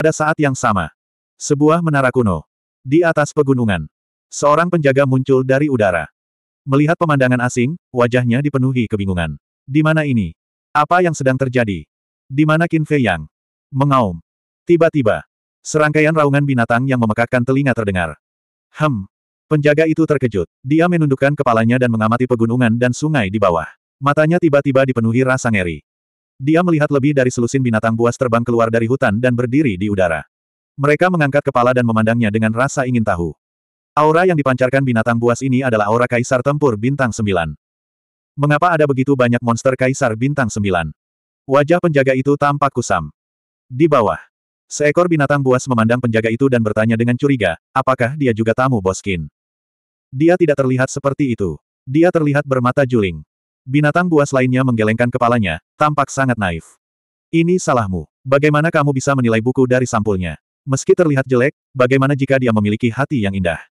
Pada saat yang sama, sebuah menara kuno di atas pegunungan, seorang penjaga muncul dari udara. Melihat pemandangan asing, wajahnya dipenuhi kebingungan. Di mana ini? Apa yang sedang terjadi? Di mana Qin Fei Yang? Mengaum. Tiba-tiba, serangkaian raungan binatang yang memekakkan telinga terdengar. Hem. Penjaga itu terkejut. Dia menundukkan kepalanya dan mengamati pegunungan dan sungai di bawah. Matanya tiba-tiba dipenuhi rasa ngeri. Dia melihat lebih dari selusin binatang buas terbang keluar dari hutan dan berdiri di udara. Mereka mengangkat kepala dan memandangnya dengan rasa ingin tahu. Aura yang dipancarkan binatang buas ini adalah aura kaisar tempur bintang sembilan. Mengapa ada begitu banyak monster kaisar bintang sembilan? Wajah penjaga itu tampak kusam. Di bawah, seekor binatang buas memandang penjaga itu dan bertanya dengan curiga, apakah dia juga tamu Boskin? Dia tidak terlihat seperti itu. Dia terlihat bermata juling. Binatang buas lainnya menggelengkan kepalanya, tampak sangat naif. Ini salahmu. Bagaimana kamu bisa menilai buku dari sampulnya? Meski terlihat jelek, bagaimana jika dia memiliki hati yang indah?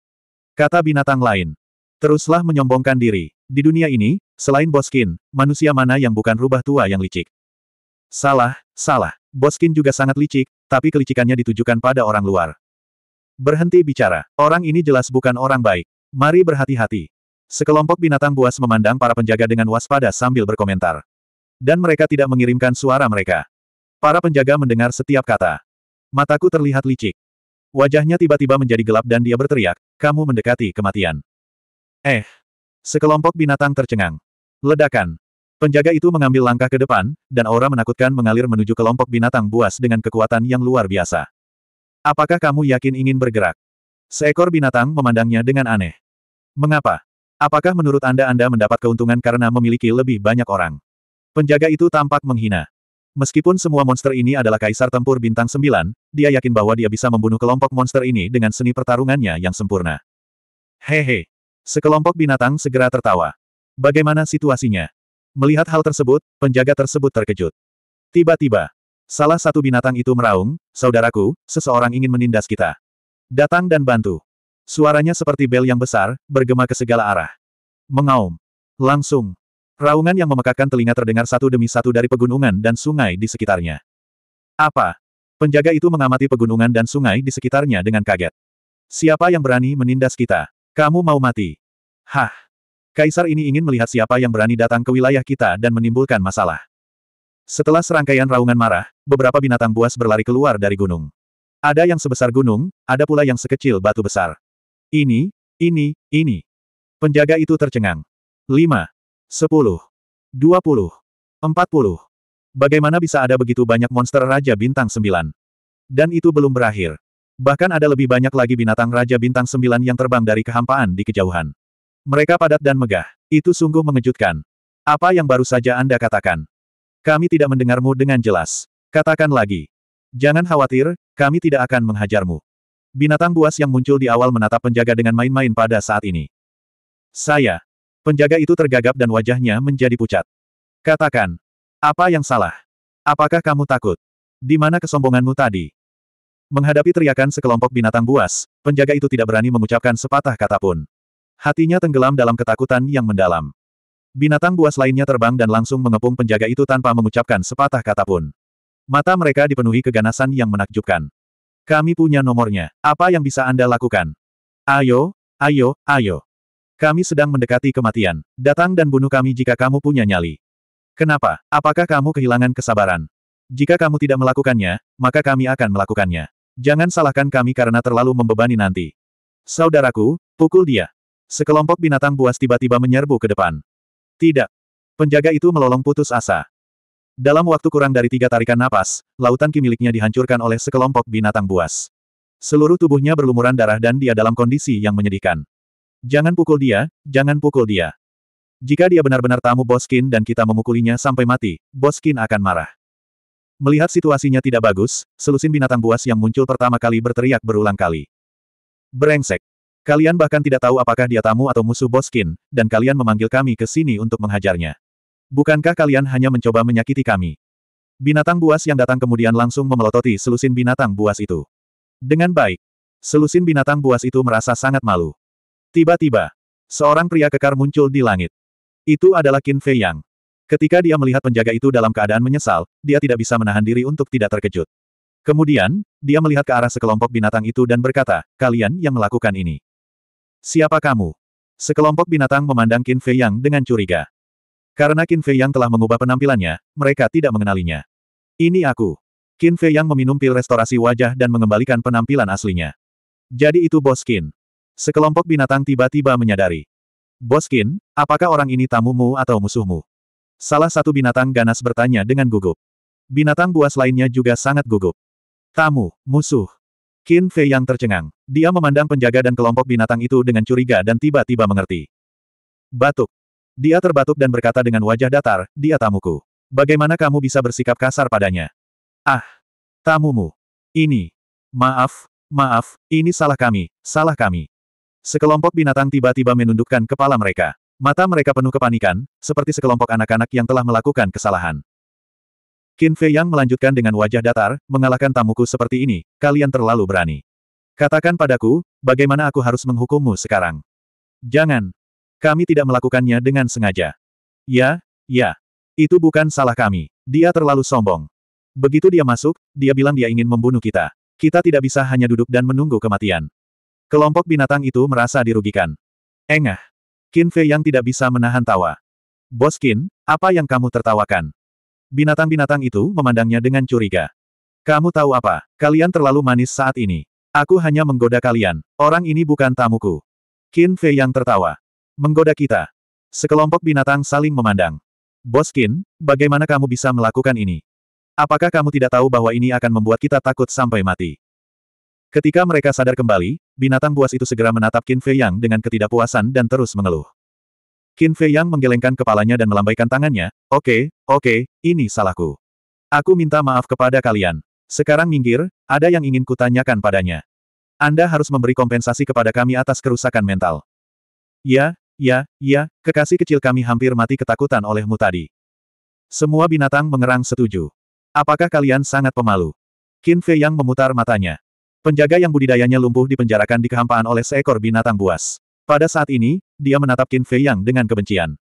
Kata binatang lain. Teruslah menyombongkan diri. Di dunia ini, selain Boskin, manusia mana yang bukan rubah tua yang licik? Salah, salah. Boskin juga sangat licik, tapi kelicikannya ditujukan pada orang luar. Berhenti bicara. Orang ini jelas bukan orang baik. Mari berhati-hati. Sekelompok binatang buas memandang para penjaga dengan waspada sambil berkomentar. Dan mereka tidak mengirimkan suara mereka. Para penjaga mendengar setiap kata. Mataku terlihat licik. Wajahnya tiba-tiba menjadi gelap dan dia berteriak, kamu mendekati kematian. Eh. Sekelompok binatang tercengang. Ledakan. Penjaga itu mengambil langkah ke depan, dan aura menakutkan mengalir menuju kelompok binatang buas dengan kekuatan yang luar biasa. Apakah kamu yakin ingin bergerak? Seekor binatang memandangnya dengan aneh. Mengapa? Apakah menurut Anda Anda mendapat keuntungan karena memiliki lebih banyak orang? Penjaga itu tampak menghina. Meskipun semua monster ini adalah kaisar tempur bintang sembilan, dia yakin bahwa dia bisa membunuh kelompok monster ini dengan seni pertarungannya yang sempurna. Hehe. Sekelompok binatang segera tertawa. Bagaimana situasinya? Melihat hal tersebut, penjaga tersebut terkejut. Tiba-tiba, salah satu binatang itu meraung, Saudaraku, seseorang ingin menindas kita. Datang dan bantu. Suaranya seperti bel yang besar, bergema ke segala arah. Mengaum. Langsung. Raungan yang memekakan telinga terdengar satu demi satu dari pegunungan dan sungai di sekitarnya. Apa? Penjaga itu mengamati pegunungan dan sungai di sekitarnya dengan kaget. Siapa yang berani menindas kita? Kamu mau mati? Hah! Kaisar ini ingin melihat siapa yang berani datang ke wilayah kita dan menimbulkan masalah. Setelah serangkaian raungan marah, beberapa binatang buas berlari keluar dari gunung. Ada yang sebesar gunung, ada pula yang sekecil batu besar. Ini, ini, ini. Penjaga itu tercengang. Lima, sepuluh, dua puluh, empat puluh. Bagaimana bisa ada begitu banyak monster Raja Bintang sembilan? Dan itu belum berakhir. Bahkan ada lebih banyak lagi binatang Raja Bintang sembilan yang terbang dari kehampaan di kejauhan. Mereka padat dan megah. Itu sungguh mengejutkan. Apa yang baru saja Anda katakan? Kami tidak mendengarmu dengan jelas. Katakan lagi. Jangan khawatir, kami tidak akan menghajarmu. Binatang buas yang muncul di awal menatap penjaga dengan main-main pada saat ini. Saya. Penjaga itu tergagap dan wajahnya menjadi pucat. Katakan. Apa yang salah? Apakah kamu takut? Di mana kesombonganmu tadi? Menghadapi teriakan sekelompok binatang buas, penjaga itu tidak berani mengucapkan sepatah kata pun. Hatinya tenggelam dalam ketakutan yang mendalam. Binatang buas lainnya terbang dan langsung mengepung penjaga itu tanpa mengucapkan sepatah kata pun. Mata mereka dipenuhi keganasan yang menakjubkan. Kami punya nomornya. Apa yang bisa Anda lakukan? Ayo, ayo, ayo. Kami sedang mendekati kematian. Datang dan bunuh kami jika kamu punya nyali. Kenapa? Apakah kamu kehilangan kesabaran? Jika kamu tidak melakukannya, maka kami akan melakukannya. Jangan salahkan kami karena terlalu membebani nanti. Saudaraku, pukul dia. Sekelompok binatang buas tiba-tiba menyerbu ke depan. Tidak. Penjaga itu melolong putus asa. Dalam waktu kurang dari tiga tarikan napas, lautan ki miliknya dihancurkan oleh sekelompok binatang buas. Seluruh tubuhnya berlumuran darah dan dia dalam kondisi yang menyedihkan. Jangan pukul dia, jangan pukul dia. Jika dia benar-benar tamu Boskin dan kita memukulinya sampai mati, Boskin akan marah. Melihat situasinya tidak bagus, selusin binatang buas yang muncul pertama kali berteriak berulang kali. Brengsek, Kalian bahkan tidak tahu apakah dia tamu atau musuh Boskin, dan kalian memanggil kami ke sini untuk menghajarnya. Bukankah kalian hanya mencoba menyakiti kami? Binatang buas yang datang kemudian langsung memelototi selusin binatang buas itu. Dengan baik, selusin binatang buas itu merasa sangat malu. Tiba-tiba, seorang pria kekar muncul di langit. Itu adalah Qin Fei Yang. Ketika dia melihat penjaga itu dalam keadaan menyesal, dia tidak bisa menahan diri untuk tidak terkejut. Kemudian, dia melihat ke arah sekelompok binatang itu dan berkata, kalian yang melakukan ini. Siapa kamu? Sekelompok binatang memandang Qin Fei Yang dengan curiga. Karena Qin Fei Yang telah mengubah penampilannya, mereka tidak mengenalinya. Ini aku. Qin Fei Yang meminum pil restorasi wajah dan mengembalikan penampilan aslinya. Jadi itu Bos Qin. Sekelompok binatang tiba-tiba menyadari. Bos Qin, apakah orang ini tamumu atau musuhmu? Salah satu binatang ganas bertanya dengan gugup. Binatang buas lainnya juga sangat gugup. Tamu, musuh. Qin Fei yang tercengang. Dia memandang penjaga dan kelompok binatang itu dengan curiga dan tiba-tiba mengerti. Batuk. Dia terbatuk dan berkata dengan wajah datar, dia tamuku. Bagaimana kamu bisa bersikap kasar padanya? Ah! Tamumu! Ini! Maaf, maaf, ini salah kami, salah kami. Sekelompok binatang tiba-tiba menundukkan kepala mereka. Mata mereka penuh kepanikan, seperti sekelompok anak-anak yang telah melakukan kesalahan. Qin Fei Yang melanjutkan dengan wajah datar, mengalahkan tamuku seperti ini, kalian terlalu berani. Katakan padaku, bagaimana aku harus menghukummu sekarang? Jangan, kami tidak melakukannya dengan sengaja. Ya, ya. Itu bukan salah kami. Dia terlalu sombong. Begitu dia masuk, dia bilang dia ingin membunuh kita. Kita tidak bisa hanya duduk dan menunggu kematian. Kelompok binatang itu merasa dirugikan. Engah. Qin Fei yang tidak bisa menahan tawa. Bos Qin, apa yang kamu tertawakan? Binatang-binatang itu memandangnya dengan curiga. Kamu tahu apa? Kalian terlalu manis saat ini. Aku hanya menggoda kalian. Orang ini bukan tamuku. Qin Fei yang tertawa. Menggoda kita. Sekelompok binatang saling memandang. Boskin, bagaimana kamu bisa melakukan ini? Apakah kamu tidak tahu bahwa ini akan membuat kita takut sampai mati? Ketika mereka sadar kembali, binatang buas itu segera menatap Qin Fei Yang dengan ketidakpuasan dan terus mengeluh. Qin Fei Yang menggelengkan kepalanya dan melambaikan tangannya, oke, oke, ini salahku. Aku minta maaf kepada kalian. Sekarang minggir, ada yang ingin kutanyakan padanya. Anda harus memberi kompensasi kepada kami atas kerusakan mental. Ya, Ya, ya, kekasih kecil kami hampir mati ketakutan olehmu tadi. Semua binatang mengerang setuju. Apakah kalian sangat pemalu? Qin Fei yang memutar matanya. Penjaga yang budidayanya lumpuh dipenjarakan di kehampaan oleh seekor binatang buas. Pada saat ini, dia menatap Qin Fei yang dengan kebencian.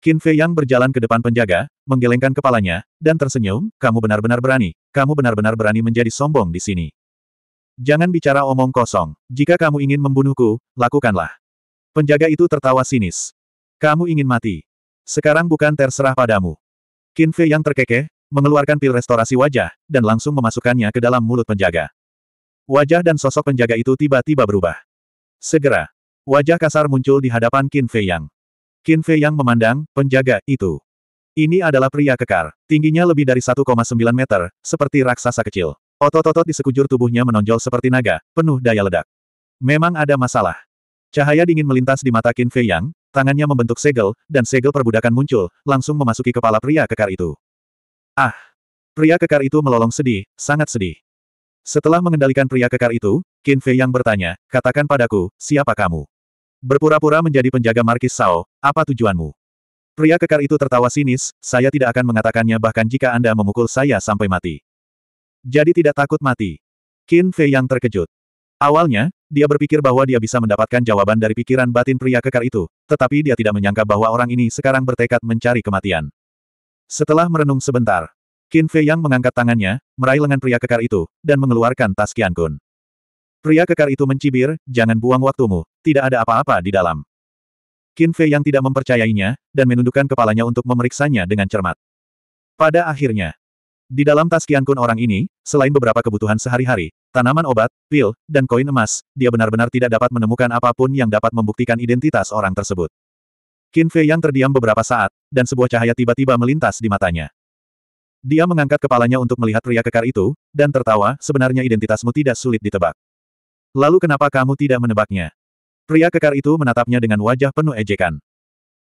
Qin Fei yang berjalan ke depan penjaga, menggelengkan kepalanya, dan tersenyum, kamu benar-benar berani, kamu benar-benar berani menjadi sombong di sini. Jangan bicara omong kosong, jika kamu ingin membunuhku, lakukanlah. Penjaga itu tertawa sinis. Kamu ingin mati. Sekarang bukan terserah padamu. Qin Fei yang terkekeh, mengeluarkan pil restorasi wajah, dan langsung memasukkannya ke dalam mulut penjaga. Wajah dan sosok penjaga itu tiba-tiba berubah. Segera, wajah kasar muncul di hadapan Qin Fei Yang. Qin Fei Yang memandang, penjaga, itu. Ini adalah pria kekar, tingginya lebih dari 1,9 meter, seperti raksasa kecil. Otot-otot di sekujur tubuhnya menonjol seperti naga, penuh daya ledak. Memang ada masalah. Cahaya dingin melintas di mata Qin Fei Yang, tangannya membentuk segel, dan segel perbudakan muncul, langsung memasuki kepala pria kekar itu. Ah! Pria kekar itu melolong sedih, sangat sedih. Setelah mengendalikan pria kekar itu, Qin Fei Yang bertanya, katakan padaku, siapa kamu? Berpura-pura menjadi penjaga Markis Sao, apa tujuanmu? Pria kekar itu tertawa sinis, saya tidak akan mengatakannya bahkan jika Anda memukul saya sampai mati. Jadi tidak takut mati. Qin Fei Yang terkejut. Awalnya, dia berpikir bahwa dia bisa mendapatkan jawaban dari pikiran batin pria kekar itu, tetapi dia tidak menyangka bahwa orang ini sekarang bertekad mencari kematian. Setelah merenung sebentar, Qin Fei Yang mengangkat tangannya, meraih lengan pria kekar itu, dan mengeluarkan tas Qian Kun. Pria kekar itu mencibir, jangan buang waktumu, tidak ada apa-apa di dalam. Qin Fei Yang tidak mempercayainya, dan menundukkan kepalanya untuk memeriksanya dengan cermat. Pada akhirnya, di dalam tas kian kun orang ini, selain beberapa kebutuhan sehari-hari, tanaman obat, pil, dan koin emas, dia benar-benar tidak dapat menemukan apapun yang dapat membuktikan identitas orang tersebut. Qin Fei yang terdiam beberapa saat, dan sebuah cahaya tiba-tiba melintas di matanya. Dia mengangkat kepalanya untuk melihat pria kekar itu, dan tertawa, sebenarnya identitasmu tidak sulit ditebak. Lalu kenapa kamu tidak menebaknya? Pria kekar itu menatapnya dengan wajah penuh ejekan.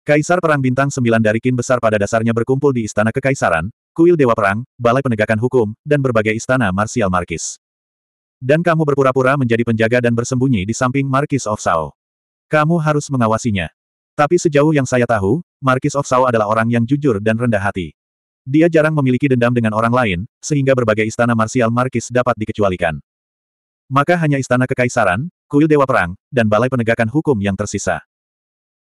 Kaisar Perang Bintang sembilan dari Kin Besar pada dasarnya berkumpul di Istana Kekaisaran, kuil Dewa Perang, Balai Penegakan Hukum, dan berbagai istana marsial Markis. Dan kamu berpura-pura menjadi penjaga dan bersembunyi di samping Markis of Sao. Kamu harus mengawasinya. Tapi sejauh yang saya tahu, Markis of Sao adalah orang yang jujur dan rendah hati. Dia jarang memiliki dendam dengan orang lain, sehingga berbagai istana marsial Markis dapat dikecualikan. Maka hanya istana kekaisaran, kuil Dewa Perang, dan Balai Penegakan Hukum yang tersisa.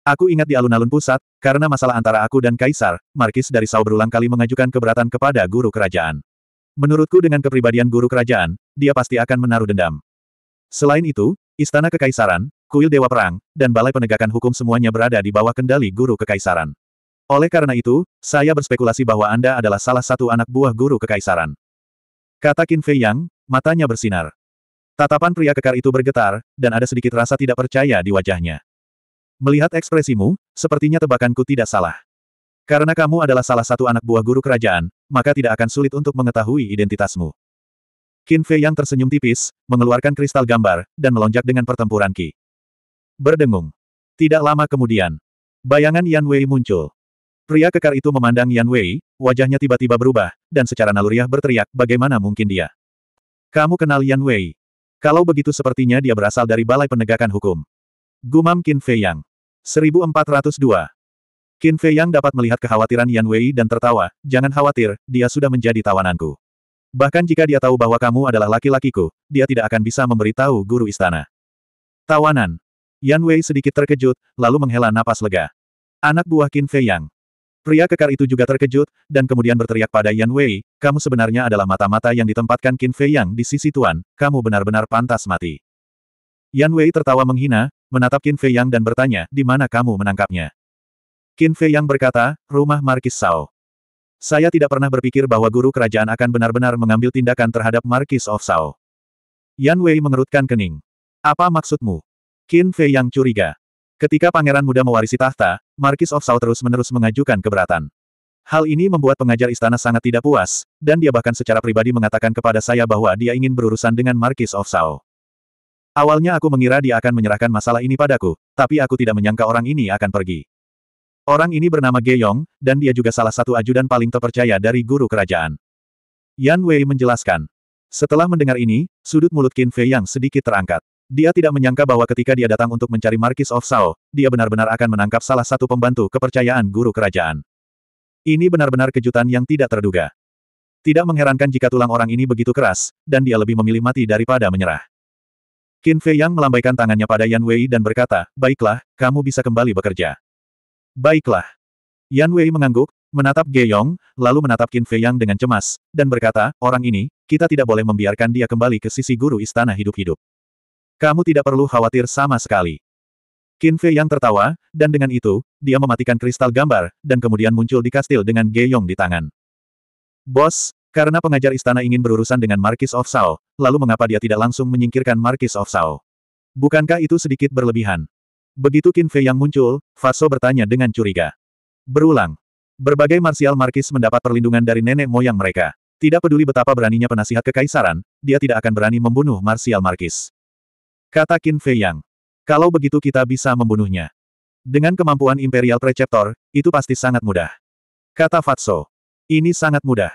Aku ingat di alun-alun pusat, karena masalah antara aku dan Kaisar, Markis dari Sau berulang kali mengajukan keberatan kepada guru kerajaan. Menurutku dengan kepribadian guru kerajaan, dia pasti akan menaruh dendam. Selain itu, Istana Kekaisaran, Kuil Dewa Perang, dan Balai Penegakan Hukum semuanya berada di bawah kendali guru kekaisaran. Oleh karena itu, saya berspekulasi bahwa Anda adalah salah satu anak buah guru kekaisaran. Kata Qin Fei Yang, matanya bersinar. Tatapan pria kekar itu bergetar, dan ada sedikit rasa tidak percaya di wajahnya. Melihat ekspresimu, sepertinya tebakanku tidak salah. Karena kamu adalah salah satu anak buah guru kerajaan, maka tidak akan sulit untuk mengetahui identitasmu. Qin Fei yang tersenyum tipis, mengeluarkan kristal gambar, dan melonjak dengan pertempuran Qi. Berdengung. Tidak lama kemudian, bayangan Yan Wei muncul. Pria kekar itu memandang Yan Wei, wajahnya tiba-tiba berubah, dan secara naluriah berteriak, bagaimana mungkin dia? Kamu kenal Yan Wei. Kalau begitu sepertinya dia berasal dari Balai Penegakan Hukum. Gumam Qin Fei Yang. 1402. Qin Fei Yang dapat melihat kekhawatiran Yan Wei dan tertawa, jangan khawatir, dia sudah menjadi tawananku. Bahkan jika dia tahu bahwa kamu adalah laki-lakiku, dia tidak akan bisa memberitahu guru istana. Tawanan. Yan Wei sedikit terkejut, lalu menghela napas lega. Anak buah Qin Fei Yang. Pria kekar itu juga terkejut, dan kemudian berteriak pada Yan Wei, kamu sebenarnya adalah mata-mata yang ditempatkan Qin Fei Yang di sisi Tuan, kamu benar-benar pantas mati. Yan Wei tertawa menghina, menatap Qin Fei Yang dan bertanya, di mana kamu menangkapnya? Qin Fei Yang berkata, rumah Markis Sao. Saya tidak pernah berpikir bahwa guru kerajaan akan benar-benar mengambil tindakan terhadap Markis of Sao. Yan Wei mengerutkan kening. Apa maksudmu? Qin Fei Yang curiga. Ketika pangeran muda mewarisi tahta, Markis of Sao terus-menerus mengajukan keberatan. Hal ini membuat pengajar istana sangat tidak puas, dan dia bahkan secara pribadi mengatakan kepada saya bahwa dia ingin berurusan dengan Markis of Sao. Awalnya aku mengira dia akan menyerahkan masalah ini padaku, tapi aku tidak menyangka orang ini akan pergi. Orang ini bernama Geyong, dan dia juga salah satu ajudan paling terpercaya dari guru kerajaan. Yan Wei menjelaskan. Setelah mendengar ini, sudut mulut Qin Fei yang sedikit terangkat. Dia tidak menyangka bahwa ketika dia datang untuk mencari Markis of Sao, dia benar-benar akan menangkap salah satu pembantu kepercayaan guru kerajaan. Ini benar-benar kejutan yang tidak terduga. Tidak mengherankan jika tulang orang ini begitu keras, dan dia lebih memilih mati daripada menyerah. Qin Fei Yang melambaikan tangannya pada Yan Wei dan berkata, Baiklah, kamu bisa kembali bekerja. Baiklah. Yan Wei mengangguk, menatap Ge Yong, lalu menatap Qin Fei Yang dengan cemas, dan berkata, Orang ini, kita tidak boleh membiarkan dia kembali ke sisi guru istana hidup-hidup. Kamu tidak perlu khawatir sama sekali. Qin Fei Yang tertawa, dan dengan itu, dia mematikan kristal gambar, dan kemudian muncul di kastil dengan Ge Yong di tangan. Bos, karena pengajar istana ingin berurusan dengan Markis of Sao, lalu mengapa dia tidak langsung menyingkirkan Markis of Sao? Bukankah itu sedikit berlebihan? Begitu Qin Fei yang muncul, Faso bertanya dengan curiga. Berulang. Berbagai Martial Markis mendapat perlindungan dari nenek moyang mereka. Tidak peduli betapa beraninya penasihat kekaisaran, dia tidak akan berani membunuh Martial Markis. Kata Qin Fei Yang. Kalau begitu kita bisa membunuhnya. Dengan kemampuan Imperial Preceptor, itu pasti sangat mudah. Kata Fatso. Ini sangat mudah.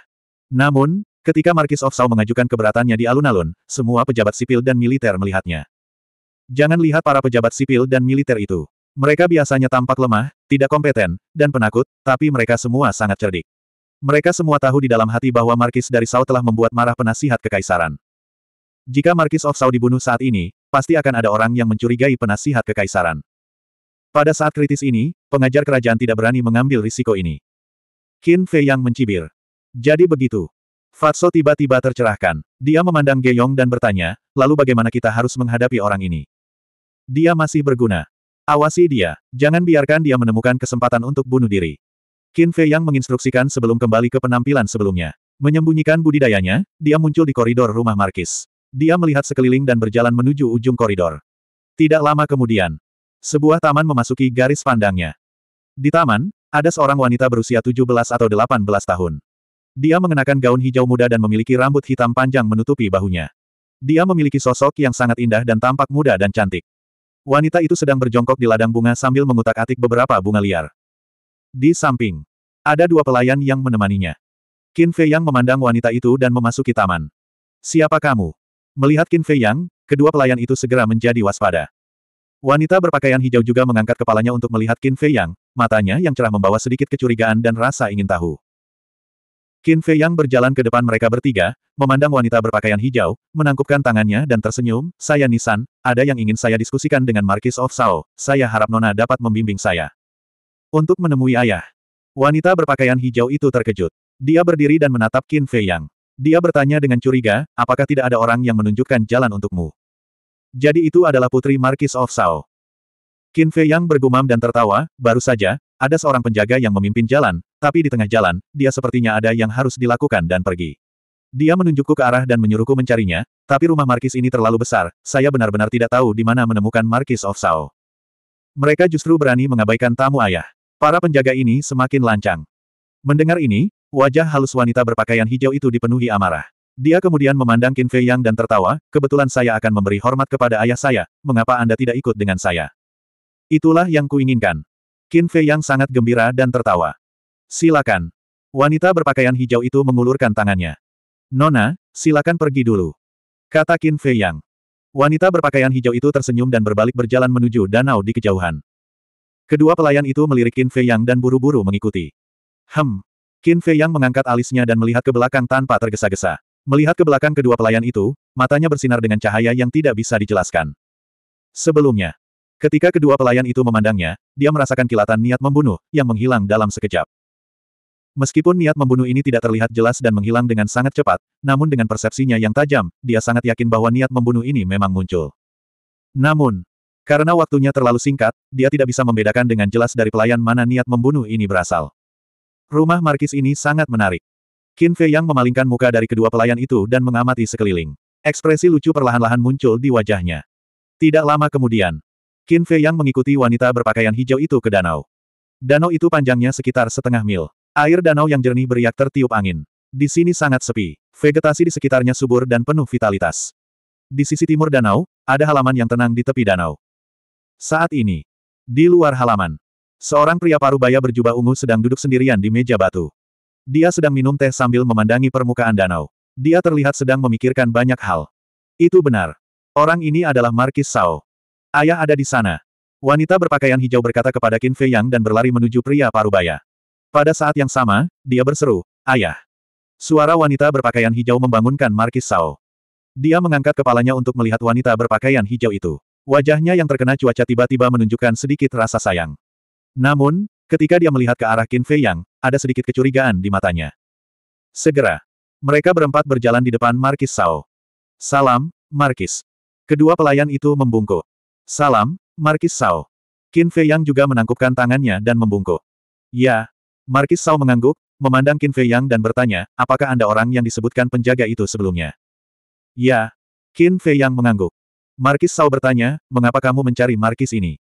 Namun, ketika Markis of Sao mengajukan keberatannya di alun-alun, semua pejabat sipil dan militer melihatnya. Jangan lihat para pejabat sipil dan militer itu. Mereka biasanya tampak lemah, tidak kompeten, dan penakut, tapi mereka semua sangat cerdik. Mereka semua tahu di dalam hati bahwa Markis dari Saul telah membuat marah penasihat kekaisaran. Jika Markis of Sao dibunuh saat ini, pasti akan ada orang yang mencurigai penasihat kekaisaran. Pada saat kritis ini, pengajar kerajaan tidak berani mengambil risiko ini. Qin Fei yang mencibir. Jadi begitu. Fatso tiba-tiba tercerahkan. Dia memandang Geyong dan bertanya, lalu bagaimana kita harus menghadapi orang ini? Dia masih berguna. Awasi dia, jangan biarkan dia menemukan kesempatan untuk bunuh diri. Qin Fei yang menginstruksikan sebelum kembali ke penampilan sebelumnya. Menyembunyikan budidayanya, dia muncul di koridor rumah Markis. Dia melihat sekeliling dan berjalan menuju ujung koridor. Tidak lama kemudian, sebuah taman memasuki garis pandangnya. Di taman, ada seorang wanita berusia 17 atau 18 tahun. Dia mengenakan gaun hijau muda dan memiliki rambut hitam panjang menutupi bahunya. Dia memiliki sosok yang sangat indah dan tampak muda dan cantik. Wanita itu sedang berjongkok di ladang bunga sambil mengutak-atik beberapa bunga liar. Di samping, ada dua pelayan yang menemaninya. Qin Fei Yang memandang wanita itu dan memasuki taman. Siapa kamu? Melihat Qin Fei Yang, kedua pelayan itu segera menjadi waspada. Wanita berpakaian hijau juga mengangkat kepalanya untuk melihat Qin Fei Yang, matanya yang cerah membawa sedikit kecurigaan dan rasa ingin tahu. Qin Fei Yang berjalan ke depan mereka bertiga, memandang wanita berpakaian hijau, menangkupkan tangannya dan tersenyum, saya Nisan, ada yang ingin saya diskusikan dengan Marquis of Sao, saya harap Nona dapat membimbing saya. Untuk menemui ayah. Wanita berpakaian hijau itu terkejut. Dia berdiri dan menatap Qin Fei Yang. Dia bertanya dengan curiga, apakah tidak ada orang yang menunjukkan jalan untukmu? Jadi itu adalah putri Marquis of Sao. Qin Fei Yang bergumam dan tertawa, baru saja, ada seorang penjaga yang memimpin jalan, tapi di tengah jalan, dia sepertinya ada yang harus dilakukan dan pergi. Dia menunjukku ke arah dan menyuruhku mencarinya, tapi rumah Markis ini terlalu besar, saya benar-benar tidak tahu di mana menemukan Markis of Sao. Mereka justru berani mengabaikan tamu ayah. Para penjaga ini semakin lancang. Mendengar ini, wajah halus wanita berpakaian hijau itu dipenuhi amarah. Dia kemudian memandang Qin Fei Yang dan tertawa, kebetulan saya akan memberi hormat kepada ayah saya, mengapa Anda tidak ikut dengan saya? Itulah yang kuinginkan. Qin Fei yang sangat gembira dan tertawa. Silakan. Wanita berpakaian hijau itu mengulurkan tangannya. Nona, silakan pergi dulu. Kata Qin Fei Yang. Wanita berpakaian hijau itu tersenyum dan berbalik berjalan menuju danau di kejauhan. Kedua pelayan itu melirik Qin Fei Yang dan buru-buru mengikuti. Hem. Qin Fei Yang mengangkat alisnya dan melihat ke belakang tanpa tergesa-gesa. Melihat ke belakang kedua pelayan itu, matanya bersinar dengan cahaya yang tidak bisa dijelaskan. Sebelumnya, Ketika kedua pelayan itu memandangnya, dia merasakan kilatan niat membunuh, yang menghilang dalam sekejap. Meskipun niat membunuh ini tidak terlihat jelas dan menghilang dengan sangat cepat, namun dengan persepsinya yang tajam, dia sangat yakin bahwa niat membunuh ini memang muncul. Namun, karena waktunya terlalu singkat, dia tidak bisa membedakan dengan jelas dari pelayan mana niat membunuh ini berasal. Rumah Markis ini sangat menarik. Qin Fei Yang memalingkan muka dari kedua pelayan itu dan mengamati sekeliling. Ekspresi lucu perlahan-lahan muncul di wajahnya. Tidak lama kemudian, Qin Fei yang mengikuti wanita berpakaian hijau itu ke danau. Danau itu panjangnya sekitar setengah mil. Air danau yang jernih beriak tertiup angin. Di sini sangat sepi. Vegetasi di sekitarnya subur dan penuh vitalitas. Di sisi timur danau, ada halaman yang tenang di tepi danau. Saat ini, di luar halaman, seorang pria paruh baya berjubah ungu sedang duduk sendirian di meja batu. Dia sedang minum teh sambil memandangi permukaan danau. Dia terlihat sedang memikirkan banyak hal. Itu benar. Orang ini adalah Markis Sao. Ayah ada di sana. Wanita berpakaian hijau berkata kepada Qin Fei Yang dan berlari menuju pria parubaya. Pada saat yang sama, dia berseru, Ayah. Suara wanita berpakaian hijau membangunkan Markis Sao. Dia mengangkat kepalanya untuk melihat wanita berpakaian hijau itu. Wajahnya yang terkena cuaca tiba-tiba menunjukkan sedikit rasa sayang. Namun, ketika dia melihat ke arah Qin Fei Yang, ada sedikit kecurigaan di matanya. Segera, mereka berempat berjalan di depan Markis Sao. Salam, Markis. Kedua pelayan itu membungkuk. Salam, Markis Sao. Qin Fei Yang juga menangkupkan tangannya dan membungkuk. Ya. Markis Sao mengangguk, memandang Qin Fei Yang dan bertanya, apakah Anda orang yang disebutkan penjaga itu sebelumnya? Ya. Qin Fei Yang mengangguk. Markis Sao bertanya, mengapa kamu mencari Markis ini?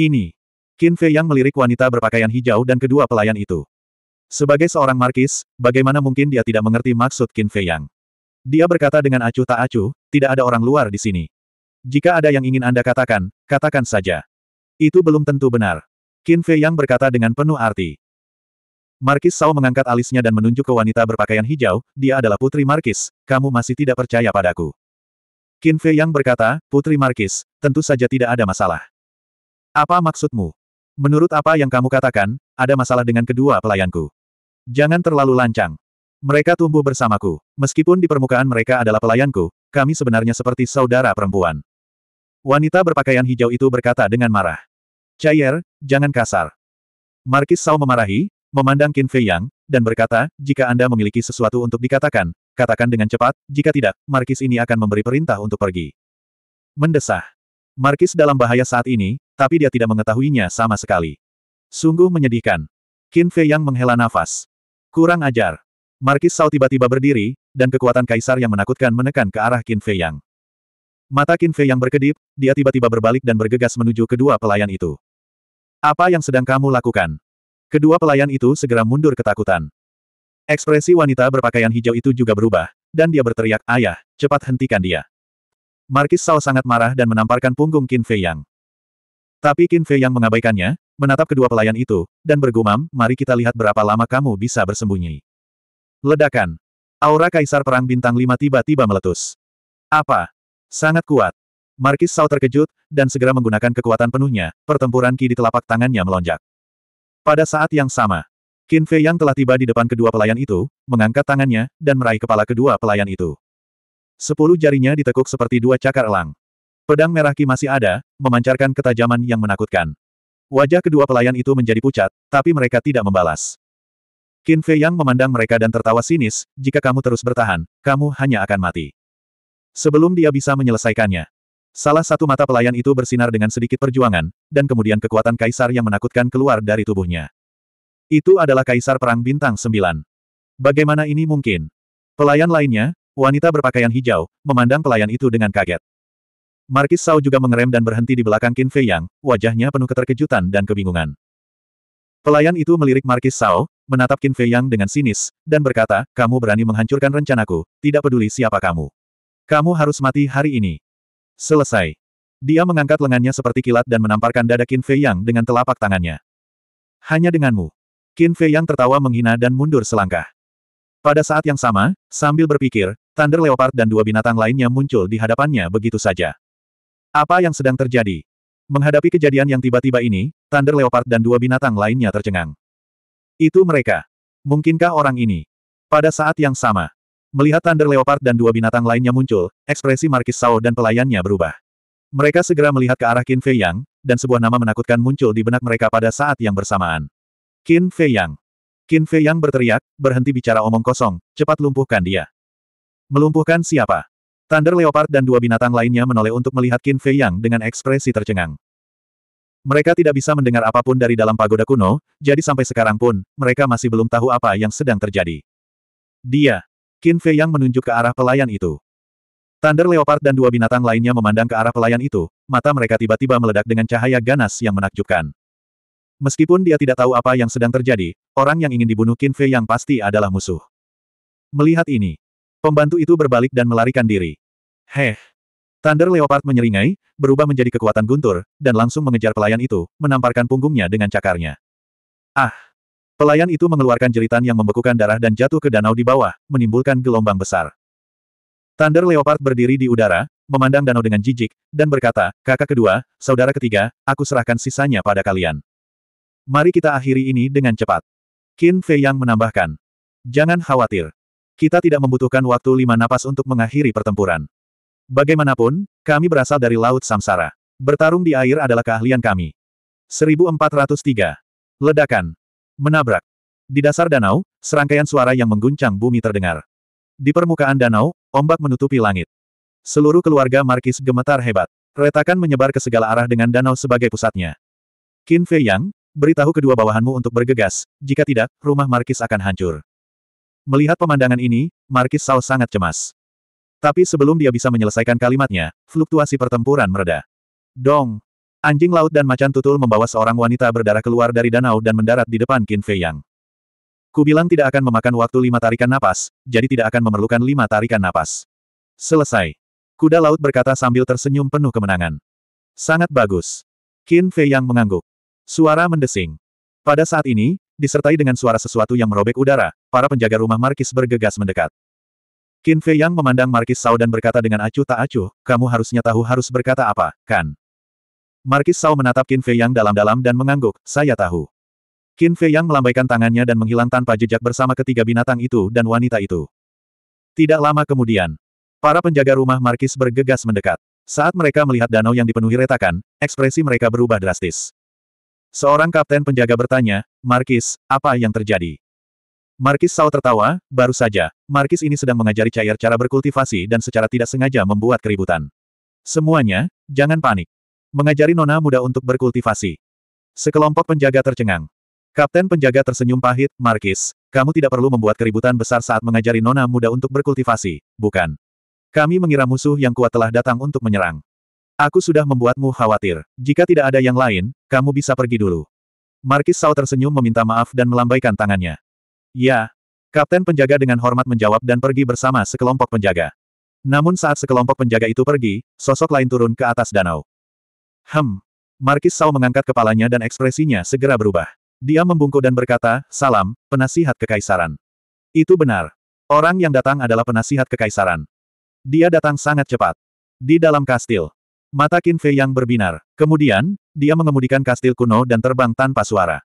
Ini. Qin Fei Yang melirik wanita berpakaian hijau dan kedua pelayan itu. Sebagai seorang Markis, bagaimana mungkin dia tidak mengerti maksud Qin Fei Yang? Dia berkata dengan acuh tak acuh, tidak ada orang luar di sini. Jika ada yang ingin Anda katakan, katakan saja. Itu belum tentu benar. Qin Fei Yang berkata dengan penuh arti. Markis Sao mengangkat alisnya dan menunjuk ke wanita berpakaian hijau, dia adalah Putri Markis, kamu masih tidak percaya padaku. Qin Fei Yang berkata, Putri Markis, tentu saja tidak ada masalah. Apa maksudmu? Menurut apa yang kamu katakan, ada masalah dengan kedua pelayanku. Jangan terlalu lancang. Mereka tumbuh bersamaku. Meskipun di permukaan mereka adalah pelayanku, kami sebenarnya seperti saudara perempuan. Wanita berpakaian hijau itu berkata dengan marah. Cair, jangan kasar. Markis Sao memarahi, memandang Qin Fei Yang, dan berkata, jika Anda memiliki sesuatu untuk dikatakan, katakan dengan cepat, jika tidak, Markis ini akan memberi perintah untuk pergi. Mendesah. Markis dalam bahaya saat ini, tapi dia tidak mengetahuinya sama sekali. Sungguh menyedihkan. Qin Fei Yang menghela nafas. Kurang ajar. Markis Sao tiba-tiba berdiri, dan kekuatan kaisar yang menakutkan menekan ke arah Qin Fei Yang. Mata Qin Fei yang berkedip, dia tiba-tiba berbalik dan bergegas menuju kedua pelayan itu. Apa yang sedang kamu lakukan? Kedua pelayan itu segera mundur ketakutan. Ekspresi wanita berpakaian hijau itu juga berubah, dan dia berteriak, Ayah, cepat hentikan dia. Markis Sao sangat marah dan menamparkan punggung Qin Fei Yang. Tapi Qin Fei Yang mengabaikannya, menatap kedua pelayan itu, dan bergumam, mari kita lihat berapa lama kamu bisa bersembunyi. Ledakan. Aura Kaisar Perang Bintang 5 tiba-tiba meletus. Apa? Sangat kuat. Markis Sau terkejut, dan segera menggunakan kekuatan penuhnya, pertempuran Ki di telapak tangannya melonjak. Pada saat yang sama, Qin Fei yang telah tiba di depan kedua pelayan itu, mengangkat tangannya, dan meraih kepala kedua pelayan itu. Sepuluh jarinya ditekuk seperti dua cakar elang. Pedang merah Ki masih ada, memancarkan ketajaman yang menakutkan. Wajah kedua pelayan itu menjadi pucat, tapi mereka tidak membalas. Qin Fei yang memandang mereka dan tertawa sinis, jika kamu terus bertahan, kamu hanya akan mati. Sebelum dia bisa menyelesaikannya. Salah satu mata pelayan itu bersinar dengan sedikit perjuangan, dan kemudian kekuatan kaisar yang menakutkan keluar dari tubuhnya. Itu adalah kaisar perang bintang sembilan. Bagaimana ini mungkin? Pelayan lainnya, wanita berpakaian hijau, memandang pelayan itu dengan kaget. Markis Sao juga mengerem dan berhenti di belakang Qin Fei Yang, wajahnya penuh keterkejutan dan kebingungan. Pelayan itu melirik Markis Sao, menatap Qin Fei Yang dengan sinis, dan berkata, kamu berani menghancurkan rencanaku, tidak peduli siapa kamu. Kamu harus mati hari ini. Selesai. Dia mengangkat lengannya seperti kilat dan menamparkan dada Qin Fei Yang dengan telapak tangannya. Hanya denganmu. Qin Fei Yang tertawa menghina dan mundur selangkah. Pada saat yang sama, sambil berpikir, Thunder Leopard dan dua binatang lainnya muncul di hadapannya begitu saja. Apa yang sedang terjadi? Menghadapi kejadian yang tiba-tiba ini, Thunder Leopard dan dua binatang lainnya tercengang. Itu mereka. Mungkinkah orang ini? Pada saat yang sama, Melihat Thunder Leopard dan dua binatang lainnya muncul, ekspresi Markis Sao dan pelayannya berubah. Mereka segera melihat ke arah Qin Fei Yang, dan sebuah nama menakutkan muncul di benak mereka pada saat yang bersamaan. Qin Fei Yang. Qin Fei Yang berteriak, berhenti bicara omong kosong, cepat lumpuhkan dia. Melumpuhkan siapa? Thunder Leopard dan dua binatang lainnya menoleh untuk melihat Qin Fei Yang dengan ekspresi tercengang. Mereka tidak bisa mendengar apapun dari dalam pagoda kuno, jadi sampai sekarang pun, mereka masih belum tahu apa yang sedang terjadi. Dia. Qin Fei Yang menunjuk ke arah pelayan itu. Thunder Leopard dan dua binatang lainnya memandang ke arah pelayan itu, mata mereka tiba-tiba meledak dengan cahaya ganas yang menakjubkan. Meskipun dia tidak tahu apa yang sedang terjadi, orang yang ingin dibunuh Qin Fei yang pasti adalah musuh. Melihat ini, pembantu itu berbalik dan melarikan diri. Heh! Thunder Leopard menyeringai, berubah menjadi kekuatan guntur, dan langsung mengejar pelayan itu, menamparkan punggungnya dengan cakarnya. Ah! Pelayan itu mengeluarkan jeritan yang membekukan darah dan jatuh ke danau di bawah, menimbulkan gelombang besar. Thunder Leopard berdiri di udara, memandang danau dengan jijik, dan berkata, kakak kedua, saudara ketiga, aku serahkan sisanya pada kalian. Mari kita akhiri ini dengan cepat. Qin Fei yang menambahkan. Jangan khawatir. Kita tidak membutuhkan waktu lima napas untuk mengakhiri pertempuran. Bagaimanapun, kami berasal dari Laut Samsara. Bertarung di air adalah keahlian kami. 1403. Ledakan. Menabrak. Di dasar danau, serangkaian suara yang mengguncang bumi terdengar. Di permukaan danau, ombak menutupi langit. Seluruh keluarga Markis gemetar hebat. Retakan menyebar ke segala arah dengan danau sebagai pusatnya. Qin Fei Yang, beritahu kedua bawahanmu untuk bergegas, jika tidak, rumah Markis akan hancur. Melihat pemandangan ini, Markis Sao sangat cemas. Tapi sebelum dia bisa menyelesaikan kalimatnya, fluktuasi pertempuran mereda. Dong! Anjing laut dan macan tutul membawa seorang wanita berdarah keluar dari danau dan mendarat di depan Qin Fei Yang. Ku tidak akan memakan waktu lima tarikan napas, jadi tidak akan memerlukan lima tarikan napas. Selesai. Kuda laut berkata sambil tersenyum penuh kemenangan. Sangat bagus. Qin Fei Yang mengangguk. Suara mendesing. Pada saat ini, disertai dengan suara sesuatu yang merobek udara, para penjaga rumah Markis bergegas mendekat. Qin Fei Yang memandang Markis Sao dan berkata dengan acuh tak acuh, kamu harusnya tahu harus berkata apa, kan? Markis Sao menatap Qin Fei Yang dalam-dalam dan mengangguk, saya tahu. Qin Fei Yang melambaikan tangannya dan menghilang tanpa jejak bersama ketiga binatang itu dan wanita itu. Tidak lama kemudian, para penjaga rumah Markis bergegas mendekat. Saat mereka melihat danau yang dipenuhi retakan, ekspresi mereka berubah drastis. Seorang kapten penjaga bertanya, Markis, apa yang terjadi? Markis Sao tertawa, baru saja, Markis ini sedang mengajari cair cara berkultivasi dan secara tidak sengaja membuat keributan. Semuanya, jangan panik. Mengajari nona muda untuk berkultivasi. Sekelompok penjaga tercengang. Kapten penjaga tersenyum pahit, Markis. Kamu tidak perlu membuat keributan besar saat mengajari nona muda untuk berkultivasi, bukan? Kami mengira musuh yang kuat telah datang untuk menyerang. Aku sudah membuatmu khawatir. Jika tidak ada yang lain, kamu bisa pergi dulu. Markis Sao tersenyum meminta maaf dan melambaikan tangannya. Ya. Kapten penjaga dengan hormat menjawab dan pergi bersama sekelompok penjaga. Namun saat sekelompok penjaga itu pergi, sosok lain turun ke atas danau. Hem. Markis Sao mengangkat kepalanya dan ekspresinya segera berubah. Dia membungkuk dan berkata, Salam, penasihat kekaisaran. Itu benar. Orang yang datang adalah penasihat kekaisaran. Dia datang sangat cepat. Di dalam kastil. Mata Qin Fei yang berbinar. Kemudian, dia mengemudikan kastil kuno dan terbang tanpa suara.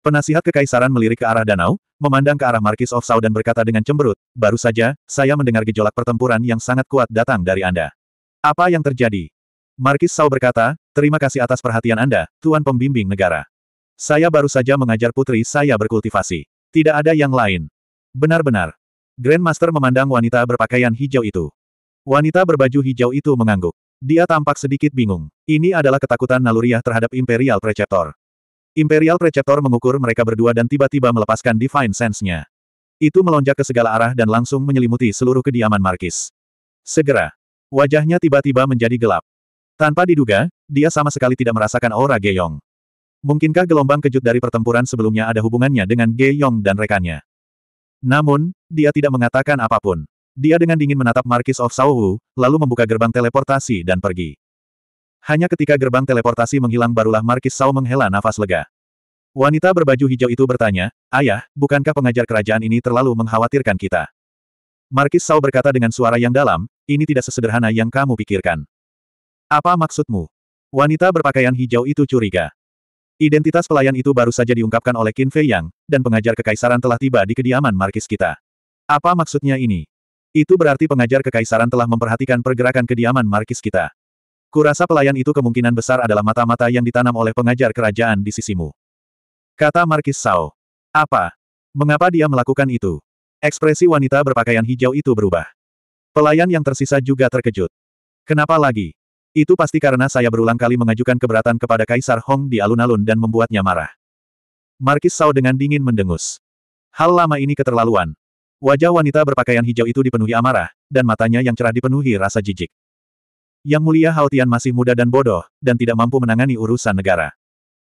Penasihat kekaisaran melirik ke arah danau, memandang ke arah Markis of Sao dan berkata dengan cemberut, baru saja, saya mendengar gejolak pertempuran yang sangat kuat datang dari Anda. Apa yang terjadi? Markis Sau berkata, terima kasih atas perhatian Anda, Tuan Pembimbing Negara. Saya baru saja mengajar putri saya berkultivasi. Tidak ada yang lain. Benar-benar. Grandmaster memandang wanita berpakaian hijau itu. Wanita berbaju hijau itu mengangguk. Dia tampak sedikit bingung. Ini adalah ketakutan naluriah terhadap Imperial Preceptor. Imperial Preceptor mengukur mereka berdua dan tiba-tiba melepaskan Divine Sense-nya. Itu melonjak ke segala arah dan langsung menyelimuti seluruh kediaman Markis. Segera, wajahnya tiba-tiba menjadi gelap. Tanpa diduga, dia sama sekali tidak merasakan aura Geyong. Mungkinkah gelombang kejut dari pertempuran sebelumnya ada hubungannya dengan Geyong dan rekannya? Namun, dia tidak mengatakan apapun. Dia dengan dingin menatap Markis of Saowu, lalu membuka gerbang teleportasi dan pergi. Hanya ketika gerbang teleportasi menghilang barulah Markis Sao menghela nafas lega. Wanita berbaju hijau itu bertanya, Ayah, bukankah pengajar kerajaan ini terlalu mengkhawatirkan kita? Markis Sao berkata dengan suara yang dalam, ini tidak sesederhana yang kamu pikirkan. Apa maksudmu? Wanita berpakaian hijau itu curiga. Identitas pelayan itu baru saja diungkapkan oleh Qin Fei Yang, dan pengajar kekaisaran telah tiba di kediaman markis kita. Apa maksudnya ini? Itu berarti pengajar kekaisaran telah memperhatikan pergerakan kediaman markis kita. Kurasa pelayan itu kemungkinan besar adalah mata-mata yang ditanam oleh pengajar kerajaan di sisimu. Kata Markis Sao. Apa? Mengapa dia melakukan itu? Ekspresi wanita berpakaian hijau itu berubah. Pelayan yang tersisa juga terkejut. Kenapa lagi? Itu pasti karena saya berulang kali mengajukan keberatan kepada Kaisar Hong di alun-alun dan membuatnya marah. Markis Sao dengan dingin mendengus. Hal lama ini keterlaluan. Wajah wanita berpakaian hijau itu dipenuhi amarah, dan matanya yang cerah dipenuhi rasa jijik. Yang mulia Haotian masih muda dan bodoh, dan tidak mampu menangani urusan negara.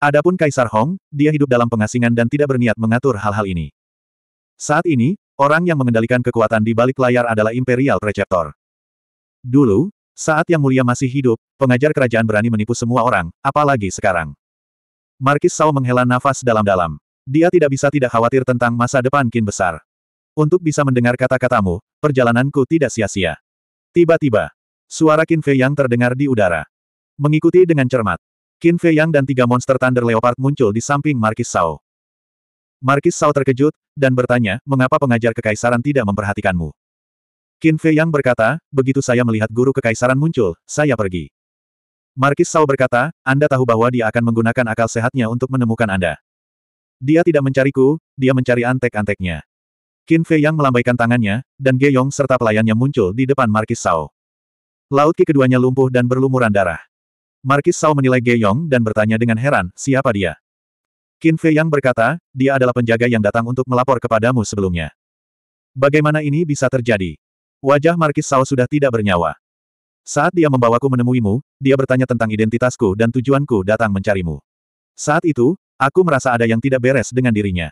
Adapun Kaisar Hong, dia hidup dalam pengasingan dan tidak berniat mengatur hal-hal ini. Saat ini, orang yang mengendalikan kekuatan di balik layar adalah Imperial Preceptor. Dulu, saat Yang Mulia masih hidup, pengajar kerajaan berani menipu semua orang, apalagi sekarang. Markis Sao menghela nafas dalam-dalam. Dia tidak bisa tidak khawatir tentang masa depan Kin besar. Untuk bisa mendengar kata-katamu, perjalananku tidak sia-sia. Tiba-tiba, suara Qin Fei Yang terdengar di udara. Mengikuti dengan cermat, Qin Fei Yang dan tiga monster Thunder Leopard muncul di samping Markis Sao. Markis Sao terkejut, dan bertanya, mengapa pengajar kekaisaran tidak memperhatikanmu? Qin Fei Yang berkata, begitu saya melihat guru kekaisaran muncul, saya pergi. Markis Sao berkata, Anda tahu bahwa dia akan menggunakan akal sehatnya untuk menemukan Anda. Dia tidak mencariku, dia mencari antek-anteknya. Qin Fei Yang melambaikan tangannya, dan Ge Yong serta pelayannya muncul di depan Markis Sao. Laut Ki keduanya lumpuh dan berlumuran darah. Markis Sao menilai Ge Yong dan bertanya dengan heran, siapa dia? Qin Fei Yang berkata, dia adalah penjaga yang datang untuk melapor kepadamu sebelumnya. Bagaimana ini bisa terjadi? Wajah Markis Sao sudah tidak bernyawa. Saat dia membawaku menemuimu, dia bertanya tentang identitasku dan tujuanku datang mencarimu. Saat itu, aku merasa ada yang tidak beres dengan dirinya.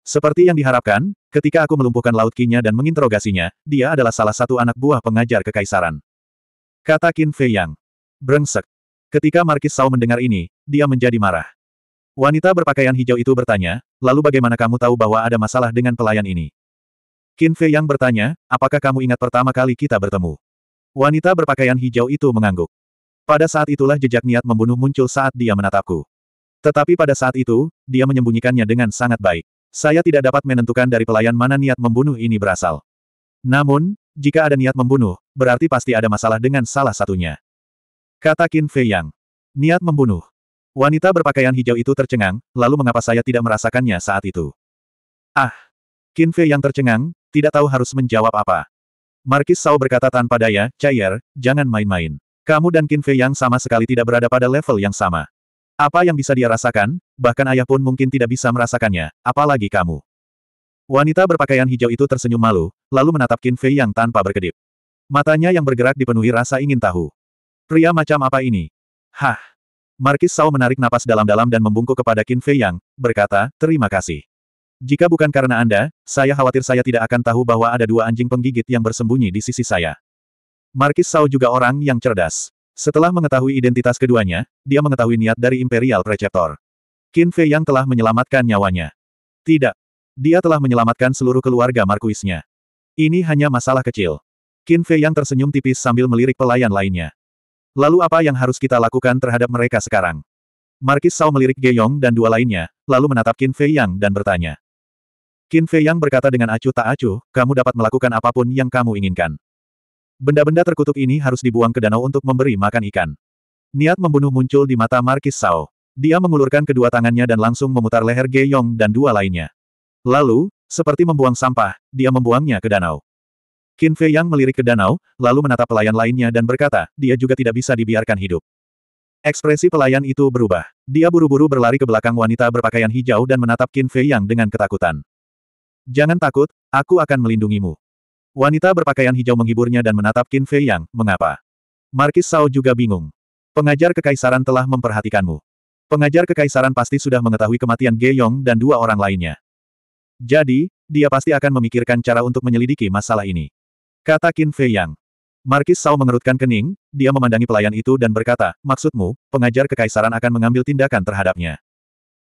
Seperti yang diharapkan, ketika aku melumpuhkan Laut Kinya dan menginterogasinya, dia adalah salah satu anak buah pengajar kekaisaran. Kata Qin Fei Yang. Brengsek. Ketika Markis Sao mendengar ini, dia menjadi marah. Wanita berpakaian hijau itu bertanya, lalu bagaimana kamu tahu bahwa ada masalah dengan pelayan ini? Qin Fei yang bertanya, apakah kamu ingat pertama kali kita bertemu? Wanita berpakaian hijau itu mengangguk. Pada saat itulah jejak niat membunuh muncul saat dia menatapku. Tetapi pada saat itu, dia menyembunyikannya dengan sangat baik. Saya tidak dapat menentukan dari pelayan mana niat membunuh ini berasal. Namun, jika ada niat membunuh, berarti pasti ada masalah dengan salah satunya. Kata Qin Fei Yang. Niat membunuh. Wanita berpakaian hijau itu tercengang, lalu mengapa saya tidak merasakannya saat itu? Ah! Qin Fei Yang tercengang, tidak tahu harus menjawab apa. Markis Sao berkata tanpa daya, Cair, jangan main-main. Kamu dan Qin Fei yang sama sekali tidak berada pada level yang sama. Apa yang bisa dia rasakan, bahkan ayah pun mungkin tidak bisa merasakannya, apalagi kamu. Wanita berpakaian hijau itu tersenyum malu, lalu menatap Qin Fei yang tanpa berkedip. Matanya yang bergerak dipenuhi rasa ingin tahu. Pria macam apa ini? Hah! Markis Sao menarik napas dalam-dalam dan membungkuk kepada Qin Fei yang, berkata, terima kasih. Jika bukan karena Anda, saya khawatir saya tidak akan tahu bahwa ada dua anjing penggigit yang bersembunyi di sisi saya. Markis sau juga orang yang cerdas. Setelah mengetahui identitas keduanya, dia mengetahui niat dari Imperial Preceptor. Qin Fei yang telah menyelamatkan nyawanya. Tidak. Dia telah menyelamatkan seluruh keluarga Markuisnya. Ini hanya masalah kecil. Qin Fei yang tersenyum tipis sambil melirik pelayan lainnya. Lalu apa yang harus kita lakukan terhadap mereka sekarang? Markis sau melirik Geyong dan dua lainnya, lalu menatap Qin Fei Yang dan bertanya. Qin Fei Yang berkata dengan acuh tak acuh, kamu dapat melakukan apapun yang kamu inginkan. Benda-benda terkutuk ini harus dibuang ke danau untuk memberi makan ikan. Niat membunuh muncul di mata Markis Sao. Dia mengulurkan kedua tangannya dan langsung memutar leher Ge Yong dan dua lainnya. Lalu, seperti membuang sampah, dia membuangnya ke danau. Qin Fei Yang melirik ke danau, lalu menatap pelayan lainnya dan berkata, dia juga tidak bisa dibiarkan hidup. Ekspresi pelayan itu berubah. Dia buru-buru berlari ke belakang wanita berpakaian hijau dan menatap Qin Fei Yang dengan ketakutan. Jangan takut, aku akan melindungimu. Wanita berpakaian hijau menghiburnya dan menatap Qin Fei Yang, mengapa? Markis Sao juga bingung. Pengajar Kekaisaran telah memperhatikanmu. Pengajar Kekaisaran pasti sudah mengetahui kematian Ge Yong dan dua orang lainnya. Jadi, dia pasti akan memikirkan cara untuk menyelidiki masalah ini. Kata Qin Fei Yang. Markis Sao mengerutkan kening, dia memandangi pelayan itu dan berkata, maksudmu, pengajar Kekaisaran akan mengambil tindakan terhadapnya.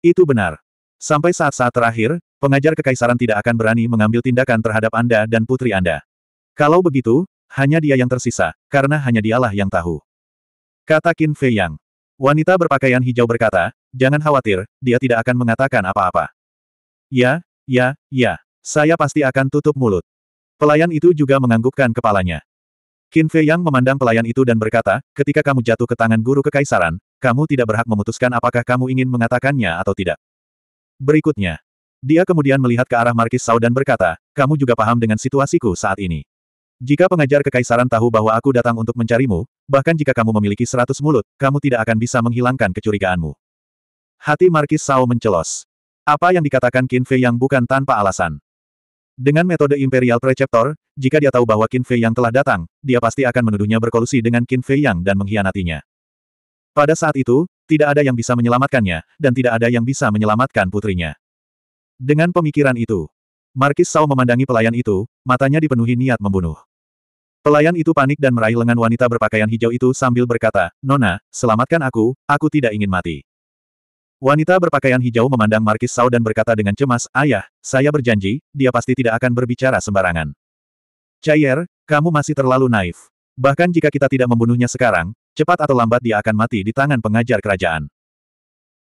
Itu benar. Sampai saat-saat terakhir, pengajar kekaisaran tidak akan berani mengambil tindakan terhadap Anda dan putri Anda. Kalau begitu, hanya dia yang tersisa, karena hanya dialah yang tahu. Kata Qin Fei Yang. Wanita berpakaian hijau berkata, jangan khawatir, dia tidak akan mengatakan apa-apa. Ya, ya, ya, saya pasti akan tutup mulut. Pelayan itu juga menganggukkan kepalanya. Qin Fei Yang memandang pelayan itu dan berkata, ketika kamu jatuh ke tangan guru kekaisaran, kamu tidak berhak memutuskan apakah kamu ingin mengatakannya atau tidak. Berikutnya, dia kemudian melihat ke arah Markis Sau dan berkata, kamu juga paham dengan situasiku saat ini. Jika pengajar kekaisaran tahu bahwa aku datang untuk mencarimu, bahkan jika kamu memiliki seratus mulut, kamu tidak akan bisa menghilangkan kecurigaanmu. Hati Markis Sao mencelos. Apa yang dikatakan Qin Fei yang bukan tanpa alasan. Dengan metode Imperial Preceptor, jika dia tahu bahwa Qin Fei yang telah datang, dia pasti akan menuduhnya berkolusi dengan Qin Fei yang dan mengkhianatinya. Pada saat itu, tidak ada yang bisa menyelamatkannya, dan tidak ada yang bisa menyelamatkan putrinya. Dengan pemikiran itu, Markis Sao memandangi pelayan itu, matanya dipenuhi niat membunuh. Pelayan itu panik dan meraih lengan wanita berpakaian hijau itu sambil berkata, Nona, selamatkan aku, aku tidak ingin mati. Wanita berpakaian hijau memandang Markis Sao dan berkata dengan cemas, Ayah, saya berjanji, dia pasti tidak akan berbicara sembarangan. Cair, kamu masih terlalu naif. Bahkan jika kita tidak membunuhnya sekarang, cepat atau lambat dia akan mati di tangan pengajar kerajaan.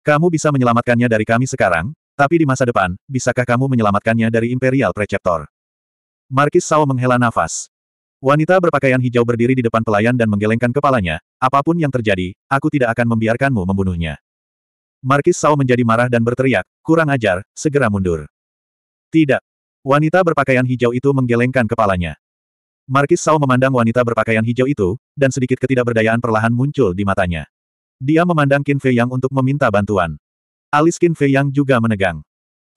Kamu bisa menyelamatkannya dari kami sekarang, tapi di masa depan, bisakah kamu menyelamatkannya dari Imperial Preceptor? Markis Sao menghela nafas. Wanita berpakaian hijau berdiri di depan pelayan dan menggelengkan kepalanya, apapun yang terjadi, aku tidak akan membiarkanmu membunuhnya. Markis Sao menjadi marah dan berteriak, kurang ajar, segera mundur. Tidak. Wanita berpakaian hijau itu menggelengkan kepalanya. Markis Sao memandang wanita berpakaian hijau itu, dan sedikit ketidakberdayaan perlahan muncul di matanya. Dia memandang Qin Fei Yang untuk meminta bantuan. Alis Qin Fei Yang juga menegang.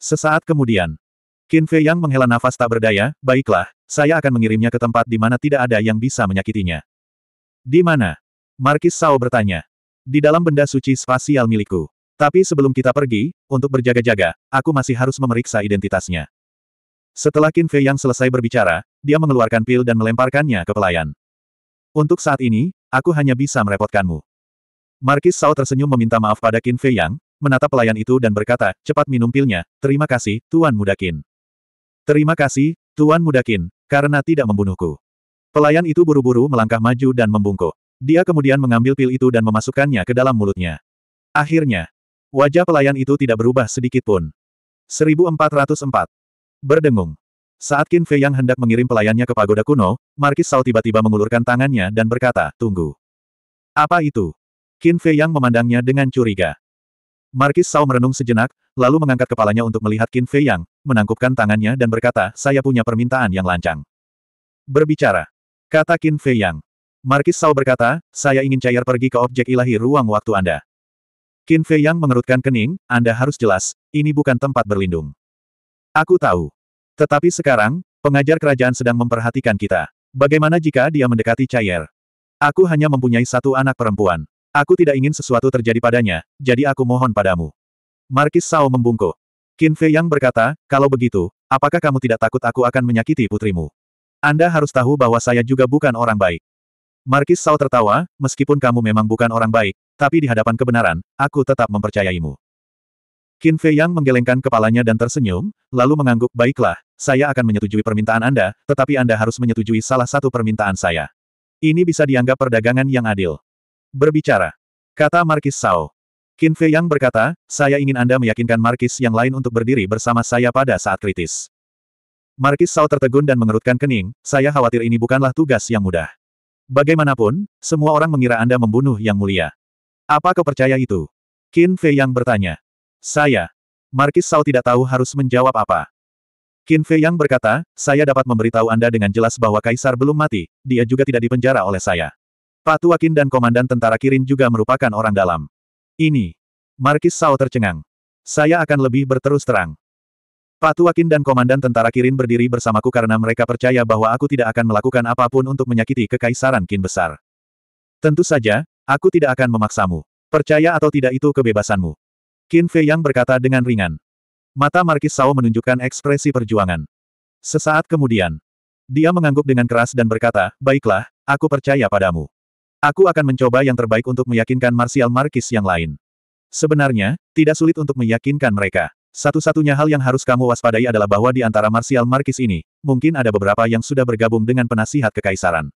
Sesaat kemudian, Qin Fei Yang menghela nafas tak berdaya, baiklah, saya akan mengirimnya ke tempat di mana tidak ada yang bisa menyakitinya. Di mana? Markis Sao bertanya. Di dalam benda suci spasial milikku. Tapi sebelum kita pergi, untuk berjaga-jaga, aku masih harus memeriksa identitasnya. Setelah Qin Fei Yang selesai berbicara, dia mengeluarkan pil dan melemparkannya ke pelayan. Untuk saat ini, aku hanya bisa merepotkanmu. Markis Sao tersenyum meminta maaf pada Qin Fei Yang, menatap pelayan itu dan berkata, cepat minum pilnya, terima kasih, Tuan Mudakin. Terima kasih, Tuan Mudakin, karena tidak membunuhku. Pelayan itu buru-buru melangkah maju dan membungkuk. Dia kemudian mengambil pil itu dan memasukkannya ke dalam mulutnya. Akhirnya, wajah pelayan itu tidak berubah sedikit pun. 1404. Berdengung. Saat Qin Fei yang hendak mengirim pelayannya ke pagoda kuno, Markis Sao tiba-tiba mengulurkan tangannya dan berkata, tunggu. Apa itu? Qin Fei yang memandangnya dengan curiga. Markis Sao merenung sejenak, lalu mengangkat kepalanya untuk melihat Qin Fei Yang, menangkupkan tangannya dan berkata, saya punya permintaan yang lancang. Berbicara. Kata Qin Fei Yang. Markis Sao berkata, saya ingin cair pergi ke objek ilahi ruang waktu Anda. Qin Fei Yang mengerutkan kening, Anda harus jelas, ini bukan tempat berlindung. Aku tahu. Tetapi sekarang, pengajar kerajaan sedang memperhatikan kita. Bagaimana jika dia mendekati cair? Aku hanya mempunyai satu anak perempuan. Aku tidak ingin sesuatu terjadi padanya, jadi aku mohon padamu. Markis Sao membungkuk. Qin Fei Yang berkata, kalau begitu, apakah kamu tidak takut aku akan menyakiti putrimu? Anda harus tahu bahwa saya juga bukan orang baik. Markis Sao tertawa, meskipun kamu memang bukan orang baik, tapi di hadapan kebenaran, aku tetap mempercayaimu. Qin Fei Yang menggelengkan kepalanya dan tersenyum, lalu mengangguk, baiklah, saya akan menyetujui permintaan Anda, tetapi Anda harus menyetujui salah satu permintaan saya. Ini bisa dianggap perdagangan yang adil. Berbicara. Kata Markis Sao. Qin Fei Yang berkata, saya ingin Anda meyakinkan Markis yang lain untuk berdiri bersama saya pada saat kritis. Markis Sao tertegun dan mengerutkan kening, saya khawatir ini bukanlah tugas yang mudah. Bagaimanapun, semua orang mengira Anda membunuh Yang Mulia. Apa kau percaya itu? Qin Fei Yang bertanya. Saya. Markis Sao tidak tahu harus menjawab apa. Qin Fei Yang berkata, saya dapat memberitahu Anda dengan jelas bahwa Kaisar belum mati, dia juga tidak dipenjara oleh saya. Pak Tuakin dan Komandan Tentara Kirin juga merupakan orang dalam. Ini. Markis Sao tercengang. Saya akan lebih berterus terang. Pak Tuakin dan Komandan Tentara Kirin berdiri bersamaku karena mereka percaya bahwa aku tidak akan melakukan apapun untuk menyakiti Kekaisaran Kin Besar. Tentu saja, aku tidak akan memaksamu. Percaya atau tidak itu kebebasanmu. Qin Fei Yang berkata dengan ringan. Mata Markis Sao menunjukkan ekspresi perjuangan. Sesaat kemudian, dia mengangguk dengan keras dan berkata, Baiklah, aku percaya padamu. Aku akan mencoba yang terbaik untuk meyakinkan Marsial Markis yang lain. Sebenarnya, tidak sulit untuk meyakinkan mereka. Satu-satunya hal yang harus kamu waspadai adalah bahwa di antara Marsial Markis ini, mungkin ada beberapa yang sudah bergabung dengan penasihat kekaisaran.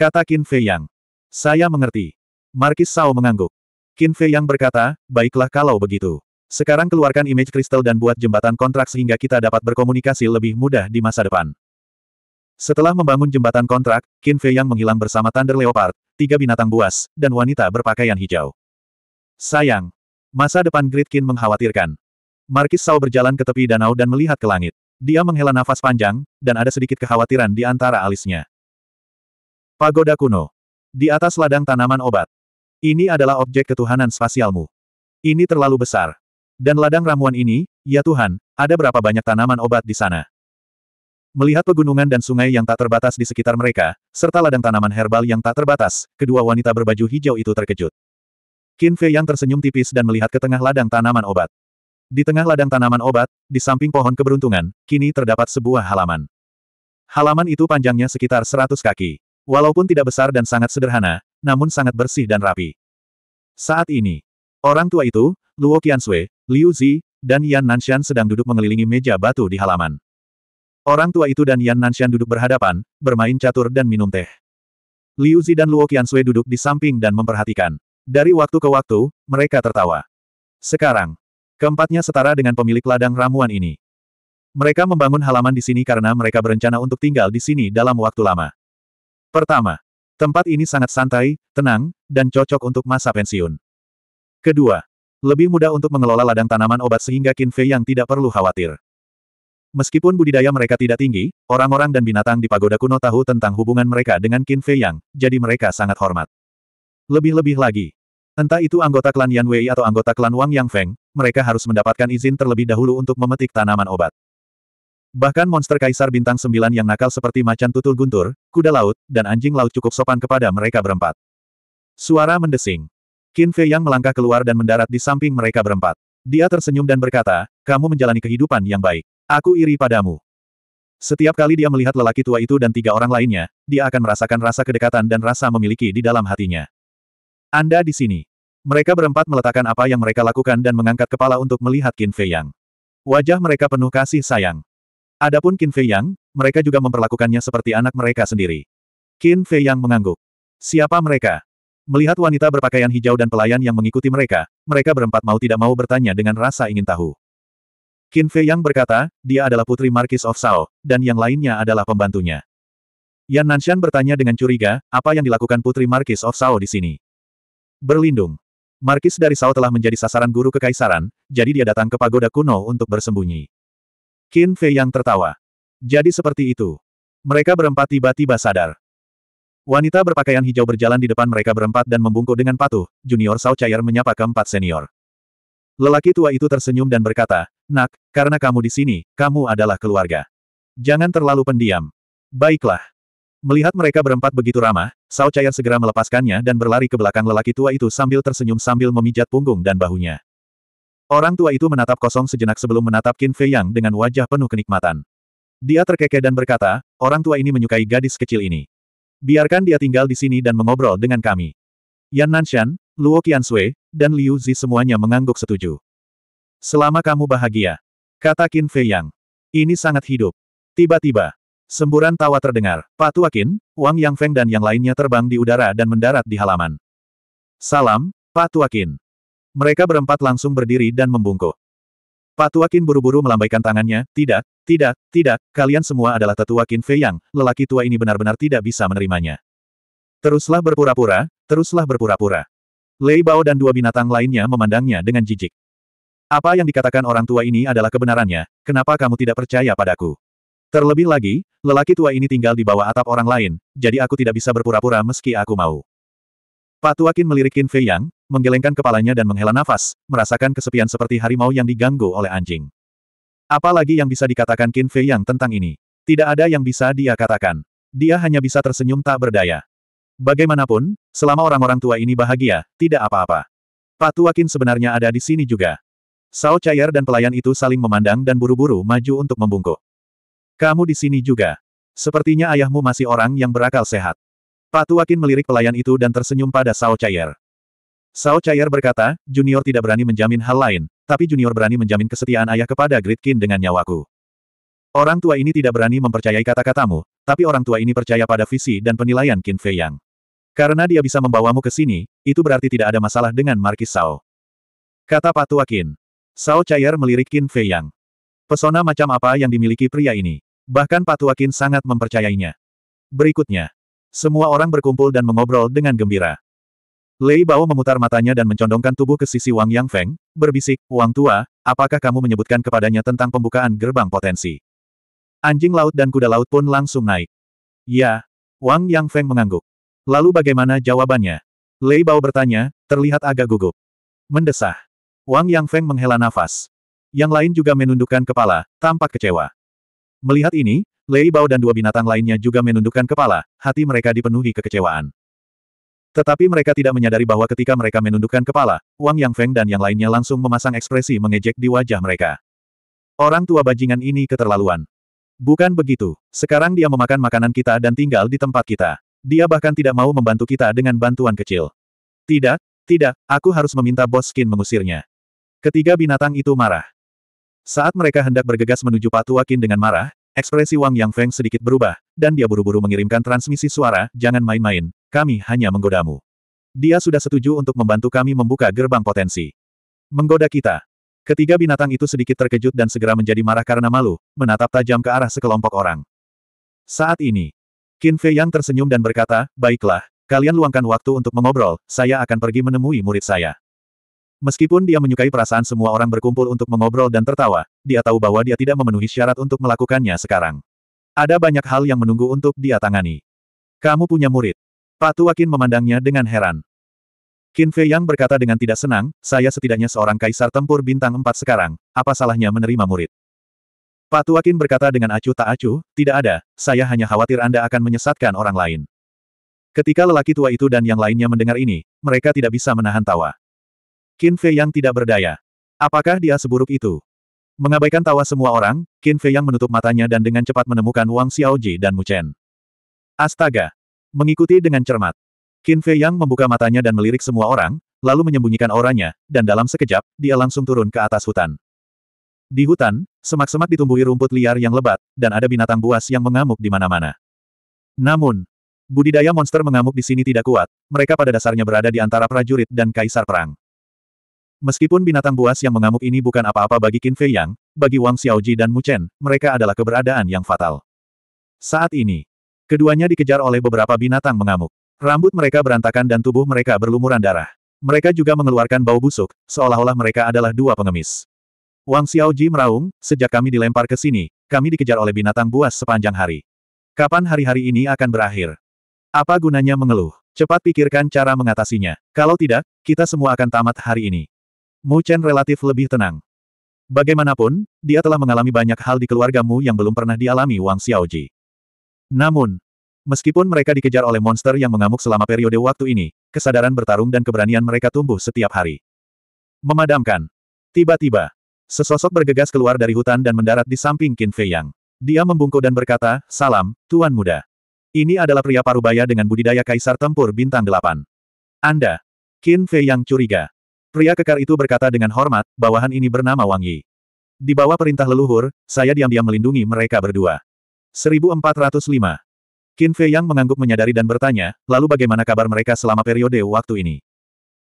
Kata Qin Fei Yang. Saya mengerti. Markis Sao mengangguk. Qin Fei Yang berkata, baiklah kalau begitu. Sekarang keluarkan image kristal dan buat jembatan kontrak sehingga kita dapat berkomunikasi lebih mudah di masa depan. Setelah membangun jembatan kontrak, Qin Fei Yang menghilang bersama Thunder Leopard, tiga binatang buas, dan wanita berpakaian hijau. Sayang. Masa depan Great Qin mengkhawatirkan. Markis Sao berjalan ke tepi danau dan melihat ke langit. Dia menghela nafas panjang, dan ada sedikit kekhawatiran di antara alisnya. Pagoda kuno. Di atas ladang tanaman obat. Ini adalah objek ketuhanan spasialmu. Ini terlalu besar. Dan ladang ramuan ini, ya Tuhan, ada berapa banyak tanaman obat di sana. Melihat pegunungan dan sungai yang tak terbatas di sekitar mereka, serta ladang tanaman herbal yang tak terbatas, kedua wanita berbaju hijau itu terkejut. Qin Fei yang tersenyum tipis dan melihat ke tengah ladang tanaman obat. Di tengah ladang tanaman obat, di samping pohon keberuntungan, kini terdapat sebuah halaman. Halaman itu panjangnya sekitar 100 kaki. Walaupun tidak besar dan sangat sederhana, namun sangat bersih dan rapi. Saat ini, orang tua itu, Luo Qianshui, Liu Zi, dan Yan Nanshan sedang duduk mengelilingi meja batu di halaman. Orang tua itu dan Yan Nanshan duduk berhadapan, bermain catur dan minum teh. Liu Zi dan Luo Qianshui duduk di samping dan memperhatikan. Dari waktu ke waktu, mereka tertawa. Sekarang, keempatnya setara dengan pemilik ladang ramuan ini. Mereka membangun halaman di sini karena mereka berencana untuk tinggal di sini dalam waktu lama. Pertama, tempat ini sangat santai, tenang, dan cocok untuk masa pensiun. Kedua, lebih mudah untuk mengelola ladang tanaman obat sehingga Qin Fei yang tidak perlu khawatir. Meskipun budidaya mereka tidak tinggi, orang-orang dan binatang di pagoda kuno tahu tentang hubungan mereka dengan Qin Fei Yang, jadi mereka sangat hormat. Lebih-lebih lagi. Entah itu anggota klan Yan Wei atau anggota klan Wang Yang Feng, mereka harus mendapatkan izin terlebih dahulu untuk memetik tanaman obat. Bahkan monster kaisar bintang sembilan yang nakal seperti macan tutul guntur, kuda laut, dan anjing laut cukup sopan kepada mereka berempat. Suara mendesing. Qin Fei Yang melangkah keluar dan mendarat di samping mereka berempat. Dia tersenyum dan berkata, kamu menjalani kehidupan yang baik. Aku iri padamu. Setiap kali dia melihat lelaki tua itu dan tiga orang lainnya, dia akan merasakan rasa kedekatan dan rasa memiliki di dalam hatinya. Anda di sini. Mereka berempat meletakkan apa yang mereka lakukan dan mengangkat kepala untuk melihat Qin Fei Yang. Wajah mereka penuh kasih sayang. Adapun Qin Fei Yang, mereka juga memperlakukannya seperti anak mereka sendiri. Qin Fei Yang mengangguk. Siapa mereka? Melihat wanita berpakaian hijau dan pelayan yang mengikuti mereka, mereka berempat mau tidak mau bertanya dengan rasa ingin tahu. Qin Fei yang berkata, dia adalah putri Markis of Sao, dan yang lainnya adalah pembantunya. Yan Nanshan bertanya dengan curiga, apa yang dilakukan putri Markis of Sao di sini? Berlindung. Markis dari Sao telah menjadi sasaran guru kekaisaran, jadi dia datang ke pagoda kuno untuk bersembunyi. Qin Fei yang tertawa. Jadi seperti itu. Mereka berempat tiba-tiba sadar. Wanita berpakaian hijau berjalan di depan mereka berempat dan membungkuk dengan patuh, junior Sao Cair menyapa keempat senior. Lelaki tua itu tersenyum dan berkata, Nak, karena kamu di sini, kamu adalah keluarga. Jangan terlalu pendiam. Baiklah. Melihat mereka berempat begitu ramah, Sao Chaya segera melepaskannya dan berlari ke belakang lelaki tua itu sambil tersenyum sambil memijat punggung dan bahunya. Orang tua itu menatap kosong sejenak sebelum menatap Qin Fei Yang dengan wajah penuh kenikmatan. Dia terkekeh dan berkata, orang tua ini menyukai gadis kecil ini. Biarkan dia tinggal di sini dan mengobrol dengan kami. Yan Nanshan, Luo Sui, dan Liu Zi semuanya mengangguk setuju. Selama kamu bahagia. Kata Qin Fei Yang. Ini sangat hidup. Tiba-tiba, semburan tawa terdengar. Pak Tuakin, Wang Yang Feng dan yang lainnya terbang di udara dan mendarat di halaman. Salam, Pak Tuakin. Mereka berempat langsung berdiri dan membungkuk. Pak Tuakin buru-buru melambaikan tangannya, tidak, tidak, tidak, kalian semua adalah tetua Qin Fei Yang, lelaki tua ini benar-benar tidak bisa menerimanya. Teruslah berpura-pura, teruslah berpura-pura. Lei Bao dan dua binatang lainnya memandangnya dengan jijik. Apa yang dikatakan orang tua ini adalah kebenarannya, kenapa kamu tidak percaya padaku? Terlebih lagi, lelaki tua ini tinggal di bawah atap orang lain, jadi aku tidak bisa berpura-pura meski aku mau. Pak Tuakin melirikin Fei Yang, menggelengkan kepalanya dan menghela nafas, merasakan kesepian seperti harimau yang diganggu oleh anjing. Apalagi yang bisa dikatakan Kin Fei Yang tentang ini? Tidak ada yang bisa dia katakan. Dia hanya bisa tersenyum tak berdaya. Bagaimanapun, selama orang-orang tua ini bahagia, tidak apa-apa. Pak Tuakin sebenarnya ada di sini juga. Sao Cair dan pelayan itu saling memandang dan buru-buru maju untuk membungkuk. Kamu di sini juga. Sepertinya ayahmu masih orang yang berakal sehat. Pak Tuakin melirik pelayan itu dan tersenyum pada Sao Cair. Sao Cair berkata, Junior tidak berani menjamin hal lain, tapi Junior berani menjamin kesetiaan ayah kepada Gridkin dengan nyawaku. Orang tua ini tidak berani mempercayai kata-katamu, tapi orang tua ini percaya pada visi dan penilaian Qin Fei Yang. Karena dia bisa membawamu ke sini, itu berarti tidak ada masalah dengan Markis Sao. Kata Pak Tuakin. Sao Cair melirik Qin Fei Yang. Pesona macam apa yang dimiliki pria ini? Bahkan Patua Qin sangat mempercayainya. Berikutnya. Semua orang berkumpul dan mengobrol dengan gembira. Lei Bao memutar matanya dan mencondongkan tubuh ke sisi Wang Yang Feng, berbisik, Wang Tua, apakah kamu menyebutkan kepadanya tentang pembukaan gerbang potensi? Anjing laut dan kuda laut pun langsung naik. Ya. Wang Yang Feng mengangguk. Lalu bagaimana jawabannya? Lei Bao bertanya, terlihat agak gugup. Mendesah. Wang Yang Feng menghela nafas. Yang lain juga menundukkan kepala, tampak kecewa. Melihat ini, Lei Bao dan dua binatang lainnya juga menundukkan kepala, hati mereka dipenuhi kekecewaan. Tetapi mereka tidak menyadari bahwa ketika mereka menundukkan kepala, Wang Yang Feng dan yang lainnya langsung memasang ekspresi mengejek di wajah mereka. Orang tua bajingan ini keterlaluan. Bukan begitu, sekarang dia memakan makanan kita dan tinggal di tempat kita. Dia bahkan tidak mau membantu kita dengan bantuan kecil. Tidak, tidak, aku harus meminta bos Skin mengusirnya. Ketiga binatang itu marah. Saat mereka hendak bergegas menuju Patuakin dengan marah, ekspresi Wang Yang Feng sedikit berubah, dan dia buru-buru mengirimkan transmisi suara, jangan main-main, kami hanya menggodamu. Dia sudah setuju untuk membantu kami membuka gerbang potensi. Menggoda kita. Ketiga binatang itu sedikit terkejut dan segera menjadi marah karena malu, menatap tajam ke arah sekelompok orang. Saat ini, Qin Fei Yang tersenyum dan berkata, baiklah, kalian luangkan waktu untuk mengobrol, saya akan pergi menemui murid saya. Meskipun dia menyukai perasaan semua orang berkumpul untuk mengobrol dan tertawa, dia tahu bahwa dia tidak memenuhi syarat untuk melakukannya sekarang. Ada banyak hal yang menunggu untuk dia tangani. Kamu punya murid. Patu memandangnya dengan heran. Qin Fei Yang berkata dengan tidak senang, saya setidaknya seorang kaisar tempur bintang empat sekarang, apa salahnya menerima murid? Patu berkata dengan acuh tak acuh, tidak ada, saya hanya khawatir Anda akan menyesatkan orang lain. Ketika lelaki tua itu dan yang lainnya mendengar ini, mereka tidak bisa menahan tawa. Qin Fei yang tidak berdaya. Apakah dia seburuk itu? Mengabaikan tawa semua orang, Qin Fei yang menutup matanya dan dengan cepat menemukan Wang Xiaoji dan Mu Chen. Astaga! Mengikuti dengan cermat. Qin Fei yang membuka matanya dan melirik semua orang, lalu menyembunyikan auranya, dan dalam sekejap, dia langsung turun ke atas hutan. Di hutan, semak-semak ditumbuhi rumput liar yang lebat, dan ada binatang buas yang mengamuk di mana-mana. Namun, budidaya monster mengamuk di sini tidak kuat, mereka pada dasarnya berada di antara prajurit dan kaisar perang. Meskipun binatang buas yang mengamuk ini bukan apa-apa bagi Qin Fei Yang, bagi Wang Xiaoji dan Mu Chen, mereka adalah keberadaan yang fatal. Saat ini, keduanya dikejar oleh beberapa binatang mengamuk. Rambut mereka berantakan dan tubuh mereka berlumuran darah. Mereka juga mengeluarkan bau busuk, seolah-olah mereka adalah dua pengemis. Wang Xiaoji meraung, sejak kami dilempar ke sini, kami dikejar oleh binatang buas sepanjang hari. Kapan hari-hari ini akan berakhir? Apa gunanya mengeluh? Cepat pikirkan cara mengatasinya. Kalau tidak, kita semua akan tamat hari ini. Mu Chen relatif lebih tenang. Bagaimanapun, dia telah mengalami banyak hal di keluargamu yang belum pernah dialami Wang Xiaoji. Namun, meskipun mereka dikejar oleh monster yang mengamuk selama periode waktu ini, kesadaran bertarung dan keberanian mereka tumbuh setiap hari. Memadamkan. Tiba-tiba, sesosok bergegas keluar dari hutan dan mendarat di samping Qin Fei Yang. Dia membungkuk dan berkata, Salam, Tuan Muda. Ini adalah pria parubaya dengan budidaya kaisar tempur bintang delapan. Anda. Qin Fei Yang curiga. Pria kekar itu berkata dengan hormat, bawahan ini bernama Wang Yi. Di bawah perintah leluhur, saya diam-diam melindungi mereka berdua. 1405. Qin Fei Yang mengangguk menyadari dan bertanya, lalu bagaimana kabar mereka selama periode waktu ini?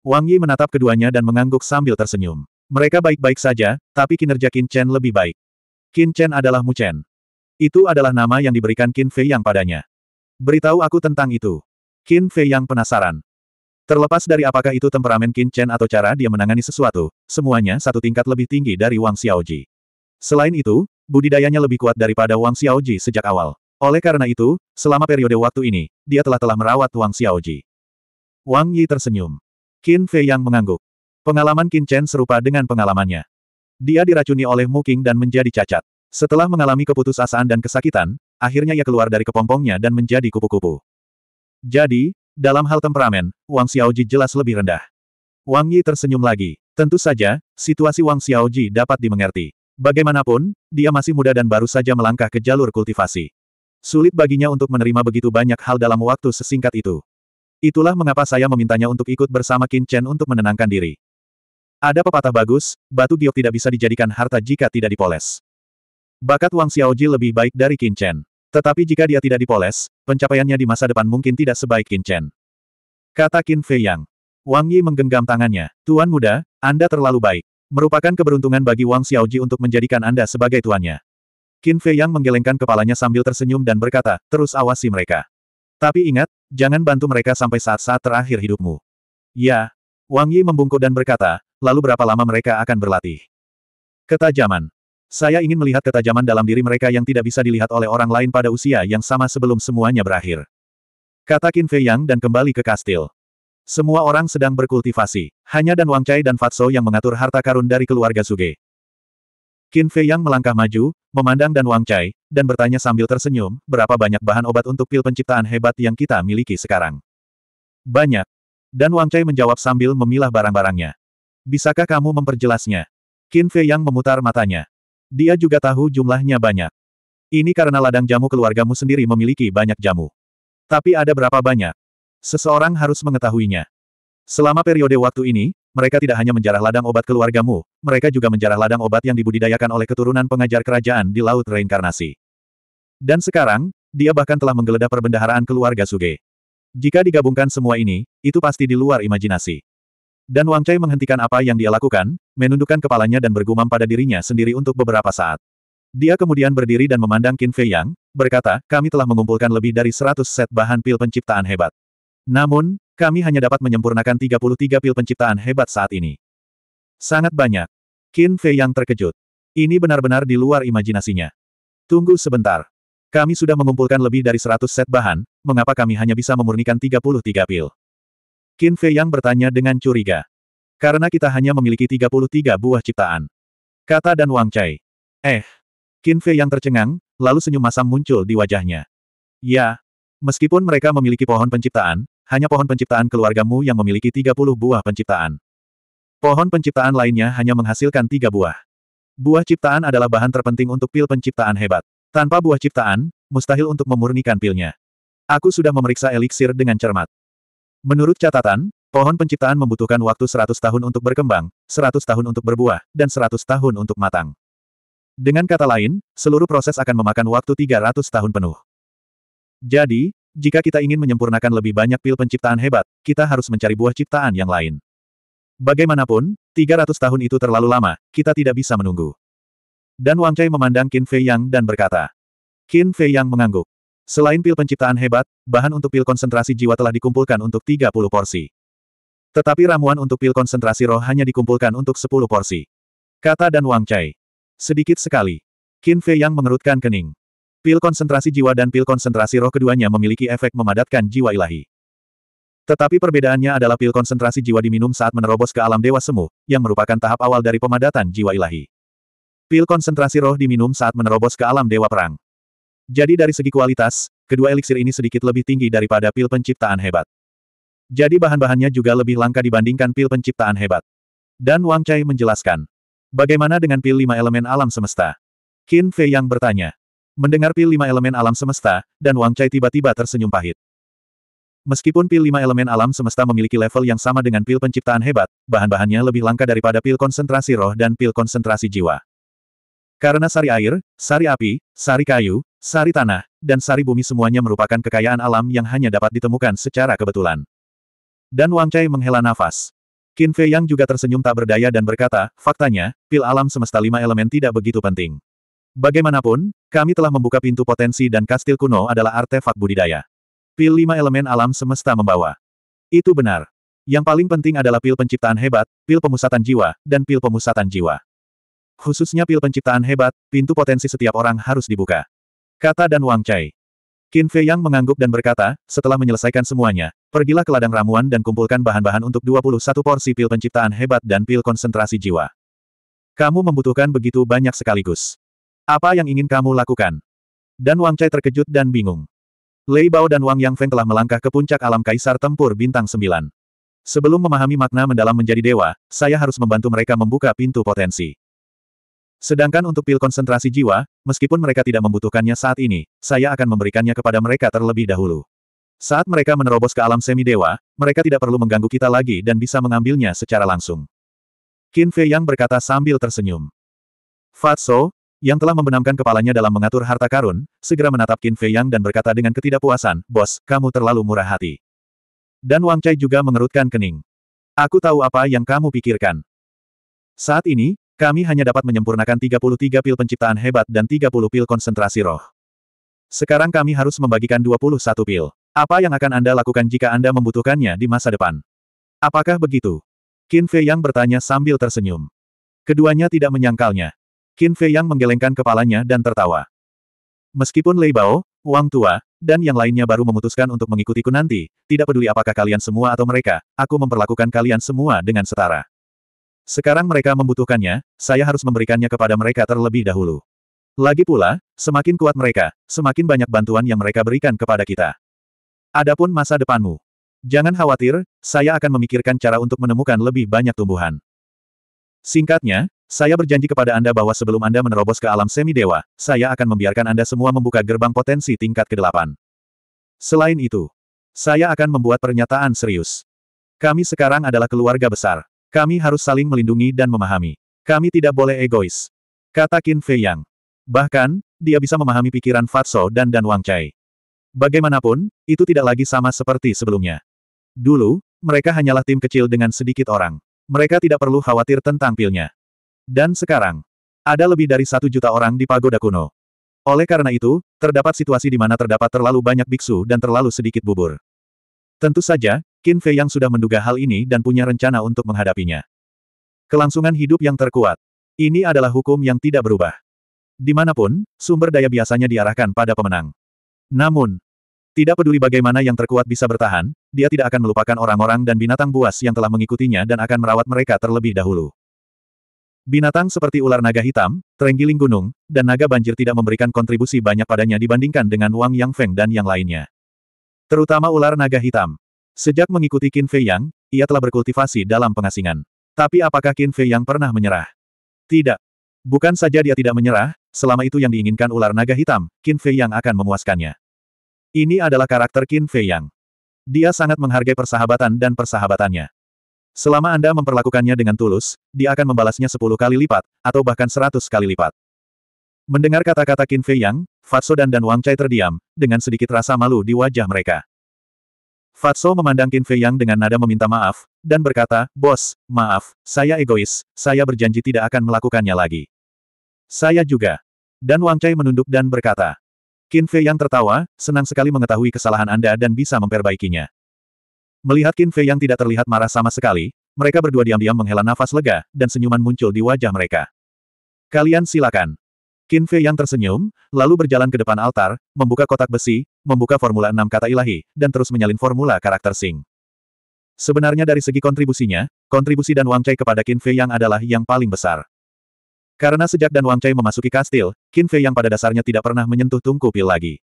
Wang Yi menatap keduanya dan mengangguk sambil tersenyum. Mereka baik-baik saja, tapi kinerja Qin Chen lebih baik. Qin Chen adalah Mu Chen. Itu adalah nama yang diberikan Qin Fei Yang padanya. Beritahu aku tentang itu. Qin Fei Yang penasaran. Terlepas dari apakah itu temperamen Qin Chen atau cara dia menangani sesuatu, semuanya satu tingkat lebih tinggi dari Wang Xiaoji. Selain itu, budidayanya lebih kuat daripada Wang Xiaoji sejak awal. Oleh karena itu, selama periode waktu ini, dia telah telah merawat Wang Xiaoji. Wang Yi tersenyum. Qin Fei yang mengangguk. Pengalaman Qin Chen serupa dengan pengalamannya. Dia diracuni oleh Muking dan menjadi cacat. Setelah mengalami keputusasaan dan kesakitan, akhirnya ia keluar dari kepompongnya dan menjadi kupu-kupu. Jadi, dalam hal temperamen, Wang Xiaoji jelas lebih rendah. Wang Yi tersenyum lagi. Tentu saja, situasi Wang Xiaoji dapat dimengerti. Bagaimanapun, dia masih muda dan baru saja melangkah ke jalur kultivasi. Sulit baginya untuk menerima begitu banyak hal dalam waktu sesingkat itu. Itulah mengapa saya memintanya untuk ikut bersama Qin Chen untuk menenangkan diri. Ada pepatah bagus, batu giok tidak bisa dijadikan harta jika tidak dipoles. Bakat Wang Xiaoji lebih baik dari Qin Chen. Tetapi jika dia tidak dipoles, pencapaiannya di masa depan mungkin tidak sebaik Qin Chen. Kata Qin Fei Yang. Wang Yi menggenggam tangannya. Tuan muda, Anda terlalu baik. Merupakan keberuntungan bagi Wang Xiaoji untuk menjadikan Anda sebagai tuannya. Qin Fei Yang menggelengkan kepalanya sambil tersenyum dan berkata, terus awasi mereka. Tapi ingat, jangan bantu mereka sampai saat-saat terakhir hidupmu. Ya. Wang Yi membungkuk dan berkata, lalu berapa lama mereka akan berlatih? Ketajaman. Saya ingin melihat ketajaman dalam diri mereka yang tidak bisa dilihat oleh orang lain pada usia yang sama sebelum semuanya berakhir. Kata Qin Fei Yang dan kembali ke kastil. Semua orang sedang berkultivasi. Hanya Dan Wang Chai dan Fatso yang mengatur harta karun dari keluarga Suge. Qin Fei Yang melangkah maju, memandang Dan Wang Chai, dan bertanya sambil tersenyum, berapa banyak bahan obat untuk pil penciptaan hebat yang kita miliki sekarang? Banyak. Dan Wang Chai menjawab sambil memilah barang-barangnya. Bisakah kamu memperjelasnya? Qin Fei Yang memutar matanya. Dia juga tahu jumlahnya banyak. Ini karena ladang jamu keluargamu sendiri memiliki banyak jamu. Tapi ada berapa banyak? Seseorang harus mengetahuinya. Selama periode waktu ini, mereka tidak hanya menjarah ladang obat keluargamu, mereka juga menjarah ladang obat yang dibudidayakan oleh keturunan pengajar kerajaan di Laut Reinkarnasi. Dan sekarang, dia bahkan telah menggeledah perbendaharaan keluarga Suge. Jika digabungkan semua ini, itu pasti di luar imajinasi. Dan Wang Chai menghentikan apa yang dia lakukan, menundukkan kepalanya dan bergumam pada dirinya sendiri untuk beberapa saat. Dia kemudian berdiri dan memandang Qin Fei Yang, berkata, kami telah mengumpulkan lebih dari 100 set bahan pil penciptaan hebat. Namun, kami hanya dapat menyempurnakan 33 pil penciptaan hebat saat ini. Sangat banyak. Qin Fei Yang terkejut. Ini benar-benar di luar imajinasinya. Tunggu sebentar. Kami sudah mengumpulkan lebih dari 100 set bahan, mengapa kami hanya bisa memurnikan 33 pil? Qin Fei Yang bertanya dengan curiga. Karena kita hanya memiliki 33 buah ciptaan. Kata dan Wang Chai. Eh. Qin Fei yang tercengang, lalu senyum masam muncul di wajahnya. Ya. Meskipun mereka memiliki pohon penciptaan, hanya pohon penciptaan keluargamu yang memiliki 30 buah penciptaan. Pohon penciptaan lainnya hanya menghasilkan tiga buah. Buah ciptaan adalah bahan terpenting untuk pil penciptaan hebat. Tanpa buah ciptaan, mustahil untuk memurnikan pilnya. Aku sudah memeriksa eliksir dengan cermat. Menurut catatan, Pohon penciptaan membutuhkan waktu 100 tahun untuk berkembang, 100 tahun untuk berbuah, dan 100 tahun untuk matang. Dengan kata lain, seluruh proses akan memakan waktu 300 tahun penuh. Jadi, jika kita ingin menyempurnakan lebih banyak pil penciptaan hebat, kita harus mencari buah ciptaan yang lain. Bagaimanapun, 300 tahun itu terlalu lama, kita tidak bisa menunggu. Dan Wang Chai memandang Qin Fei Yang dan berkata. Qin Fei Yang mengangguk. Selain pil penciptaan hebat, bahan untuk pil konsentrasi jiwa telah dikumpulkan untuk 30 porsi. Tetapi ramuan untuk pil konsentrasi roh hanya dikumpulkan untuk 10 porsi. Kata dan Wang Chai. Sedikit sekali. Qin Fei yang mengerutkan kening. Pil konsentrasi jiwa dan pil konsentrasi roh keduanya memiliki efek memadatkan jiwa ilahi. Tetapi perbedaannya adalah pil konsentrasi jiwa diminum saat menerobos ke alam dewa semu, yang merupakan tahap awal dari pemadatan jiwa ilahi. Pil konsentrasi roh diminum saat menerobos ke alam dewa perang. Jadi dari segi kualitas, kedua eliksir ini sedikit lebih tinggi daripada pil penciptaan hebat. Jadi bahan-bahannya juga lebih langka dibandingkan pil penciptaan hebat. Dan Wang Chai menjelaskan. Bagaimana dengan pil lima elemen alam semesta? Qin Fei yang bertanya. Mendengar pil lima elemen alam semesta, dan Wang Chai tiba-tiba tersenyum pahit. Meskipun pil lima elemen alam semesta memiliki level yang sama dengan pil penciptaan hebat, bahan-bahannya lebih langka daripada pil konsentrasi roh dan pil konsentrasi jiwa. Karena sari air, sari api, sari kayu, sari tanah, dan sari bumi semuanya merupakan kekayaan alam yang hanya dapat ditemukan secara kebetulan. Dan Wang Chai menghela nafas. Qin Fei Yang juga tersenyum tak berdaya dan berkata, faktanya, pil alam semesta lima elemen tidak begitu penting. Bagaimanapun, kami telah membuka pintu potensi dan kastil kuno adalah artefak budidaya. Pil lima elemen alam semesta membawa. Itu benar. Yang paling penting adalah pil penciptaan hebat, pil pemusatan jiwa, dan pil pemusatan jiwa. Khususnya pil penciptaan hebat, pintu potensi setiap orang harus dibuka. Kata dan Wang Chai. Qin Fei Yang mengangguk dan berkata, setelah menyelesaikan semuanya, pergilah ke ladang ramuan dan kumpulkan bahan-bahan untuk 21 porsi pil penciptaan hebat dan pil konsentrasi jiwa. Kamu membutuhkan begitu banyak sekaligus. Apa yang ingin kamu lakukan? Dan Wang Chai terkejut dan bingung. Lei Bao dan Wang Yang Feng telah melangkah ke puncak alam kaisar tempur bintang 9. Sebelum memahami makna mendalam menjadi dewa, saya harus membantu mereka membuka pintu potensi. Sedangkan untuk pil konsentrasi jiwa, meskipun mereka tidak membutuhkannya saat ini, saya akan memberikannya kepada mereka terlebih dahulu. Saat mereka menerobos ke alam semi-dewa, mereka tidak perlu mengganggu kita lagi dan bisa mengambilnya secara langsung. Qin Fei Yang berkata sambil tersenyum. Fatso, yang telah membenamkan kepalanya dalam mengatur harta karun, segera menatap Qin Fei Yang dan berkata dengan ketidakpuasan, Bos, kamu terlalu murah hati. Dan Wang Chai juga mengerutkan kening. Aku tahu apa yang kamu pikirkan. Saat ini, kami hanya dapat menyempurnakan 33 pil penciptaan hebat dan 30 pil konsentrasi roh. Sekarang kami harus membagikan 21 pil. Apa yang akan Anda lakukan jika Anda membutuhkannya di masa depan? Apakah begitu? Qin Fei Yang bertanya sambil tersenyum. Keduanya tidak menyangkalnya. Qin Fei Yang menggelengkan kepalanya dan tertawa. Meskipun Lei Bao, Wang Tua, dan yang lainnya baru memutuskan untuk mengikutiku nanti, tidak peduli apakah kalian semua atau mereka, aku memperlakukan kalian semua dengan setara. Sekarang mereka membutuhkannya, saya harus memberikannya kepada mereka terlebih dahulu. Lagi pula, semakin kuat mereka, semakin banyak bantuan yang mereka berikan kepada kita. Adapun masa depanmu. Jangan khawatir, saya akan memikirkan cara untuk menemukan lebih banyak tumbuhan. Singkatnya, saya berjanji kepada Anda bahwa sebelum Anda menerobos ke alam semi-dewa, saya akan membiarkan Anda semua membuka gerbang potensi tingkat ke-8. Selain itu, saya akan membuat pernyataan serius. Kami sekarang adalah keluarga besar. Kami harus saling melindungi dan memahami. Kami tidak boleh egois. Kata Qin Fei Yang. Bahkan, dia bisa memahami pikiran Fatso dan Dan Wang Chai. Bagaimanapun, itu tidak lagi sama seperti sebelumnya. Dulu, mereka hanyalah tim kecil dengan sedikit orang. Mereka tidak perlu khawatir tentang pilnya. Dan sekarang, ada lebih dari satu juta orang di pagoda kuno. Oleh karena itu, terdapat situasi di mana terdapat terlalu banyak biksu dan terlalu sedikit bubur. Tentu saja, Qin Fei yang sudah menduga hal ini dan punya rencana untuk menghadapinya. Kelangsungan hidup yang terkuat. Ini adalah hukum yang tidak berubah. Dimanapun, sumber daya biasanya diarahkan pada pemenang. Namun, tidak peduli bagaimana yang terkuat bisa bertahan, dia tidak akan melupakan orang-orang dan binatang buas yang telah mengikutinya dan akan merawat mereka terlebih dahulu. Binatang seperti ular naga hitam, terenggiling gunung, dan naga banjir tidak memberikan kontribusi banyak padanya dibandingkan dengan Wang Yang Feng dan yang lainnya. Terutama ular naga hitam. Sejak mengikuti Qin Fei Yang, ia telah berkultivasi dalam pengasingan. Tapi apakah Qin Fei Yang pernah menyerah? Tidak. Bukan saja dia tidak menyerah, selama itu yang diinginkan ular naga hitam, Qin Fei Yang akan memuaskannya. Ini adalah karakter Qin Fei Yang. Dia sangat menghargai persahabatan dan persahabatannya. Selama Anda memperlakukannya dengan tulus, dia akan membalasnya sepuluh kali lipat, atau bahkan seratus kali lipat. Mendengar kata-kata Qin Fei Yang, Fatso dan Dan Wang Chai terdiam, dengan sedikit rasa malu di wajah mereka. Fatso memandang Qin Fei Yang dengan nada meminta maaf, dan berkata, Bos, maaf, saya egois, saya berjanji tidak akan melakukannya lagi. Saya juga. Dan Wang Chai menunduk dan berkata. Qin Fei Yang tertawa, senang sekali mengetahui kesalahan Anda dan bisa memperbaikinya. Melihat Qin Fei Yang tidak terlihat marah sama sekali, mereka berdua diam-diam menghela nafas lega, dan senyuman muncul di wajah mereka. Kalian silakan. Qin Fei yang tersenyum, lalu berjalan ke depan altar, membuka kotak besi, membuka formula enam kata ilahi, dan terus menyalin formula karakter Sing. Sebenarnya dari segi kontribusinya, kontribusi dan Wang Chai kepada Qin Fei yang adalah yang paling besar. Karena sejak dan Wang Chai memasuki kastil, Qin Fei yang pada dasarnya tidak pernah menyentuh tungku pil lagi.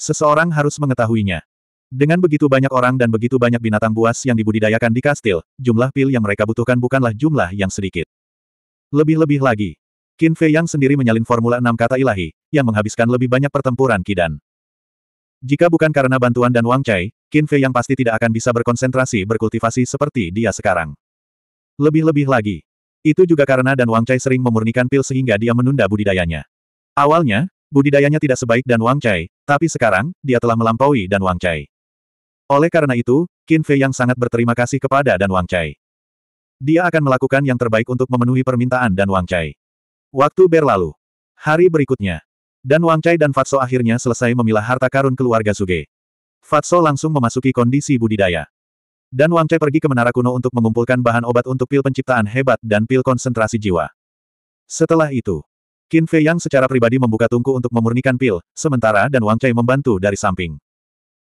Seseorang harus mengetahuinya. Dengan begitu banyak orang dan begitu banyak binatang buas yang dibudidayakan di kastil, jumlah pil yang mereka butuhkan bukanlah jumlah yang sedikit. Lebih-lebih lagi, Qin Fei Yang sendiri menyalin formula enam kata ilahi, yang menghabiskan lebih banyak pertempuran Kidan. Jika bukan karena bantuan dan Wang Chai, Qin Fei Yang pasti tidak akan bisa berkonsentrasi berkultivasi seperti dia sekarang. Lebih-lebih lagi. Itu juga karena dan Wang Chai sering memurnikan pil sehingga dia menunda budidayanya. Awalnya, budidayanya tidak sebaik dan Wang Chai, tapi sekarang, dia telah melampaui dan Wang Chai. Oleh karena itu, Qin Fei Yang sangat berterima kasih kepada dan Wang Chai. Dia akan melakukan yang terbaik untuk memenuhi permintaan dan Wang Chai. Waktu berlalu. Hari berikutnya. Dan Wang Chai dan Fatso akhirnya selesai memilah harta karun keluarga Suge. Fatso langsung memasuki kondisi budidaya. Dan Wang Chai pergi ke menara kuno untuk mengumpulkan bahan obat untuk pil penciptaan hebat dan pil konsentrasi jiwa. Setelah itu, Qin Fei Yang secara pribadi membuka tungku untuk memurnikan pil, sementara dan Wang Chai membantu dari samping.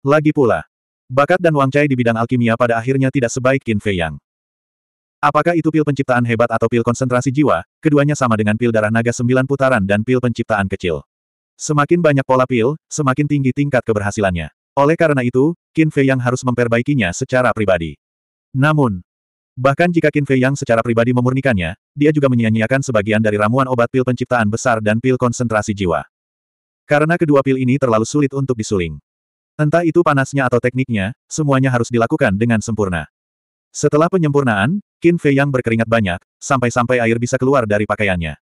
Lagi pula, bakat dan Wang Chai di bidang alkimia pada akhirnya tidak sebaik Qin Fei Yang. Apakah itu pil penciptaan hebat atau pil konsentrasi jiwa, keduanya sama dengan pil darah naga sembilan putaran dan pil penciptaan kecil. Semakin banyak pola pil, semakin tinggi tingkat keberhasilannya. Oleh karena itu, Qin Fei Yang harus memperbaikinya secara pribadi. Namun, bahkan jika Qin Fei Yang secara pribadi memurnikannya, dia juga menyia-nyiakan sebagian dari ramuan obat pil penciptaan besar dan pil konsentrasi jiwa. Karena kedua pil ini terlalu sulit untuk disuling. Entah itu panasnya atau tekniknya, semuanya harus dilakukan dengan sempurna. Setelah penyempurnaan, Qin Fei yang berkeringat banyak, sampai-sampai air bisa keluar dari pakaiannya.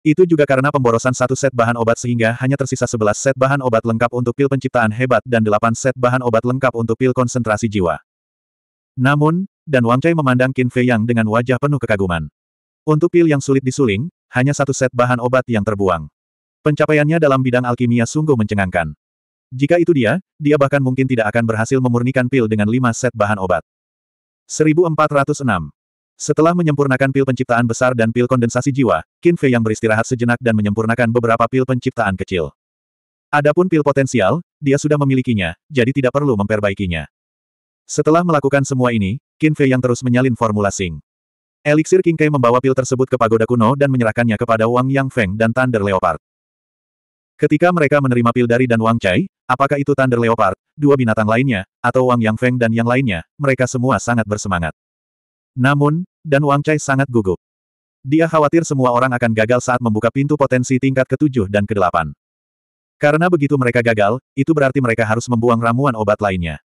Itu juga karena pemborosan satu set bahan obat sehingga hanya tersisa 11 set bahan obat lengkap untuk pil penciptaan hebat dan 8 set bahan obat lengkap untuk pil konsentrasi jiwa. Namun, dan Wang Chai memandang Qin Fei Yang dengan wajah penuh kekaguman. Untuk pil yang sulit disuling, hanya satu set bahan obat yang terbuang. Pencapaiannya dalam bidang alkimia sungguh mencengangkan. Jika itu dia, dia bahkan mungkin tidak akan berhasil memurnikan pil dengan lima set bahan obat. 1406. Setelah menyempurnakan pil penciptaan besar dan pil kondensasi jiwa, Qin Fei yang beristirahat sejenak dan menyempurnakan beberapa pil penciptaan kecil. Adapun pil potensial, dia sudah memilikinya, jadi tidak perlu memperbaikinya. Setelah melakukan semua ini, Qin Fei yang terus menyalin formula Sing. Eliksir King Kai membawa pil tersebut ke pagoda kuno dan menyerahkannya kepada Wang Yang Feng dan Thunder Leopard. Ketika mereka menerima pil dari dan Wang Chai, apakah itu Thunder Leopard, dua binatang lainnya, atau Wang Yang Feng dan yang lainnya, mereka semua sangat bersemangat. Namun, dan Wang Chai sangat gugup. Dia khawatir semua orang akan gagal saat membuka pintu potensi tingkat ke-7 dan ke-8. Karena begitu mereka gagal, itu berarti mereka harus membuang ramuan obat lainnya.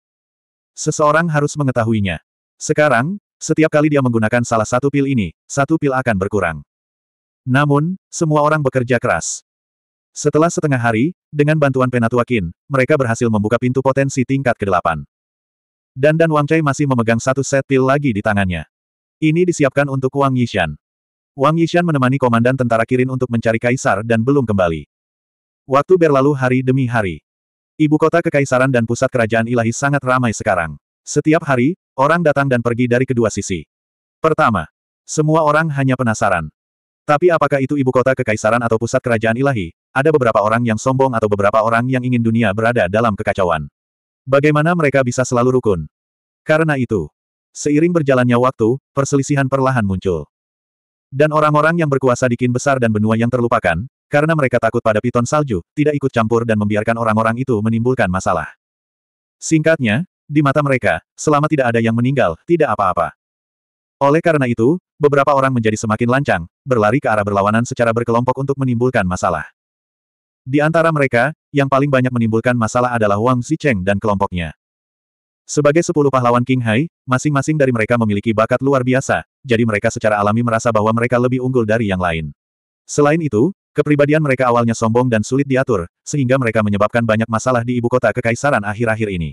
Seseorang harus mengetahuinya. Sekarang, setiap kali dia menggunakan salah satu pil ini, satu pil akan berkurang. Namun, semua orang bekerja keras. Setelah setengah hari, dengan bantuan Penatua Qin, mereka berhasil membuka pintu potensi tingkat ke-8. Dan Dan Wang Chai masih memegang satu set pil lagi di tangannya. Ini disiapkan untuk Wang Yishan. Wang Yishan menemani komandan tentara Kirin untuk mencari kaisar dan belum kembali. Waktu berlalu hari demi hari. Ibu kota kekaisaran dan pusat kerajaan ilahi sangat ramai sekarang. Setiap hari, orang datang dan pergi dari kedua sisi. Pertama, semua orang hanya penasaran. Tapi apakah itu ibu kota kekaisaran atau pusat kerajaan ilahi, ada beberapa orang yang sombong atau beberapa orang yang ingin dunia berada dalam kekacauan. Bagaimana mereka bisa selalu rukun? Karena itu, seiring berjalannya waktu, perselisihan perlahan muncul. Dan orang-orang yang berkuasa di kin besar dan benua yang terlupakan, karena mereka takut pada piton salju, tidak ikut campur dan membiarkan orang-orang itu menimbulkan masalah. Singkatnya, di mata mereka, selama tidak ada yang meninggal, tidak apa-apa. Oleh karena itu, beberapa orang menjadi semakin lancang, berlari ke arah berlawanan secara berkelompok untuk menimbulkan masalah. Di antara mereka, yang paling banyak menimbulkan masalah adalah Wang Zicheng dan kelompoknya. Sebagai sepuluh pahlawan King Hai, masing-masing dari mereka memiliki bakat luar biasa, jadi mereka secara alami merasa bahwa mereka lebih unggul dari yang lain. Selain itu, kepribadian mereka awalnya sombong dan sulit diatur, sehingga mereka menyebabkan banyak masalah di ibu kota kekaisaran akhir-akhir ini.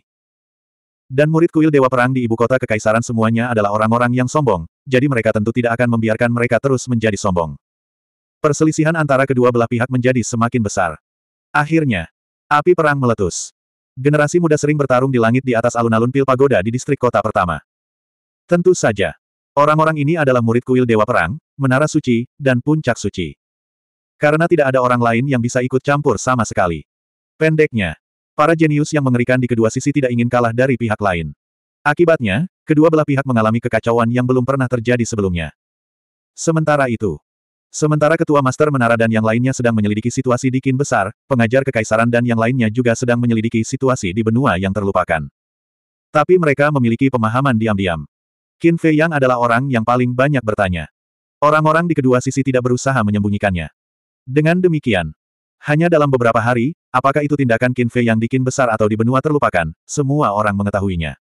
Dan murid kuil Dewa Perang di ibu kota kekaisaran semuanya adalah orang-orang yang sombong, jadi mereka tentu tidak akan membiarkan mereka terus menjadi sombong. Perselisihan antara kedua belah pihak menjadi semakin besar. Akhirnya, api perang meletus. Generasi muda sering bertarung di langit di atas alun-alun pil pagoda di distrik kota pertama. Tentu saja. Orang-orang ini adalah murid kuil Dewa Perang, Menara Suci, dan Puncak Suci. Karena tidak ada orang lain yang bisa ikut campur sama sekali. Pendeknya, para jenius yang mengerikan di kedua sisi tidak ingin kalah dari pihak lain. Akibatnya, kedua belah pihak mengalami kekacauan yang belum pernah terjadi sebelumnya. Sementara itu, Sementara Ketua Master Menara dan yang lainnya sedang menyelidiki situasi di Kin Besar, pengajar kekaisaran dan yang lainnya juga sedang menyelidiki situasi di benua yang terlupakan. Tapi mereka memiliki pemahaman diam-diam. Qin Fei Yang adalah orang yang paling banyak bertanya. Orang-orang di kedua sisi tidak berusaha menyembunyikannya. Dengan demikian, hanya dalam beberapa hari, apakah itu tindakan Qin Fei Yang di Qin Besar atau di benua terlupakan, semua orang mengetahuinya.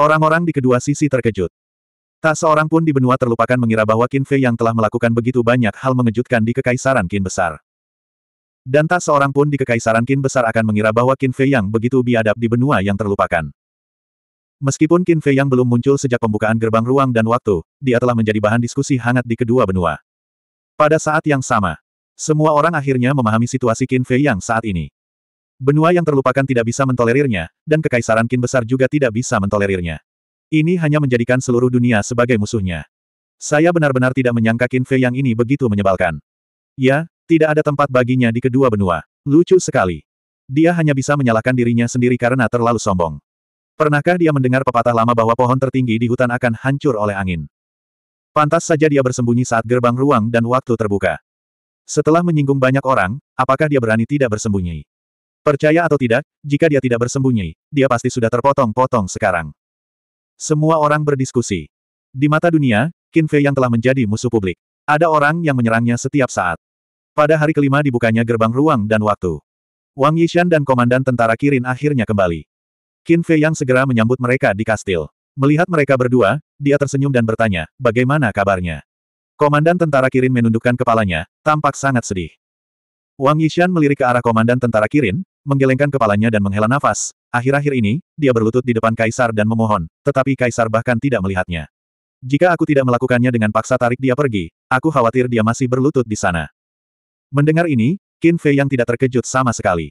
Orang-orang di kedua sisi terkejut. Tak seorang pun di benua terlupakan mengira bahwa Qin Fei yang telah melakukan begitu banyak hal mengejutkan di Kekaisaran Qin Besar. Dan tak seorang pun di Kekaisaran Qin Besar akan mengira bahwa Qin Fei yang begitu biadab di benua yang terlupakan. Meskipun Qin Fei yang belum muncul sejak pembukaan gerbang ruang dan waktu, dia telah menjadi bahan diskusi hangat di kedua benua. Pada saat yang sama, semua orang akhirnya memahami situasi Qin Fei yang saat ini. Benua yang terlupakan tidak bisa mentolerirnya, dan Kekaisaran Qin Besar juga tidak bisa mentolerirnya. Ini hanya menjadikan seluruh dunia sebagai musuhnya. Saya benar-benar tidak menyangka Qin Fei yang ini begitu menyebalkan. Ya, tidak ada tempat baginya di kedua benua. Lucu sekali. Dia hanya bisa menyalahkan dirinya sendiri karena terlalu sombong. Pernahkah dia mendengar pepatah lama bahwa pohon tertinggi di hutan akan hancur oleh angin? Pantas saja dia bersembunyi saat gerbang ruang dan waktu terbuka. Setelah menyinggung banyak orang, apakah dia berani tidak bersembunyi? Percaya atau tidak, jika dia tidak bersembunyi, dia pasti sudah terpotong-potong sekarang. Semua orang berdiskusi. Di mata dunia, Qin Fei yang telah menjadi musuh publik. Ada orang yang menyerangnya setiap saat. Pada hari kelima dibukanya gerbang ruang dan waktu. Wang Yishan dan komandan tentara Kirin akhirnya kembali. Qin Fei yang segera menyambut mereka di kastil. Melihat mereka berdua, dia tersenyum dan bertanya, bagaimana kabarnya? Komandan tentara Kirin menundukkan kepalanya, tampak sangat sedih. Wang Yishan melirik ke arah komandan tentara Kirin, menggelengkan kepalanya dan menghela nafas. Akhir-akhir ini, dia berlutut di depan Kaisar dan memohon, tetapi Kaisar bahkan tidak melihatnya. Jika aku tidak melakukannya dengan paksa tarik dia pergi, aku khawatir dia masih berlutut di sana. Mendengar ini, Qin Fei yang tidak terkejut sama sekali.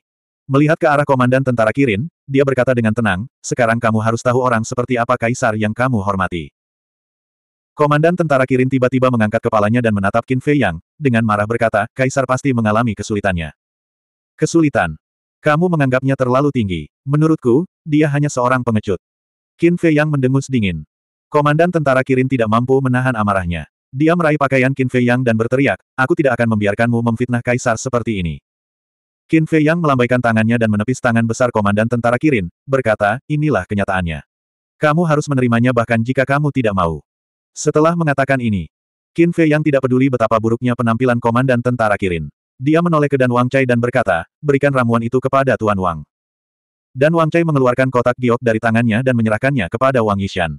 Melihat ke arah komandan tentara Kirin, dia berkata dengan tenang, sekarang kamu harus tahu orang seperti apa kaisar yang kamu hormati. Komandan tentara Kirin tiba-tiba mengangkat kepalanya dan menatap Qin Fei Yang, dengan marah berkata, kaisar pasti mengalami kesulitannya. Kesulitan. Kamu menganggapnya terlalu tinggi. Menurutku, dia hanya seorang pengecut. Qin Fei Yang mendengus dingin. Komandan tentara Kirin tidak mampu menahan amarahnya. Dia meraih pakaian Qin Fei Yang dan berteriak, aku tidak akan membiarkanmu memfitnah kaisar seperti ini. Qin Fei Yang melambaikan tangannya dan menepis tangan besar komandan tentara Kirin, berkata, inilah kenyataannya. Kamu harus menerimanya bahkan jika kamu tidak mau. Setelah mengatakan ini, Qin Fei Yang tidak peduli betapa buruknya penampilan komandan tentara Kirin. Dia menoleh ke Dan Wang Chai dan berkata, berikan ramuan itu kepada Tuan Wang. Dan Wang Chai mengeluarkan kotak giok dari tangannya dan menyerahkannya kepada Wang Yishan.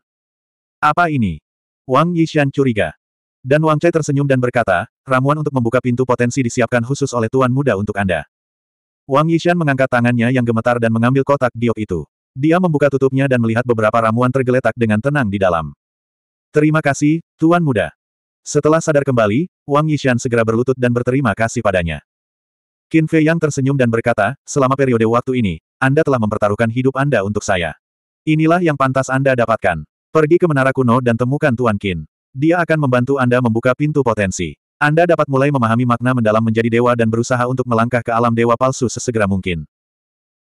Apa ini? Wang Yishan curiga. Dan Wang Chai tersenyum dan berkata, ramuan untuk membuka pintu potensi disiapkan khusus oleh Tuan Muda untuk Anda. Wang Yishan mengangkat tangannya yang gemetar dan mengambil kotak giok itu. Dia membuka tutupnya dan melihat beberapa ramuan tergeletak dengan tenang di dalam. Terima kasih, Tuan Muda. Setelah sadar kembali, Wang Yishan segera berlutut dan berterima kasih padanya. Qin Fei Yang tersenyum dan berkata, selama periode waktu ini, Anda telah mempertaruhkan hidup Anda untuk saya. Inilah yang pantas Anda dapatkan. Pergi ke menara kuno dan temukan Tuan Qin. Dia akan membantu Anda membuka pintu potensi. Anda dapat mulai memahami makna mendalam menjadi dewa dan berusaha untuk melangkah ke alam dewa palsu sesegera mungkin.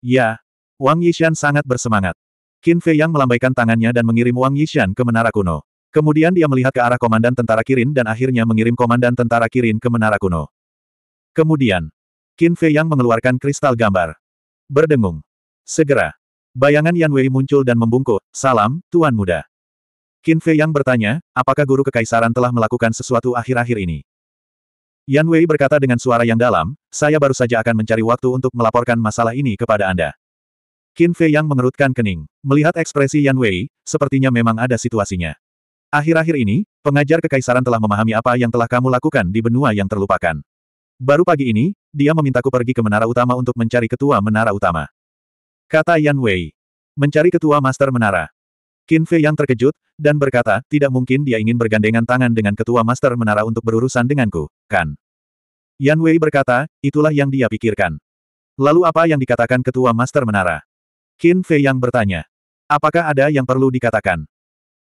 Ya. Wang Yishan sangat bersemangat. Qin Fei Yang melambaikan tangannya dan mengirim Wang Yishan ke menara kuno. Kemudian dia melihat ke arah komandan tentara Kirin dan akhirnya mengirim komandan tentara Kirin ke menara kuno. Kemudian, Qin Fei Yang mengeluarkan kristal gambar. Berdengung. Segera, bayangan Yan Wei muncul dan membungkuk, salam, Tuan Muda. Qin Fei Yang bertanya, apakah guru kekaisaran telah melakukan sesuatu akhir-akhir ini? Yan Wei berkata dengan suara yang dalam, saya baru saja akan mencari waktu untuk melaporkan masalah ini kepada Anda. Qin Fei Yang mengerutkan kening. Melihat ekspresi Yan Wei, sepertinya memang ada situasinya. Akhir-akhir ini, pengajar kekaisaran telah memahami apa yang telah kamu lakukan di benua yang terlupakan. Baru pagi ini, dia memintaku pergi ke menara utama untuk mencari ketua menara utama. Kata Yan Wei. Mencari ketua master menara. Qin Fei yang terkejut, dan berkata, tidak mungkin dia ingin bergandengan tangan dengan ketua master menara untuk berurusan denganku, kan? Yan Wei berkata, itulah yang dia pikirkan. Lalu apa yang dikatakan ketua master menara? Qin Fei yang bertanya. Apakah ada yang perlu dikatakan?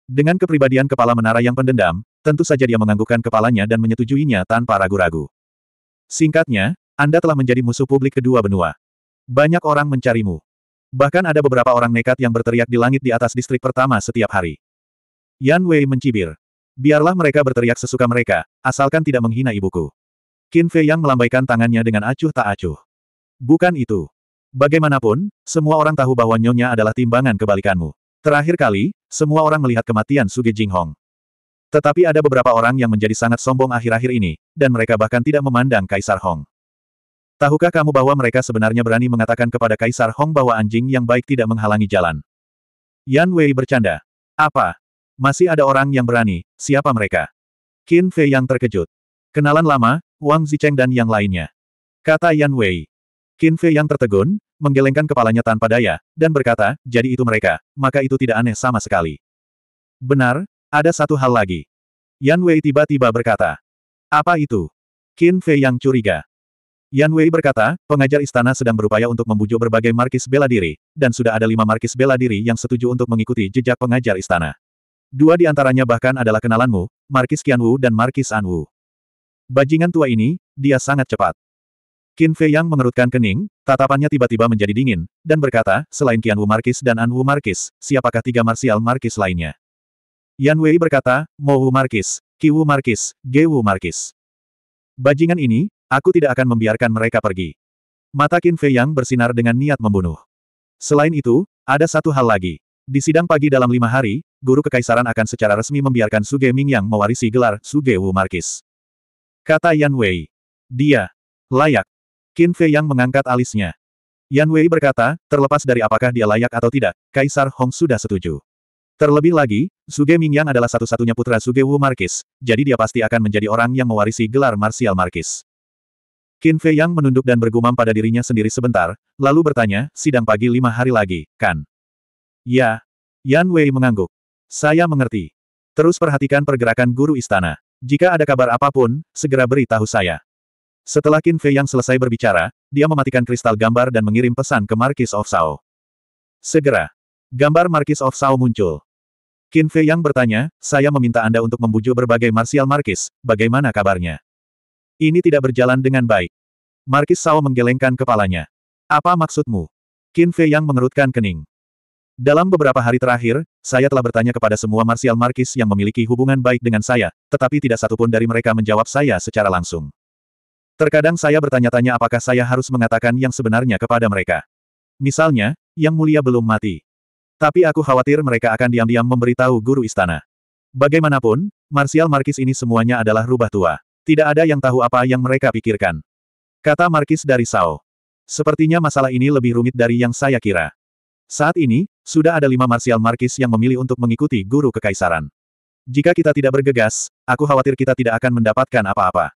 Dengan kepribadian kepala menara yang pendendam, tentu saja dia menganggukkan kepalanya dan menyetujuinya tanpa ragu-ragu. Singkatnya, Anda telah menjadi musuh publik kedua benua. Banyak orang mencarimu. Bahkan ada beberapa orang nekat yang berteriak di langit di atas distrik pertama setiap hari. Yan Wei mencibir. Biarlah mereka berteriak sesuka mereka, asalkan tidak menghina ibuku. Qin Fei Yang melambaikan tangannya dengan acuh tak acuh. Bukan itu. Bagaimanapun, semua orang tahu bahwa nyonya adalah timbangan kebalikanmu. Terakhir kali, semua orang melihat kematian Suge Hong. Tetapi ada beberapa orang yang menjadi sangat sombong akhir-akhir ini, dan mereka bahkan tidak memandang Kaisar Hong. Tahukah kamu bahwa mereka sebenarnya berani mengatakan kepada Kaisar Hong bahwa anjing yang baik tidak menghalangi jalan? Yan Wei bercanda. Apa? Masih ada orang yang berani, siapa mereka? Qin Fei yang terkejut. Kenalan lama, Wang Zicheng dan yang lainnya. Kata Yan Wei. Qin Fei yang tertegun, menggelengkan kepalanya tanpa daya, dan berkata, jadi itu mereka, maka itu tidak aneh sama sekali. Benar, ada satu hal lagi. Yan Wei tiba-tiba berkata. Apa itu? Qin Fei yang curiga. Yan Wei berkata, pengajar istana sedang berupaya untuk membujuk berbagai markis bela diri, dan sudah ada lima markis bela diri yang setuju untuk mengikuti jejak pengajar istana. Dua di antaranya bahkan adalah kenalanmu, Markis Qianwu dan Markis Anwu. Bajingan tua ini, dia sangat cepat. Qin Fei Yang mengerutkan kening, tatapannya tiba-tiba menjadi dingin, dan berkata, selain Qian Wu Markis dan An Wu Markis, siapakah tiga marsial Markis lainnya? Yan Wei berkata, Mo Wu Markis, Ki Wu Markis, Ge Wu Markis. Bajingan ini, aku tidak akan membiarkan mereka pergi. Mata Qin Fei Yang bersinar dengan niat membunuh. Selain itu, ada satu hal lagi. Di sidang pagi dalam lima hari, guru kekaisaran akan secara resmi membiarkan Suge Yang mewarisi gelar Suge Wu Markis. Kata Yan Wei. Dia layak. Qin Fei yang mengangkat alisnya. Yan Wei berkata, terlepas dari apakah dia layak atau tidak, Kaisar Hong sudah setuju. Terlebih lagi, Suge Mingyang adalah satu-satunya putra Suge Wu Markis, jadi dia pasti akan menjadi orang yang mewarisi gelar Marsial Markis. Qin Fei Yang menunduk dan bergumam pada dirinya sendiri sebentar, lalu bertanya, sidang pagi lima hari lagi, kan? Ya. Yan Wei mengangguk. Saya mengerti. Terus perhatikan pergerakan guru istana. Jika ada kabar apapun, segera beritahu saya. Setelah Qin Fei yang selesai berbicara, dia mematikan kristal gambar dan mengirim pesan ke Markis of Sao. Segera, gambar Markis of Sao muncul. Qin Fei yang bertanya, saya meminta Anda untuk membujuk berbagai Martial Markis, bagaimana kabarnya? Ini tidak berjalan dengan baik. Markis Sao menggelengkan kepalanya. Apa maksudmu? Qin Fei yang mengerutkan kening. Dalam beberapa hari terakhir, saya telah bertanya kepada semua Martial Markis yang memiliki hubungan baik dengan saya, tetapi tidak satupun dari mereka menjawab saya secara langsung. Terkadang saya bertanya-tanya apakah saya harus mengatakan yang sebenarnya kepada mereka. Misalnya, yang mulia belum mati. Tapi aku khawatir mereka akan diam-diam memberitahu guru istana. Bagaimanapun, Marsial Markis ini semuanya adalah rubah tua. Tidak ada yang tahu apa yang mereka pikirkan. Kata Markis dari Sao. Sepertinya masalah ini lebih rumit dari yang saya kira. Saat ini, sudah ada lima Marsial Markis yang memilih untuk mengikuti guru kekaisaran. Jika kita tidak bergegas, aku khawatir kita tidak akan mendapatkan apa-apa.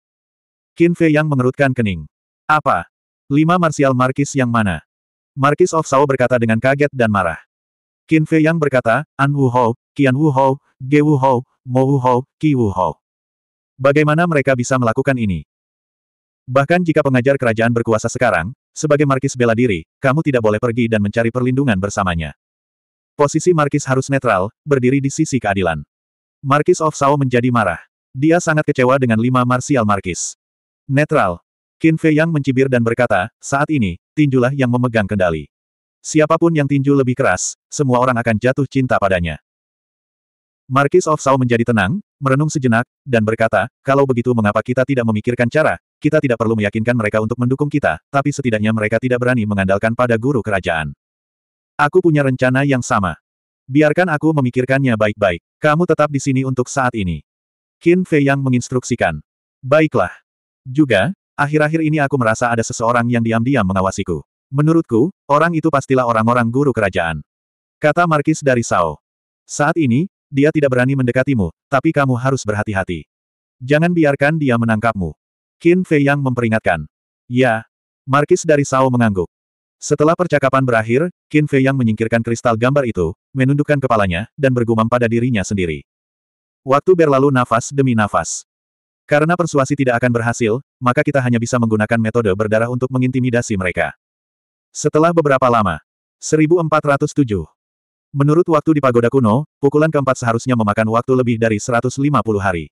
Qin Fei yang mengerutkan kening. Apa? Lima marsial markis yang mana? Markis of Sao berkata dengan kaget dan marah. Qin Fei yang berkata, An Wu Hou, Qian Wu Hou, Ge Wu Hou, Mo Wu Hou, Qi Wu Hou. Bagaimana mereka bisa melakukan ini? Bahkan jika pengajar kerajaan berkuasa sekarang, sebagai markis bela diri, kamu tidak boleh pergi dan mencari perlindungan bersamanya. Posisi markis harus netral, berdiri di sisi keadilan. Markis of Sao menjadi marah. Dia sangat kecewa dengan lima marsial markis. Netral. Qin Fei Yang mencibir dan berkata, saat ini, tinjulah yang memegang kendali. Siapapun yang tinju lebih keras, semua orang akan jatuh cinta padanya. Markis of Sao menjadi tenang, merenung sejenak, dan berkata, kalau begitu mengapa kita tidak memikirkan cara, kita tidak perlu meyakinkan mereka untuk mendukung kita, tapi setidaknya mereka tidak berani mengandalkan pada guru kerajaan. Aku punya rencana yang sama. Biarkan aku memikirkannya baik-baik. Kamu tetap di sini untuk saat ini. Qin Fei Yang menginstruksikan. Baiklah. Juga, akhir-akhir ini aku merasa ada seseorang yang diam-diam mengawasiku. Menurutku, orang itu pastilah orang-orang guru kerajaan. Kata Markis dari Sao. Saat ini, dia tidak berani mendekatimu, tapi kamu harus berhati-hati. Jangan biarkan dia menangkapmu. Qin Fei Yang memperingatkan. Ya. Markis dari Sao mengangguk. Setelah percakapan berakhir, Qin Fei Yang menyingkirkan kristal gambar itu, menundukkan kepalanya, dan bergumam pada dirinya sendiri. Waktu berlalu nafas demi nafas. Karena persuasi tidak akan berhasil, maka kita hanya bisa menggunakan metode berdarah untuk mengintimidasi mereka. Setelah beberapa lama, 1407. Menurut waktu di pagoda kuno, pukulan keempat seharusnya memakan waktu lebih dari 150 hari.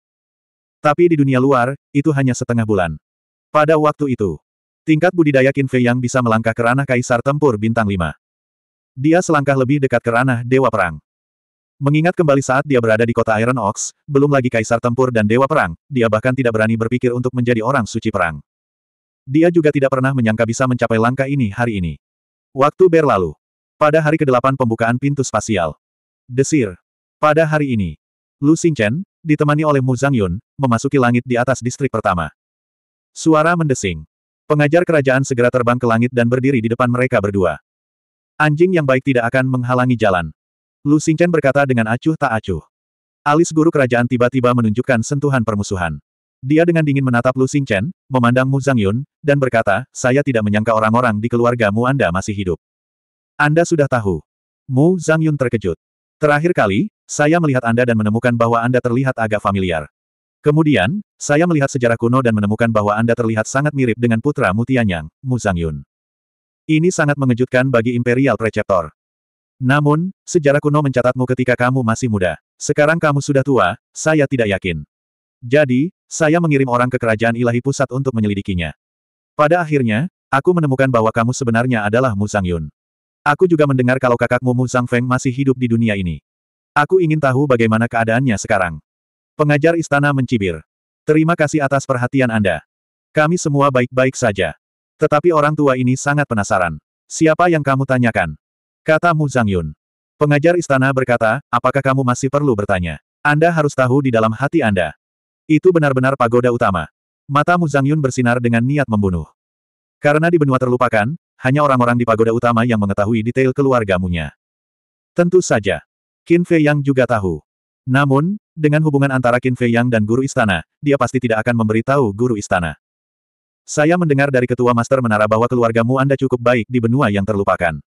Tapi di dunia luar, itu hanya setengah bulan. Pada waktu itu, tingkat budidaya Qin Fei yang bisa melangkah ke ranah kaisar tempur bintang 5. Dia selangkah lebih dekat ke ranah Dewa Perang. Mengingat kembali saat dia berada di kota Iron Ox, belum lagi kaisar tempur dan dewa perang, dia bahkan tidak berani berpikir untuk menjadi orang suci perang. Dia juga tidak pernah menyangka bisa mencapai langkah ini hari ini. Waktu berlalu. Pada hari ke-8 pembukaan pintu spasial. Desir. Pada hari ini, Lu Xingchen, ditemani oleh Mu Zhang Yun, memasuki langit di atas distrik pertama. Suara mendesing. Pengajar kerajaan segera terbang ke langit dan berdiri di depan mereka berdua. Anjing yang baik tidak akan menghalangi jalan. Lu Xingchen berkata dengan acuh tak acuh. Alis guru kerajaan tiba-tiba menunjukkan sentuhan permusuhan. Dia dengan dingin menatap Lu Xingchen, memandang Mu Zhang Yun, dan berkata, saya tidak menyangka orang-orang di keluargamu Anda masih hidup. Anda sudah tahu. Mu Zhang Yun terkejut. Terakhir kali, saya melihat Anda dan menemukan bahwa Anda terlihat agak familiar. Kemudian, saya melihat sejarah kuno dan menemukan bahwa Anda terlihat sangat mirip dengan putra Mu Tianyang, Mu Zhang Yun. Ini sangat mengejutkan bagi Imperial Preceptor. Namun, sejarah kuno mencatatmu ketika kamu masih muda. Sekarang kamu sudah tua, saya tidak yakin. Jadi, saya mengirim orang ke kerajaan ilahi pusat untuk menyelidikinya. Pada akhirnya, aku menemukan bahwa kamu sebenarnya adalah Mu Sang Yun. Aku juga mendengar kalau kakakmu Mu Sang Feng masih hidup di dunia ini. Aku ingin tahu bagaimana keadaannya sekarang. Pengajar istana mencibir. Terima kasih atas perhatian Anda. Kami semua baik-baik saja. Tetapi orang tua ini sangat penasaran. Siapa yang kamu tanyakan? Kata Mu Zhang Pengajar istana berkata, apakah kamu masih perlu bertanya? Anda harus tahu di dalam hati Anda. Itu benar-benar pagoda utama. Mata Mu Zhang bersinar dengan niat membunuh. Karena di benua terlupakan, hanya orang-orang di pagoda utama yang mengetahui detail keluarga Munya. Tentu saja. Qin Fei Yang juga tahu. Namun, dengan hubungan antara Qin Fei Yang dan guru istana, dia pasti tidak akan memberitahu guru istana. Saya mendengar dari ketua master menara bahwa keluargamu Anda cukup baik di benua yang terlupakan.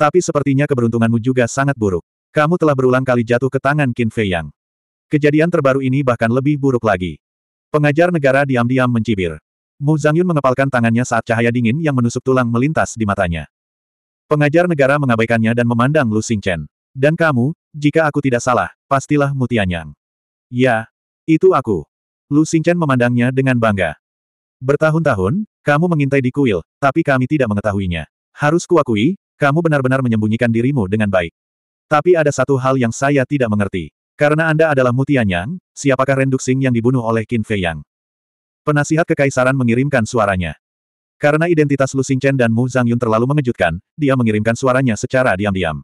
Tapi sepertinya keberuntunganmu juga sangat buruk. Kamu telah berulang kali jatuh ke tangan Qin Fei Yang. Kejadian terbaru ini bahkan lebih buruk lagi. Pengajar negara diam-diam mencibir. Mu Zhangyun mengepalkan tangannya saat cahaya dingin yang menusuk tulang melintas di matanya. Pengajar negara mengabaikannya dan memandang Lu Xingchen. Dan kamu, jika aku tidak salah, pastilah Mu Tianyang. Ya, itu aku. Lu Xingchen memandangnya dengan bangga. Bertahun-tahun, kamu mengintai di kuil, tapi kami tidak mengetahuinya. Harus kuakui, kamu benar-benar menyembunyikan dirimu dengan baik. Tapi ada satu hal yang saya tidak mengerti. Karena Anda adalah Mutianyang, siapakah Renduxing yang dibunuh oleh Qin Fei Penasihat Kekaisaran mengirimkan suaranya. Karena identitas Lu Xingchen dan Mu Zhang Yun terlalu mengejutkan, dia mengirimkan suaranya secara diam-diam.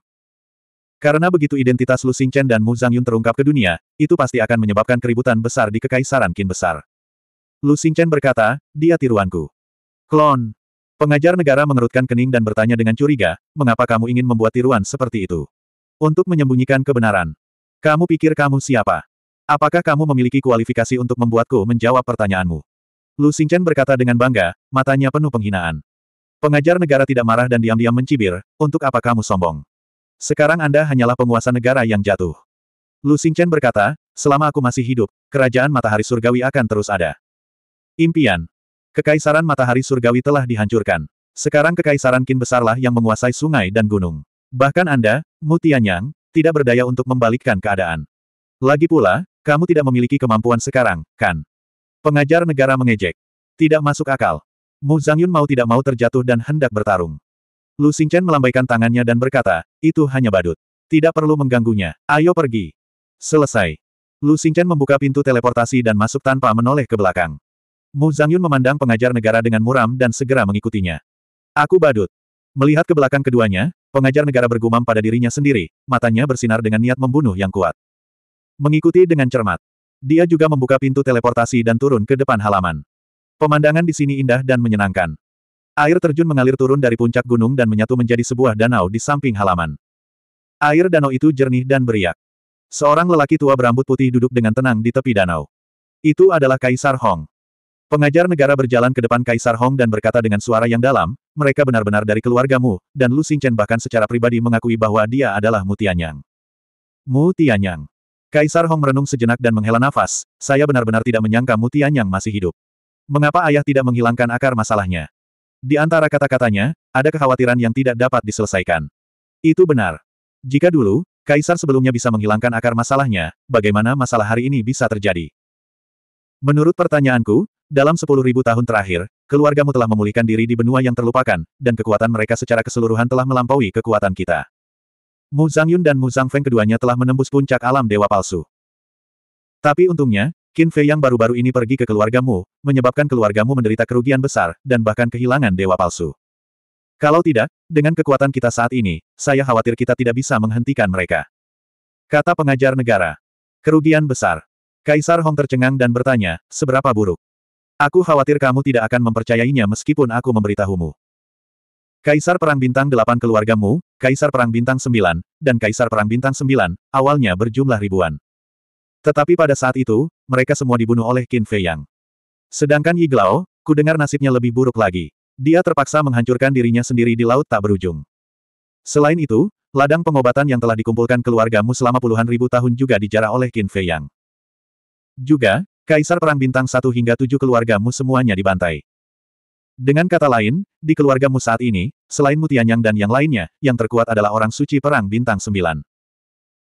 Karena begitu identitas Lu Xingchen dan Mu Zhang Yun terungkap ke dunia, itu pasti akan menyebabkan keributan besar di Kekaisaran Qin Besar. Lu Xingchen berkata, dia tiruanku. Klon, Pengajar negara mengerutkan kening dan bertanya dengan curiga, mengapa kamu ingin membuat tiruan seperti itu? Untuk menyembunyikan kebenaran. Kamu pikir kamu siapa? Apakah kamu memiliki kualifikasi untuk membuatku menjawab pertanyaanmu? Lu Xingchen berkata dengan bangga, matanya penuh penghinaan. Pengajar negara tidak marah dan diam-diam mencibir, untuk apa kamu sombong? Sekarang Anda hanyalah penguasa negara yang jatuh. Lu Xingchen berkata, selama aku masih hidup, kerajaan matahari surgawi akan terus ada. Impian, Kekaisaran matahari surgawi telah dihancurkan. Sekarang kekaisaran Kin besarlah yang menguasai sungai dan gunung. Bahkan Anda, Mutianyang, tidak berdaya untuk membalikkan keadaan. Lagi pula, kamu tidak memiliki kemampuan sekarang, kan? Pengajar negara mengejek. Tidak masuk akal. Mu Zangyun mau tidak mau terjatuh dan hendak bertarung. Lu Xingchen melambaikan tangannya dan berkata, itu hanya badut. Tidak perlu mengganggunya, ayo pergi. Selesai. Lu Xingchen membuka pintu teleportasi dan masuk tanpa menoleh ke belakang. Mu Zangyun memandang pengajar negara dengan muram dan segera mengikutinya. Aku badut. Melihat ke belakang keduanya, pengajar negara bergumam pada dirinya sendiri, matanya bersinar dengan niat membunuh yang kuat. Mengikuti dengan cermat. Dia juga membuka pintu teleportasi dan turun ke depan halaman. Pemandangan di sini indah dan menyenangkan. Air terjun mengalir turun dari puncak gunung dan menyatu menjadi sebuah danau di samping halaman. Air danau itu jernih dan beriak. Seorang lelaki tua berambut putih duduk dengan tenang di tepi danau. Itu adalah Kaisar Hong. Pengajar negara berjalan ke depan Kaisar Hong dan berkata dengan suara yang dalam, mereka benar-benar dari keluargamu, dan Lu Xingchen bahkan secara pribadi mengakui bahwa dia adalah Mu Tianyang. Mu Tianyang. Kaisar Hong merenung sejenak dan menghela nafas, saya benar-benar tidak menyangka Mu Tianyang masih hidup. Mengapa ayah tidak menghilangkan akar masalahnya? Di antara kata-katanya, ada kekhawatiran yang tidak dapat diselesaikan. Itu benar. Jika dulu, Kaisar sebelumnya bisa menghilangkan akar masalahnya, bagaimana masalah hari ini bisa terjadi? Menurut pertanyaanku, dalam sepuluh ribu tahun terakhir, keluargamu telah memulihkan diri di benua yang terlupakan, dan kekuatan mereka secara keseluruhan telah melampaui kekuatan kita. Mu Zhangyun dan Mu Feng keduanya telah menembus puncak alam dewa palsu. Tapi untungnya, Qin Fei yang baru-baru ini pergi ke keluargamu, menyebabkan keluargamu menderita kerugian besar, dan bahkan kehilangan dewa palsu. Kalau tidak, dengan kekuatan kita saat ini, saya khawatir kita tidak bisa menghentikan mereka. Kata pengajar negara. Kerugian besar. Kaisar Hong tercengang dan bertanya, seberapa buruk? Aku khawatir kamu tidak akan mempercayainya meskipun aku memberitahumu. Kaisar Perang Bintang 8 keluargamu, Kaisar Perang Bintang 9, dan Kaisar Perang Bintang 9, awalnya berjumlah ribuan. Tetapi pada saat itu, mereka semua dibunuh oleh Qin Fei Yang. Sedangkan Yi ku dengar nasibnya lebih buruk lagi. Dia terpaksa menghancurkan dirinya sendiri di laut tak berujung. Selain itu, ladang pengobatan yang telah dikumpulkan keluargamu selama puluhan ribu tahun juga dijarah oleh Qin Fei Yang. Juga, Kaisar Perang Bintang 1 hingga 7 keluargamu semuanya dibantai. Dengan kata lain, di keluargamu saat ini, selain Mutianyang dan yang lainnya, yang terkuat adalah orang suci Perang Bintang 9.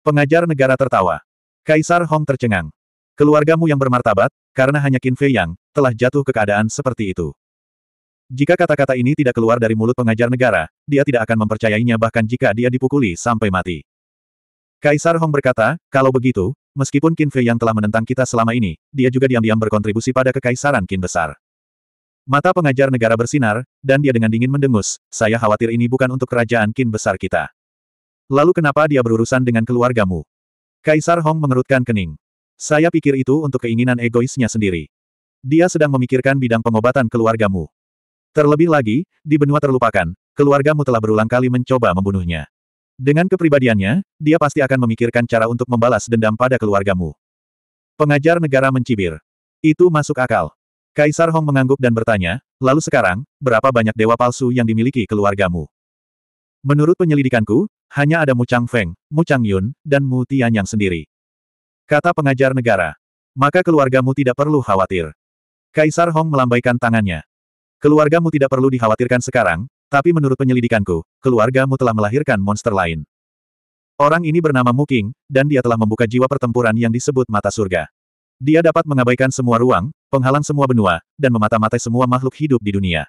Pengajar negara tertawa. Kaisar Hong tercengang. Keluargamu yang bermartabat, karena hanya Qin Fei Yang, telah jatuh ke keadaan seperti itu. Jika kata-kata ini tidak keluar dari mulut pengajar negara, dia tidak akan mempercayainya bahkan jika dia dipukuli sampai mati. Kaisar Hong berkata, kalau begitu, Meskipun Qin Fei yang telah menentang kita selama ini, dia juga diam-diam berkontribusi pada kekaisaran Qin besar. Mata pengajar negara bersinar, dan dia dengan dingin mendengus, saya khawatir ini bukan untuk kerajaan Qin besar kita. Lalu kenapa dia berurusan dengan keluargamu? Kaisar Hong mengerutkan kening. Saya pikir itu untuk keinginan egoisnya sendiri. Dia sedang memikirkan bidang pengobatan keluargamu. Terlebih lagi, di benua terlupakan, keluargamu telah berulang kali mencoba membunuhnya. Dengan kepribadiannya, dia pasti akan memikirkan cara untuk membalas dendam pada keluargamu. Pengajar negara mencibir. Itu masuk akal. Kaisar Hong mengangguk dan bertanya, lalu sekarang, berapa banyak dewa palsu yang dimiliki keluargamu? Menurut penyelidikanku, hanya ada Mu Chang Feng, Mu Chang Yun, dan Mu Tian yang sendiri. Kata pengajar negara. Maka keluargamu tidak perlu khawatir. Kaisar Hong melambaikan tangannya. Keluargamu tidak perlu dikhawatirkan sekarang, tapi menurut penyelidikanku, keluargamu telah melahirkan monster lain. Orang ini bernama Muking, dan dia telah membuka jiwa pertempuran yang disebut mata surga. Dia dapat mengabaikan semua ruang, penghalang semua benua, dan memata-matai semua makhluk hidup di dunia.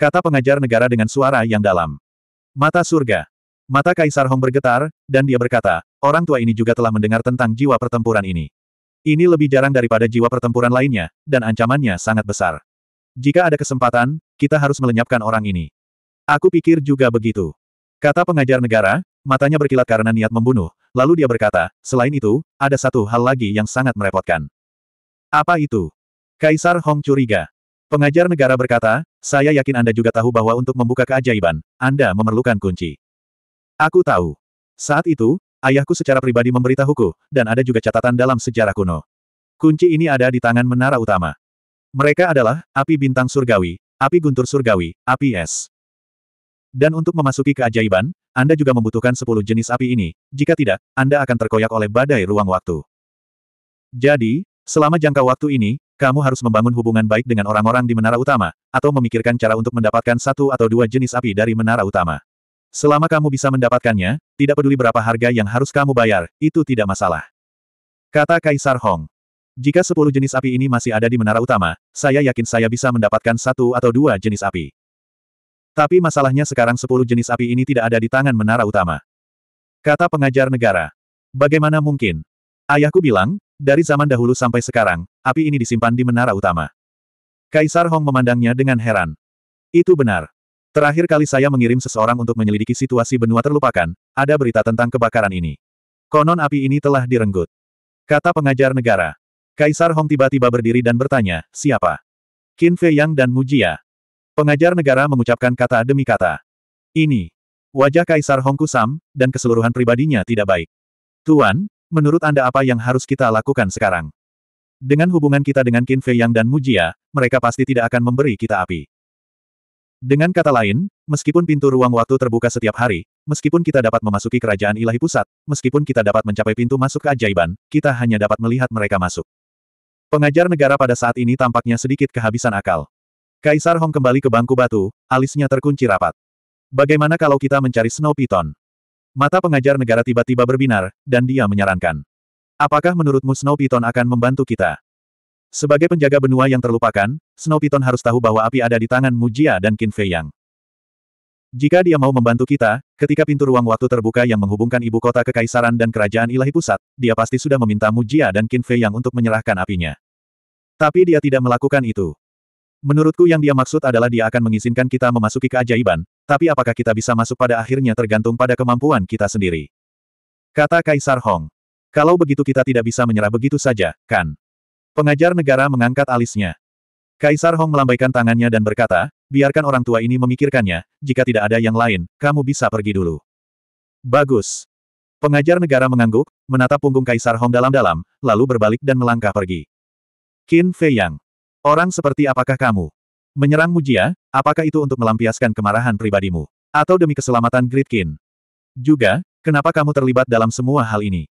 Kata pengajar negara dengan suara yang dalam. Mata surga. Mata Kaisar Hong bergetar, dan dia berkata, orang tua ini juga telah mendengar tentang jiwa pertempuran ini. Ini lebih jarang daripada jiwa pertempuran lainnya, dan ancamannya sangat besar. Jika ada kesempatan, kita harus melenyapkan orang ini. Aku pikir juga begitu. Kata pengajar negara, matanya berkilat karena niat membunuh, lalu dia berkata, selain itu, ada satu hal lagi yang sangat merepotkan. Apa itu? Kaisar Hong curiga. Pengajar negara berkata, saya yakin Anda juga tahu bahwa untuk membuka keajaiban, Anda memerlukan kunci. Aku tahu. Saat itu, ayahku secara pribadi memberitahuku, dan ada juga catatan dalam sejarah kuno. Kunci ini ada di tangan menara utama. Mereka adalah, api bintang surgawi, api guntur surgawi, api es. Dan untuk memasuki keajaiban, Anda juga membutuhkan 10 jenis api ini, jika tidak, Anda akan terkoyak oleh badai ruang waktu. Jadi, selama jangka waktu ini, kamu harus membangun hubungan baik dengan orang-orang di menara utama, atau memikirkan cara untuk mendapatkan satu atau dua jenis api dari menara utama. Selama kamu bisa mendapatkannya, tidak peduli berapa harga yang harus kamu bayar, itu tidak masalah. Kata Kaisar Hong. Jika sepuluh jenis api ini masih ada di menara utama, saya yakin saya bisa mendapatkan satu atau dua jenis api. Tapi masalahnya sekarang sepuluh jenis api ini tidak ada di tangan menara utama. Kata pengajar negara. Bagaimana mungkin? Ayahku bilang, dari zaman dahulu sampai sekarang, api ini disimpan di menara utama. Kaisar Hong memandangnya dengan heran. Itu benar. Terakhir kali saya mengirim seseorang untuk menyelidiki situasi benua terlupakan, ada berita tentang kebakaran ini. Konon api ini telah direnggut. Kata pengajar negara. Kaisar Hong tiba-tiba berdiri dan bertanya, siapa? Qin Fei Yang dan Mujia. Pengajar negara mengucapkan kata demi kata. Ini. Wajah Kaisar Hong Kusam, dan keseluruhan pribadinya tidak baik. Tuan, menurut Anda apa yang harus kita lakukan sekarang? Dengan hubungan kita dengan Qin Fei Yang dan Mujia, mereka pasti tidak akan memberi kita api. Dengan kata lain, meskipun pintu ruang waktu terbuka setiap hari, meskipun kita dapat memasuki kerajaan ilahi pusat, meskipun kita dapat mencapai pintu masuk keajaiban, kita hanya dapat melihat mereka masuk. Pengajar negara pada saat ini tampaknya sedikit kehabisan akal. Kaisar Hong kembali ke bangku batu, alisnya terkunci rapat. Bagaimana kalau kita mencari Snow Python? Mata pengajar negara tiba-tiba berbinar, dan dia menyarankan. Apakah menurutmu Snow Python akan membantu kita? Sebagai penjaga benua yang terlupakan, Snow Python harus tahu bahwa api ada di tangan Mujia dan Qin Fei Yang. Jika dia mau membantu kita, ketika pintu ruang waktu terbuka yang menghubungkan ibu kota kekaisaran dan kerajaan ilahi pusat, dia pasti sudah meminta Mujia dan Qin Fei Yang untuk menyerahkan apinya. Tapi dia tidak melakukan itu. Menurutku yang dia maksud adalah dia akan mengizinkan kita memasuki keajaiban, tapi apakah kita bisa masuk pada akhirnya tergantung pada kemampuan kita sendiri. Kata Kaisar Hong. Kalau begitu kita tidak bisa menyerah begitu saja, kan? Pengajar negara mengangkat alisnya. Kaisar Hong melambaikan tangannya dan berkata, biarkan orang tua ini memikirkannya, jika tidak ada yang lain, kamu bisa pergi dulu. Bagus. Pengajar negara mengangguk, menatap punggung Kaisar Hong dalam-dalam, lalu berbalik dan melangkah pergi. Qin Fei Yang. Orang seperti apakah kamu? Menyerang Mujia, apakah itu untuk melampiaskan kemarahan pribadimu? Atau demi keselamatan Gritkin? Juga, kenapa kamu terlibat dalam semua hal ini?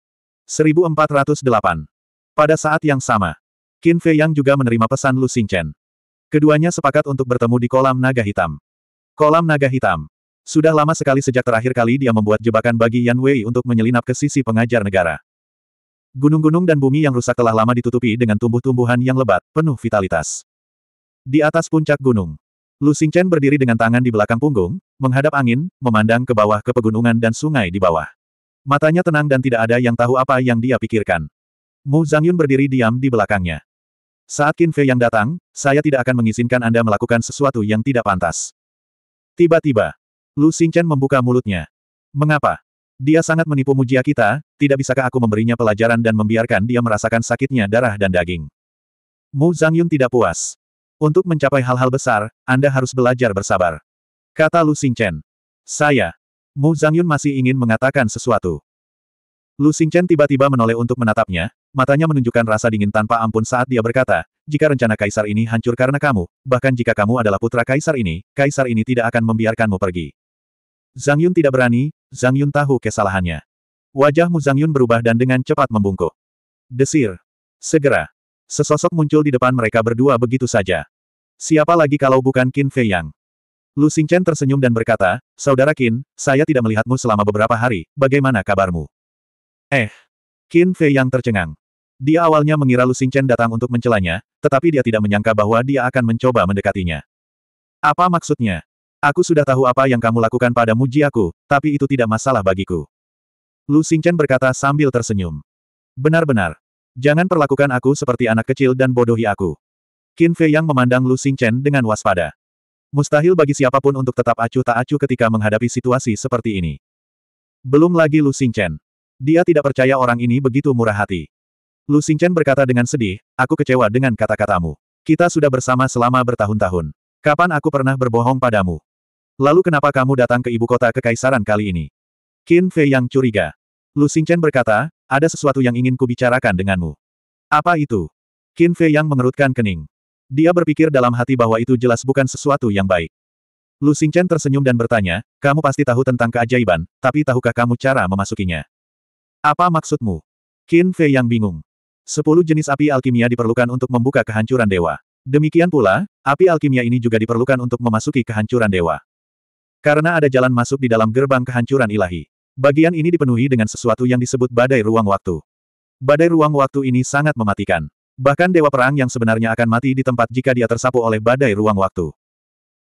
1408. Pada saat yang sama, Qin Fei Yang juga menerima pesan Lu Xingchen. Keduanya sepakat untuk bertemu di kolam naga hitam. Kolam naga hitam. Sudah lama sekali sejak terakhir kali dia membuat jebakan bagi Yan Wei untuk menyelinap ke sisi pengajar negara. Gunung-gunung dan bumi yang rusak telah lama ditutupi dengan tumbuh-tumbuhan yang lebat, penuh vitalitas. Di atas puncak gunung, Lu Xingchen berdiri dengan tangan di belakang punggung, menghadap angin, memandang ke bawah ke pegunungan dan sungai di bawah. Matanya tenang dan tidak ada yang tahu apa yang dia pikirkan. Mu Zhangyun berdiri diam di belakangnya. Saat Qin Fei yang datang, saya tidak akan mengizinkan Anda melakukan sesuatu yang tidak pantas. Tiba-tiba, Lu Xingchen membuka mulutnya. Mengapa? Dia sangat menipu mujia kita, tidak bisakah aku memberinya pelajaran dan membiarkan dia merasakan sakitnya darah dan daging. Mu Zhangyun tidak puas. Untuk mencapai hal-hal besar, Anda harus belajar bersabar. Kata Lu Xingchen. Saya. Mu Zhangyun masih ingin mengatakan sesuatu. Lu Xingchen tiba-tiba menoleh untuk menatapnya, matanya menunjukkan rasa dingin tanpa ampun saat dia berkata, jika rencana kaisar ini hancur karena kamu, bahkan jika kamu adalah putra kaisar ini, kaisar ini tidak akan membiarkanmu pergi. Zhang Yun tidak berani, Zhang Yun tahu kesalahannya. Wajahmu Mu Zhang Yun berubah dan dengan cepat membungkuk. Desir. Segera. Sesosok muncul di depan mereka berdua begitu saja. Siapa lagi kalau bukan Qin Fei Yang? Lu Xingchen tersenyum dan berkata, Saudara Qin, saya tidak melihatmu selama beberapa hari, bagaimana kabarmu? Eh. Qin Fei Yang tercengang. Dia awalnya mengira Lu Xingchen datang untuk mencelanya, tetapi dia tidak menyangka bahwa dia akan mencoba mendekatinya. Apa maksudnya? Aku sudah tahu apa yang kamu lakukan pada muji aku, tapi itu tidak masalah bagiku. Lu Xingchen berkata sambil tersenyum. Benar-benar. Jangan perlakukan aku seperti anak kecil dan bodohi aku. Qin Fei yang memandang Lu Xingchen dengan waspada. Mustahil bagi siapapun untuk tetap acuh tak acuh ketika menghadapi situasi seperti ini. Belum lagi Lu Xingchen. Dia tidak percaya orang ini begitu murah hati. Lu Xingchen berkata dengan sedih, aku kecewa dengan kata-katamu. Kita sudah bersama selama bertahun-tahun. Kapan aku pernah berbohong padamu? Lalu kenapa kamu datang ke ibu kota kekaisaran kali ini? Qin Fei yang curiga. Lu Xingchen berkata, ada sesuatu yang ingin kubicarakan denganmu. Apa itu? Qin Fei yang mengerutkan kening. Dia berpikir dalam hati bahwa itu jelas bukan sesuatu yang baik. Lu Xingchen tersenyum dan bertanya, kamu pasti tahu tentang keajaiban, tapi tahukah kamu cara memasukinya? Apa maksudmu? Qin Fei yang bingung. Sepuluh jenis api alkimia diperlukan untuk membuka kehancuran dewa. Demikian pula, api alkimia ini juga diperlukan untuk memasuki kehancuran dewa. Karena ada jalan masuk di dalam gerbang kehancuran ilahi. Bagian ini dipenuhi dengan sesuatu yang disebut badai ruang waktu. Badai ruang waktu ini sangat mematikan. Bahkan dewa perang yang sebenarnya akan mati di tempat jika dia tersapu oleh badai ruang waktu.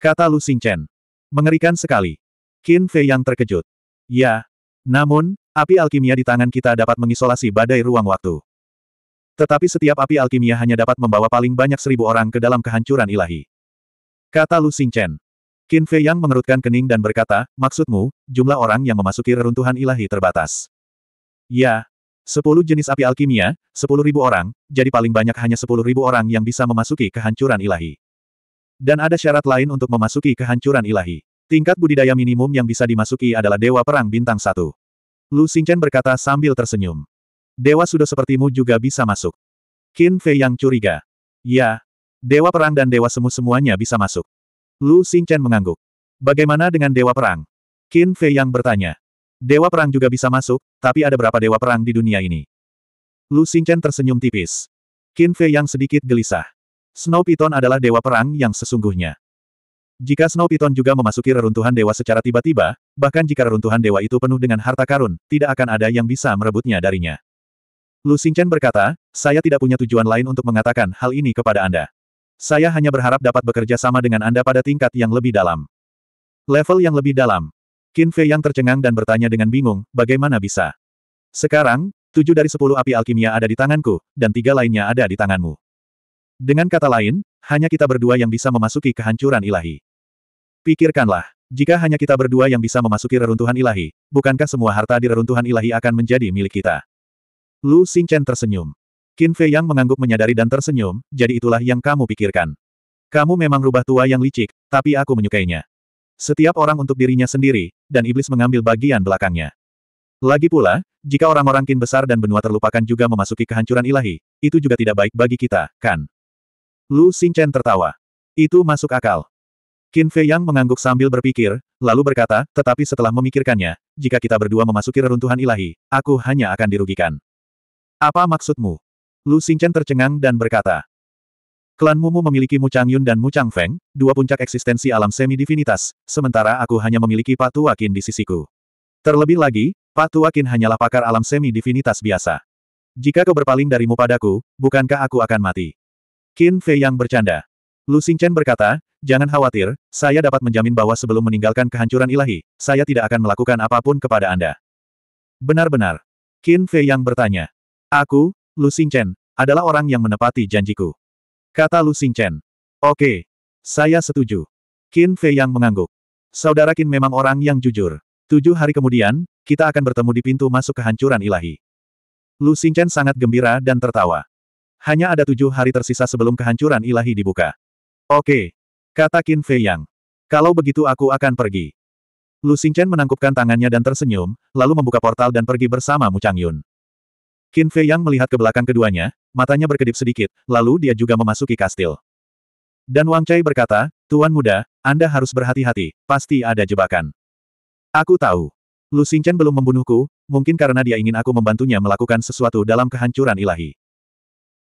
Kata Lu Xingchen. Mengerikan sekali. Qin Fei yang terkejut. Ya. Namun, api alkimia di tangan kita dapat mengisolasi badai ruang waktu. Tetapi setiap api alkimia hanya dapat membawa paling banyak seribu orang ke dalam kehancuran ilahi. Kata Lu Xingchen. Qin Fei Yang mengerutkan kening dan berkata, maksudmu, jumlah orang yang memasuki reruntuhan ilahi terbatas. Ya. Sepuluh jenis api alkimia, sepuluh ribu orang, jadi paling banyak hanya sepuluh ribu orang yang bisa memasuki kehancuran ilahi. Dan ada syarat lain untuk memasuki kehancuran ilahi. Tingkat budidaya minimum yang bisa dimasuki adalah Dewa Perang Bintang satu." Lu Xingchen berkata sambil tersenyum. Dewa sudah sepertimu juga bisa masuk. Qin Fei yang curiga. Ya. Dewa Perang dan Dewa Semu semuanya bisa masuk. Lu Xingchen mengangguk. Bagaimana dengan Dewa Perang? Qin Fei yang bertanya. Dewa Perang juga bisa masuk, tapi ada berapa Dewa Perang di dunia ini? Lu Xingchen tersenyum tipis. Qin Fei yang sedikit gelisah. Snow Python adalah Dewa Perang yang sesungguhnya. Jika Snow Python juga memasuki reruntuhan dewa secara tiba-tiba, bahkan jika reruntuhan dewa itu penuh dengan harta karun, tidak akan ada yang bisa merebutnya darinya. Lu Xingchen berkata, saya tidak punya tujuan lain untuk mengatakan hal ini kepada Anda. Saya hanya berharap dapat bekerja sama dengan Anda pada tingkat yang lebih dalam. Level yang lebih dalam. Qin Fei yang tercengang dan bertanya dengan bingung, bagaimana bisa? Sekarang, tujuh dari sepuluh api alkimia ada di tanganku, dan tiga lainnya ada di tanganmu. Dengan kata lain, hanya kita berdua yang bisa memasuki kehancuran ilahi. Pikirkanlah, jika hanya kita berdua yang bisa memasuki reruntuhan ilahi, bukankah semua harta di reruntuhan ilahi akan menjadi milik kita? Lu Xingchen tersenyum. Qin Fei yang mengangguk menyadari dan tersenyum, jadi itulah yang kamu pikirkan. Kamu memang rubah tua yang licik, tapi aku menyukainya. Setiap orang untuk dirinya sendiri, dan iblis mengambil bagian belakangnya. Lagi pula, jika orang-orang Kin besar dan benua terlupakan juga memasuki kehancuran ilahi, itu juga tidak baik bagi kita, kan? Lu Xingchen tertawa. Itu masuk akal. Qin Fei Yang mengangguk sambil berpikir, lalu berkata, tetapi setelah memikirkannya, jika kita berdua memasuki reruntuhan ilahi, aku hanya akan dirugikan. Apa maksudmu? Lu Xingchen tercengang dan berkata. Klan Mumu memiliki Mu Changyun dan Mu Changfeng, dua puncak eksistensi alam semi-divinitas, sementara aku hanya memiliki Patu Wakin di sisiku. Terlebih lagi, Patu Wakin hanyalah pakar alam semi-divinitas biasa. Jika kau berpaling darimu padaku, bukankah aku akan mati? Qin Fei yang bercanda. Lu Xingchen berkata, jangan khawatir, saya dapat menjamin bahwa sebelum meninggalkan kehancuran ilahi, saya tidak akan melakukan apapun kepada Anda. Benar-benar. Qin Fei yang bertanya. Aku, Lu Xingchen, adalah orang yang menepati janjiku. Kata Lu Xingchen. Oke. Saya setuju. Qin Fei yang mengangguk. Saudara Qin memang orang yang jujur. Tujuh hari kemudian, kita akan bertemu di pintu masuk kehancuran ilahi. Lu Xingchen sangat gembira dan tertawa. Hanya ada tujuh hari tersisa sebelum kehancuran ilahi dibuka. Oke. Kata Qin Fei Yang. Kalau begitu aku akan pergi. Lu Xingchen menangkupkan tangannya dan tersenyum, lalu membuka portal dan pergi bersama Mu Chang Yun. Qin Fei Yang melihat ke belakang keduanya, matanya berkedip sedikit, lalu dia juga memasuki kastil. Dan Wang Chai berkata, Tuan muda, Anda harus berhati-hati, pasti ada jebakan. Aku tahu. Lu Xingchen belum membunuhku, mungkin karena dia ingin aku membantunya melakukan sesuatu dalam kehancuran ilahi.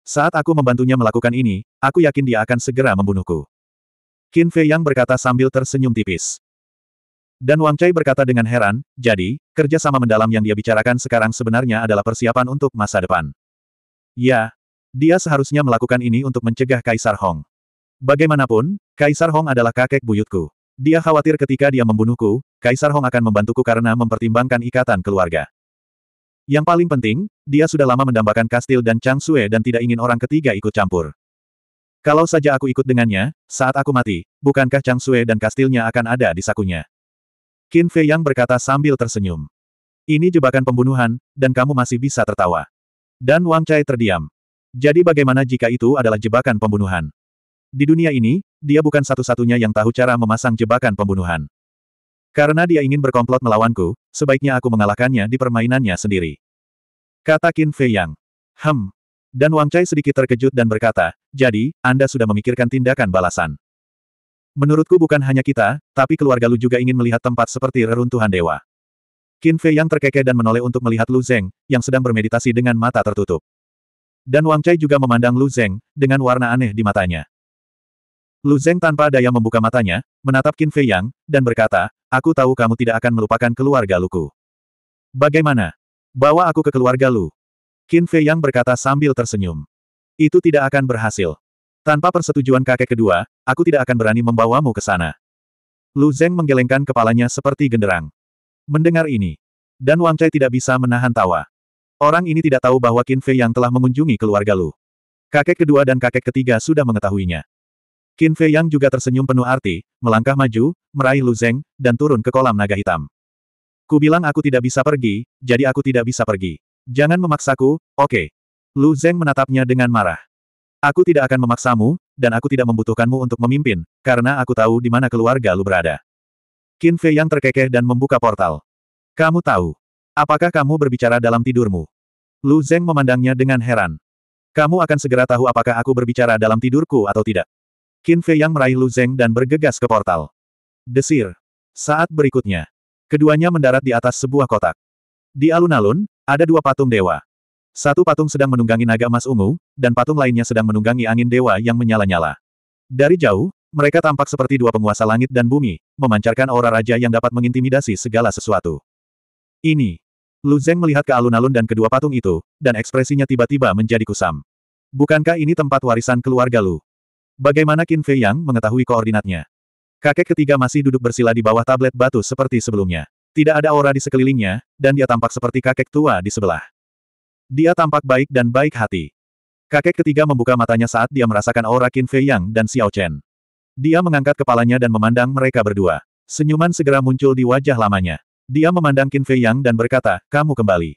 Saat aku membantunya melakukan ini, aku yakin dia akan segera membunuhku. Qin Fei Yang berkata sambil tersenyum tipis. Dan Wang Chai berkata dengan heran, jadi, kerjasama mendalam yang dia bicarakan sekarang sebenarnya adalah persiapan untuk masa depan. Ya, dia seharusnya melakukan ini untuk mencegah Kaisar Hong. Bagaimanapun, Kaisar Hong adalah kakek buyutku. Dia khawatir ketika dia membunuhku, Kaisar Hong akan membantuku karena mempertimbangkan ikatan keluarga. Yang paling penting, dia sudah lama mendambakan kastil dan Chang Sue dan tidak ingin orang ketiga ikut campur. Kalau saja aku ikut dengannya, saat aku mati, bukankah Chang Sue dan kastilnya akan ada di sakunya? Qin Fei Yang berkata sambil tersenyum. Ini jebakan pembunuhan, dan kamu masih bisa tertawa. Dan Wang Chai terdiam. Jadi bagaimana jika itu adalah jebakan pembunuhan? Di dunia ini, dia bukan satu-satunya yang tahu cara memasang jebakan pembunuhan. Karena dia ingin berkomplot melawanku, sebaiknya aku mengalahkannya di permainannya sendiri. Kata Qin Fei Yang. Hem. Dan Wang Chai sedikit terkejut dan berkata, jadi, Anda sudah memikirkan tindakan balasan. Menurutku bukan hanya kita, tapi keluarga Lu juga ingin melihat tempat seperti reruntuhan dewa. Qin Fei yang terkekeh dan menoleh untuk melihat Lu Zeng, yang sedang bermeditasi dengan mata tertutup. Dan Wang Chai juga memandang Lu Zeng, dengan warna aneh di matanya. Lu Zeng tanpa daya membuka matanya, menatap Qin Fei Yang, dan berkata, aku tahu kamu tidak akan melupakan keluarga Luku. Bagaimana? Bawa aku ke keluarga Lu. Qin Fei Yang berkata sambil tersenyum. Itu tidak akan berhasil. Tanpa persetujuan kakek kedua, aku tidak akan berani membawamu ke sana. Lu Zeng menggelengkan kepalanya seperti genderang. Mendengar ini, dan Wang Chai tidak bisa menahan tawa. Orang ini tidak tahu bahwa Qin Fei yang telah mengunjungi keluarga Lu. Kakek kedua dan kakek ketiga sudah mengetahuinya. Qin Fei yang juga tersenyum penuh arti, melangkah maju, meraih Lu Zeng, dan turun ke kolam naga hitam. Ku bilang aku tidak bisa pergi, jadi aku tidak bisa pergi. Jangan memaksaku, oke. Okay. Lu Zeng menatapnya dengan marah. Aku tidak akan memaksamu, dan aku tidak membutuhkanmu untuk memimpin, karena aku tahu di mana keluarga lu berada. Qin Fei yang terkekeh dan membuka portal. Kamu tahu. Apakah kamu berbicara dalam tidurmu? Lu Zeng memandangnya dengan heran. Kamu akan segera tahu apakah aku berbicara dalam tidurku atau tidak. Qin Fei yang meraih Lu Zeng dan bergegas ke portal. Desir. Saat berikutnya. Keduanya mendarat di atas sebuah kotak. Di alun-alun, ada dua patung dewa. Satu patung sedang menunggangi naga emas ungu, dan patung lainnya sedang menunggangi angin dewa yang menyala-nyala. Dari jauh, mereka tampak seperti dua penguasa langit dan bumi, memancarkan aura raja yang dapat mengintimidasi segala sesuatu. Ini. Lu Zeng melihat ke alun-alun dan kedua patung itu, dan ekspresinya tiba-tiba menjadi kusam. Bukankah ini tempat warisan keluarga Lu? Bagaimana Qin Fei Yang mengetahui koordinatnya? Kakek ketiga masih duduk bersila di bawah tablet batu seperti sebelumnya. Tidak ada aura di sekelilingnya, dan dia tampak seperti kakek tua di sebelah. Dia tampak baik dan baik hati. Kakek ketiga membuka matanya saat dia merasakan aura Qin Fei Yang dan Xiao Chen. Dia mengangkat kepalanya dan memandang mereka berdua. Senyuman segera muncul di wajah lamanya. Dia memandang Qin Fei Yang dan berkata, kamu kembali.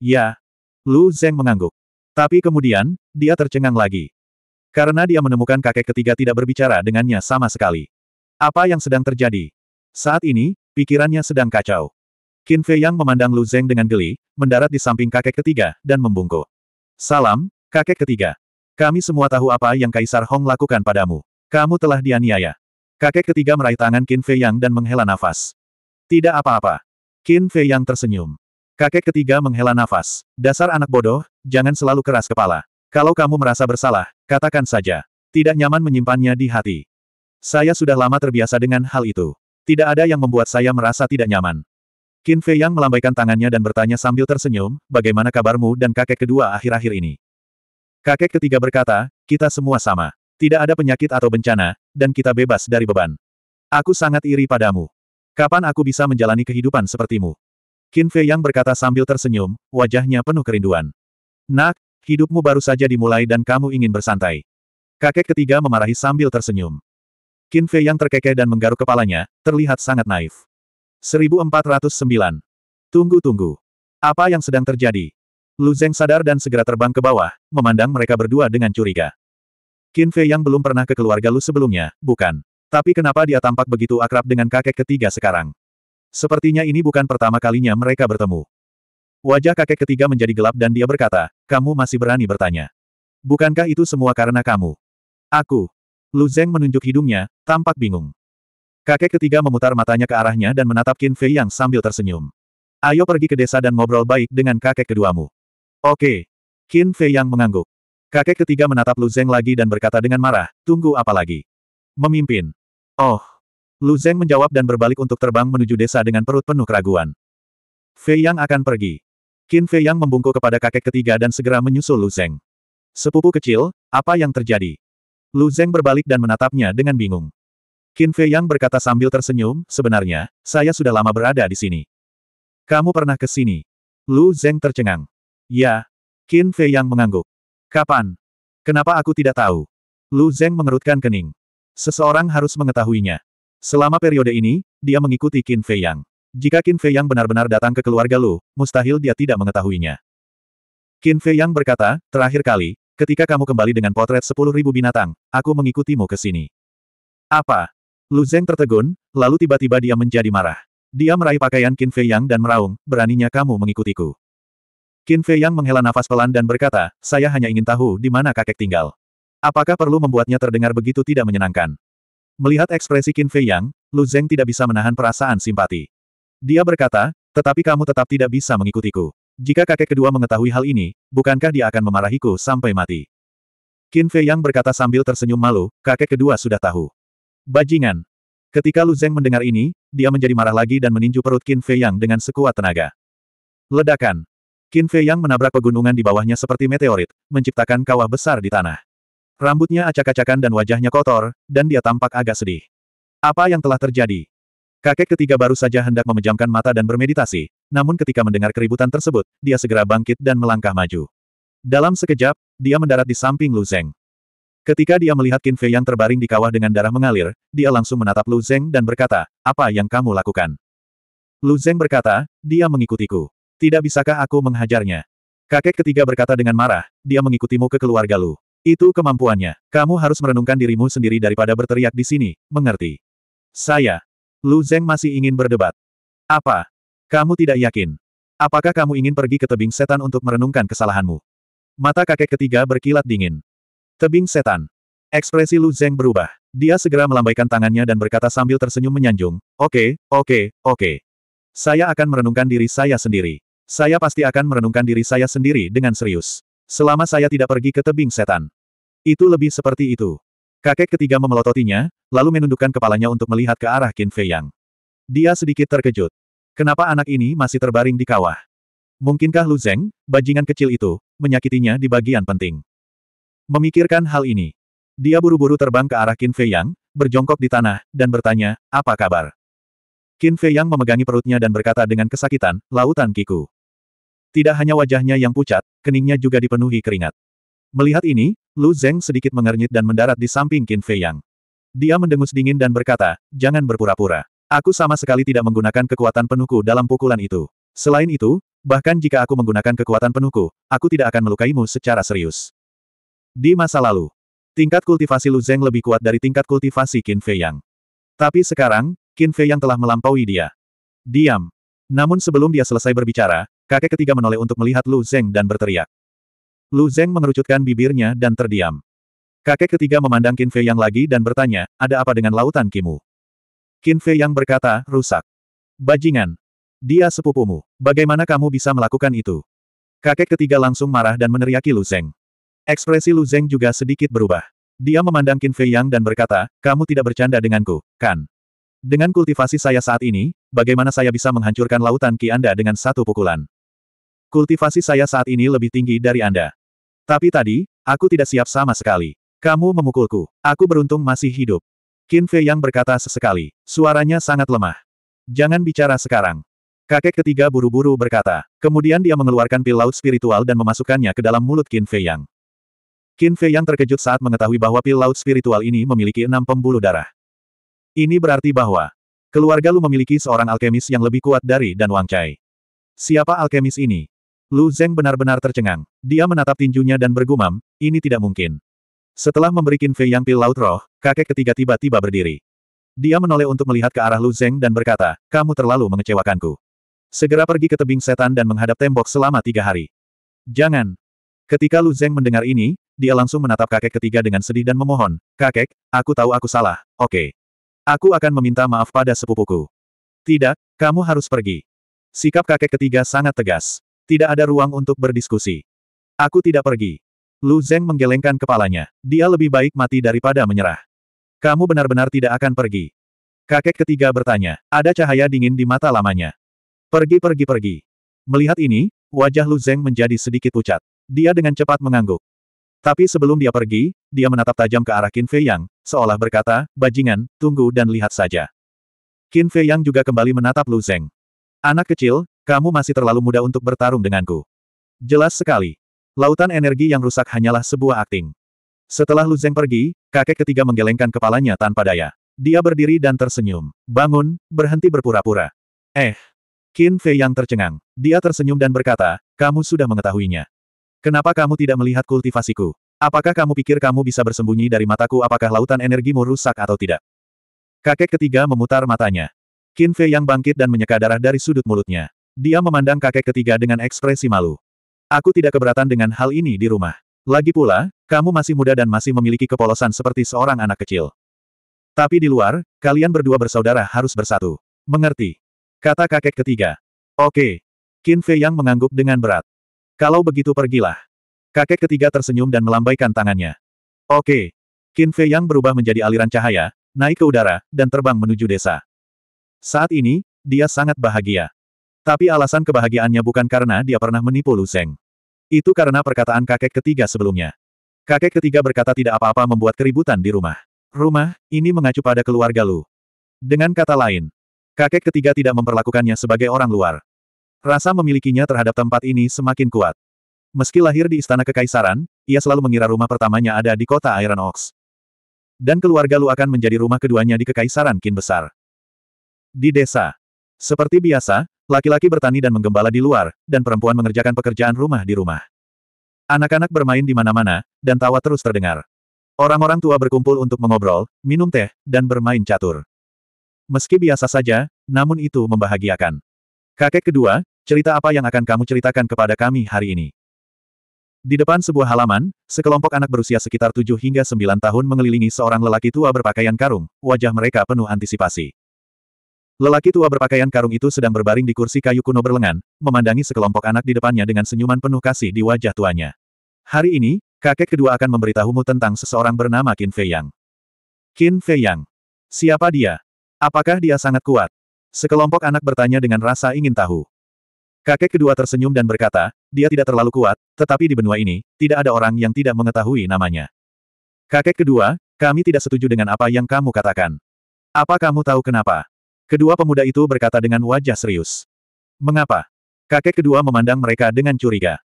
Ya. Lu Zeng mengangguk. Tapi kemudian, dia tercengang lagi. Karena dia menemukan kakek ketiga tidak berbicara dengannya sama sekali. Apa yang sedang terjadi? Saat ini, pikirannya sedang kacau. Qin Fei yang memandang Lu Zeng dengan geli, mendarat di samping kakek ketiga, dan membungkuk. Salam, kakek ketiga. Kami semua tahu apa yang Kaisar Hong lakukan padamu. Kamu telah dianiaya. Kakek ketiga meraih tangan Qin Fei Yang dan menghela nafas. Tidak apa-apa. Qin Fei Yang tersenyum. Kakek ketiga menghela nafas. Dasar anak bodoh, jangan selalu keras kepala. Kalau kamu merasa bersalah, katakan saja. Tidak nyaman menyimpannya di hati. Saya sudah lama terbiasa dengan hal itu. Tidak ada yang membuat saya merasa tidak nyaman. Qin Fei Yang melambaikan tangannya dan bertanya sambil tersenyum, bagaimana kabarmu dan kakek kedua akhir-akhir ini? Kakek ketiga berkata, kita semua sama. Tidak ada penyakit atau bencana, dan kita bebas dari beban. Aku sangat iri padamu. Kapan aku bisa menjalani kehidupan sepertimu? Qin Fei Yang berkata sambil tersenyum, wajahnya penuh kerinduan. Nak, hidupmu baru saja dimulai dan kamu ingin bersantai. Kakek ketiga memarahi sambil tersenyum. Qin Fei Yang terkekeh dan menggaruk kepalanya, terlihat sangat naif. 1409. Tunggu-tunggu. Apa yang sedang terjadi? Lu Zeng sadar dan segera terbang ke bawah, memandang mereka berdua dengan curiga. Qin Fei yang belum pernah ke keluarga Lu sebelumnya, bukan. Tapi kenapa dia tampak begitu akrab dengan kakek ketiga sekarang? Sepertinya ini bukan pertama kalinya mereka bertemu. Wajah kakek ketiga menjadi gelap dan dia berkata, kamu masih berani bertanya. Bukankah itu semua karena kamu? Aku. Lu Zeng menunjuk hidungnya, tampak bingung. Kakek ketiga memutar matanya ke arahnya dan menatap Qin Fei Yang sambil tersenyum. Ayo pergi ke desa dan ngobrol baik dengan kakek keduamu. Oke. Qin Fei Yang mengangguk. Kakek ketiga menatap Lu Zeng lagi dan berkata dengan marah, tunggu apa lagi? Memimpin. Oh. Lu Zeng menjawab dan berbalik untuk terbang menuju desa dengan perut penuh keraguan. Fei Yang akan pergi. Qin Fei Yang membungkuk kepada kakek ketiga dan segera menyusul Lu Zeng. Sepupu kecil, apa yang terjadi? Lu Zeng berbalik dan menatapnya dengan bingung. Qin Fei Yang berkata sambil tersenyum, sebenarnya, saya sudah lama berada di sini. Kamu pernah ke sini? Lu Zeng tercengang. Ya. Qin Fei Yang mengangguk. Kapan? Kenapa aku tidak tahu? Lu Zeng mengerutkan kening. Seseorang harus mengetahuinya. Selama periode ini, dia mengikuti Qin Fei Yang. Jika Qin Fei Yang benar-benar datang ke keluarga Lu, mustahil dia tidak mengetahuinya. Qin Fei Yang berkata, terakhir kali, ketika kamu kembali dengan potret 10.000 binatang, aku mengikutimu ke sini. Apa? Lu Zeng tertegun, lalu tiba-tiba dia menjadi marah. Dia meraih pakaian Qin Fei Yang dan meraung, beraninya kamu mengikutiku. Qin Fei Yang menghela nafas pelan dan berkata, saya hanya ingin tahu di mana kakek tinggal. Apakah perlu membuatnya terdengar begitu tidak menyenangkan? Melihat ekspresi Qin Fei Yang, Lu Zeng tidak bisa menahan perasaan simpati. Dia berkata, tetapi kamu tetap tidak bisa mengikutiku. Jika kakek kedua mengetahui hal ini, bukankah dia akan memarahiku sampai mati? Qin Fei Yang berkata sambil tersenyum malu, kakek kedua sudah tahu. Bajingan. Ketika Lu Zeng mendengar ini, dia menjadi marah lagi dan meninju perut Qin Fei Yang dengan sekuat tenaga. Ledakan. Qin Fei Yang menabrak pegunungan di bawahnya seperti meteorit, menciptakan kawah besar di tanah. Rambutnya acak-acakan dan wajahnya kotor, dan dia tampak agak sedih. Apa yang telah terjadi? Kakek ketiga baru saja hendak memejamkan mata dan bermeditasi, namun ketika mendengar keributan tersebut, dia segera bangkit dan melangkah maju. Dalam sekejap, dia mendarat di samping Lu Zeng. Ketika dia melihat Qin Fei yang terbaring di kawah dengan darah mengalir, dia langsung menatap Lu Zeng dan berkata, apa yang kamu lakukan? Lu Zeng berkata, dia mengikutiku. Tidak bisakah aku menghajarnya? Kakek ketiga berkata dengan marah, dia mengikutimu ke keluarga Lu. Itu kemampuannya. Kamu harus merenungkan dirimu sendiri daripada berteriak di sini, mengerti? Saya. Lu Zeng masih ingin berdebat. Apa? Kamu tidak yakin? Apakah kamu ingin pergi ke tebing setan untuk merenungkan kesalahanmu? Mata kakek ketiga berkilat dingin. Tebing setan. Ekspresi Lu Zeng berubah. Dia segera melambaikan tangannya dan berkata sambil tersenyum menyanjung, Oke, okay, oke, okay, oke. Okay. Saya akan merenungkan diri saya sendiri. Saya pasti akan merenungkan diri saya sendiri dengan serius. Selama saya tidak pergi ke tebing setan. Itu lebih seperti itu. Kakek ketiga memelototinya, lalu menundukkan kepalanya untuk melihat ke arah Qin Fei Yang. Dia sedikit terkejut. Kenapa anak ini masih terbaring di kawah? Mungkinkah Lu Zeng, bajingan kecil itu, menyakitinya di bagian penting? Memikirkan hal ini, dia buru-buru terbang ke arah Qin Fei Yang, berjongkok di tanah, dan bertanya, apa kabar? Qin Fei Yang memegangi perutnya dan berkata dengan kesakitan, lautan kiku. Tidak hanya wajahnya yang pucat, keningnya juga dipenuhi keringat. Melihat ini, Lu Zeng sedikit mengernyit dan mendarat di samping Qin Fei Yang. Dia mendengus dingin dan berkata, jangan berpura-pura. Aku sama sekali tidak menggunakan kekuatan penuku dalam pukulan itu. Selain itu, bahkan jika aku menggunakan kekuatan penuku, aku tidak akan melukaimu secara serius. Di masa lalu, tingkat kultivasi Lu Zeng lebih kuat dari tingkat kultivasi Qin Fei Yang. Tapi sekarang, Qin Fei Yang telah melampaui dia. Diam. Namun sebelum dia selesai berbicara, kakek ketiga menoleh untuk melihat Lu Zeng dan berteriak. Lu Zeng mengerucutkan bibirnya dan terdiam. Kakek ketiga memandang Qin Fei Yang lagi dan bertanya, ada apa dengan lautan Kimu? Qin Fei Yang berkata, rusak. Bajingan. Dia sepupumu. Bagaimana kamu bisa melakukan itu? Kakek ketiga langsung marah dan meneriaki Lu Zeng. Ekspresi Lu Zeng juga sedikit berubah. Dia memandang Qin Fei Yang dan berkata, kamu tidak bercanda denganku, kan? Dengan kultivasi saya saat ini, bagaimana saya bisa menghancurkan lautan Ki Anda dengan satu pukulan? Kultivasi saya saat ini lebih tinggi dari Anda. Tapi tadi, aku tidak siap sama sekali. Kamu memukulku. Aku beruntung masih hidup. Qin Fei Yang berkata sesekali. Suaranya sangat lemah. Jangan bicara sekarang. Kakek ketiga buru-buru berkata. Kemudian dia mengeluarkan pil laut spiritual dan memasukkannya ke dalam mulut Qin Fei Yang. Qin Fei yang terkejut saat mengetahui bahwa pil laut spiritual ini memiliki enam pembuluh darah. Ini berarti bahwa keluarga Lu memiliki seorang alkemis yang lebih kuat dari Dan Wang Chai. Siapa alkemis ini? Lu Zeng benar-benar tercengang. Dia menatap tinjunya dan bergumam, ini tidak mungkin. Setelah memberi Qin Fei yang pil laut roh, kakek ketiga tiba-tiba berdiri. Dia menoleh untuk melihat ke arah Lu Zeng dan berkata, kamu terlalu mengecewakanku. Segera pergi ke tebing setan dan menghadap tembok selama tiga hari. Jangan. Ketika Lu Zeng mendengar ini, dia langsung menatap kakek ketiga dengan sedih dan memohon, Kakek, aku tahu aku salah, oke. Okay. Aku akan meminta maaf pada sepupuku. Tidak, kamu harus pergi. Sikap kakek ketiga sangat tegas. Tidak ada ruang untuk berdiskusi. Aku tidak pergi. Lu Zeng menggelengkan kepalanya. Dia lebih baik mati daripada menyerah. Kamu benar-benar tidak akan pergi. Kakek ketiga bertanya. Ada cahaya dingin di mata lamanya. Pergi pergi pergi. Melihat ini, wajah Lu Zeng menjadi sedikit pucat. Dia dengan cepat mengangguk. Tapi sebelum dia pergi, dia menatap tajam ke arah Qin Fei Yang, seolah berkata, bajingan, tunggu dan lihat saja. Qin Fei Yang juga kembali menatap Lu Zeng. Anak kecil, kamu masih terlalu muda untuk bertarung denganku. Jelas sekali. Lautan energi yang rusak hanyalah sebuah akting. Setelah Lu Zeng pergi, kakek ketiga menggelengkan kepalanya tanpa daya. Dia berdiri dan tersenyum. Bangun, berhenti berpura-pura. Eh. Qin Fei Yang tercengang. Dia tersenyum dan berkata, kamu sudah mengetahuinya. Kenapa kamu tidak melihat kultivasiku? Apakah kamu pikir kamu bisa bersembunyi dari mataku apakah lautan energimu rusak atau tidak? Kakek ketiga memutar matanya. Qin Fei yang bangkit dan menyeka darah dari sudut mulutnya. Dia memandang kakek ketiga dengan ekspresi malu. Aku tidak keberatan dengan hal ini di rumah. Lagi pula, kamu masih muda dan masih memiliki kepolosan seperti seorang anak kecil. Tapi di luar, kalian berdua bersaudara harus bersatu. Mengerti? Kata kakek ketiga. Oke. Qin Fei Yang mengangguk dengan berat. Kalau begitu pergilah. Kakek ketiga tersenyum dan melambaikan tangannya. Oke. Qin Fei yang berubah menjadi aliran cahaya, naik ke udara, dan terbang menuju desa. Saat ini, dia sangat bahagia. Tapi alasan kebahagiaannya bukan karena dia pernah menipu Lu Zeng. Itu karena perkataan kakek ketiga sebelumnya. Kakek ketiga berkata tidak apa-apa membuat keributan di rumah. Rumah, ini mengacu pada keluarga Lu. Dengan kata lain, kakek ketiga tidak memperlakukannya sebagai orang luar. Rasa memilikinya terhadap tempat ini semakin kuat. Meski lahir di istana kekaisaran, ia selalu mengira rumah pertamanya ada di kota Iron Ox. Dan keluarga Lu akan menjadi rumah keduanya di kekaisaran Kin Besar. Di desa. Seperti biasa, laki-laki bertani dan menggembala di luar, dan perempuan mengerjakan pekerjaan rumah di rumah. Anak-anak bermain di mana-mana, dan tawa terus terdengar. Orang-orang tua berkumpul untuk mengobrol, minum teh, dan bermain catur. Meski biasa saja, namun itu membahagiakan. Kakek kedua, cerita apa yang akan kamu ceritakan kepada kami hari ini? Di depan sebuah halaman, sekelompok anak berusia sekitar 7 hingga 9 tahun mengelilingi seorang lelaki tua berpakaian karung, wajah mereka penuh antisipasi. Lelaki tua berpakaian karung itu sedang berbaring di kursi kayu kuno berlengan, memandangi sekelompok anak di depannya dengan senyuman penuh kasih di wajah tuanya. Hari ini, kakek kedua akan memberitahumu tentang seseorang bernama Qin Fei Yang. Qin Fei Yang. Siapa dia? Apakah dia sangat kuat? Sekelompok anak bertanya dengan rasa ingin tahu. Kakek kedua tersenyum dan berkata, dia tidak terlalu kuat, tetapi di benua ini, tidak ada orang yang tidak mengetahui namanya. Kakek kedua, kami tidak setuju dengan apa yang kamu katakan. Apa kamu tahu kenapa? Kedua pemuda itu berkata dengan wajah serius. Mengapa? Kakek kedua memandang mereka dengan curiga.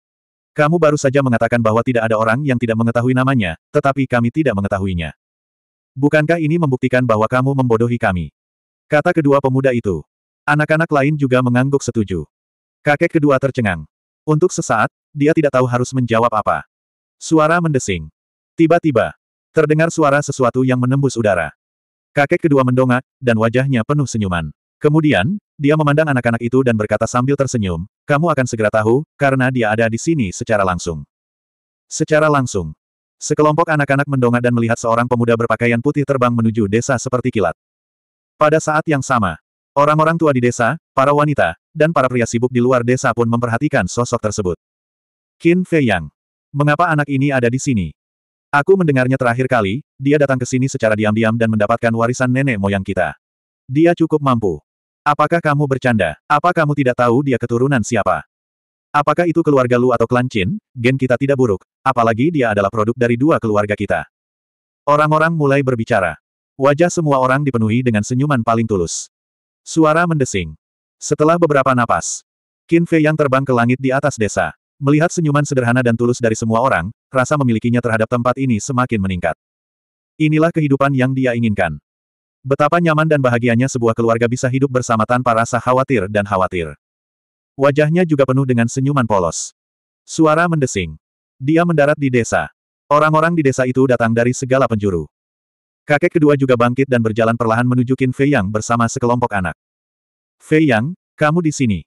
Kamu baru saja mengatakan bahwa tidak ada orang yang tidak mengetahui namanya, tetapi kami tidak mengetahuinya. Bukankah ini membuktikan bahwa kamu membodohi kami? Kata kedua pemuda itu. Anak-anak lain juga mengangguk setuju. Kakek kedua tercengang. Untuk sesaat, dia tidak tahu harus menjawab apa. Suara mendesing. Tiba-tiba, terdengar suara sesuatu yang menembus udara. Kakek kedua mendongak, dan wajahnya penuh senyuman. Kemudian, dia memandang anak-anak itu dan berkata sambil tersenyum, kamu akan segera tahu, karena dia ada di sini secara langsung. Secara langsung. Sekelompok anak-anak mendongak dan melihat seorang pemuda berpakaian putih terbang menuju desa seperti kilat. Pada saat yang sama, orang-orang tua di desa, para wanita, dan para pria sibuk di luar desa pun memperhatikan sosok tersebut. Qin Fei Yang. Mengapa anak ini ada di sini? Aku mendengarnya terakhir kali, dia datang ke sini secara diam-diam dan mendapatkan warisan nenek moyang kita. Dia cukup mampu. Apakah kamu bercanda? Apa kamu tidak tahu dia keturunan siapa? Apakah itu keluarga Lu atau klan Qin? Gen kita tidak buruk, apalagi dia adalah produk dari dua keluarga kita. Orang-orang mulai berbicara. Wajah semua orang dipenuhi dengan senyuman paling tulus. Suara mendesing. Setelah beberapa napas, Qin Fei yang terbang ke langit di atas desa, melihat senyuman sederhana dan tulus dari semua orang, rasa memilikinya terhadap tempat ini semakin meningkat. Inilah kehidupan yang dia inginkan. Betapa nyaman dan bahagianya sebuah keluarga bisa hidup bersama tanpa rasa khawatir dan khawatir. Wajahnya juga penuh dengan senyuman polos. Suara mendesing. Dia mendarat di desa. Orang-orang di desa itu datang dari segala penjuru. Kakek kedua juga bangkit dan berjalan perlahan menuju Qin Fei Yang bersama sekelompok anak. Fei Yang, kamu di sini.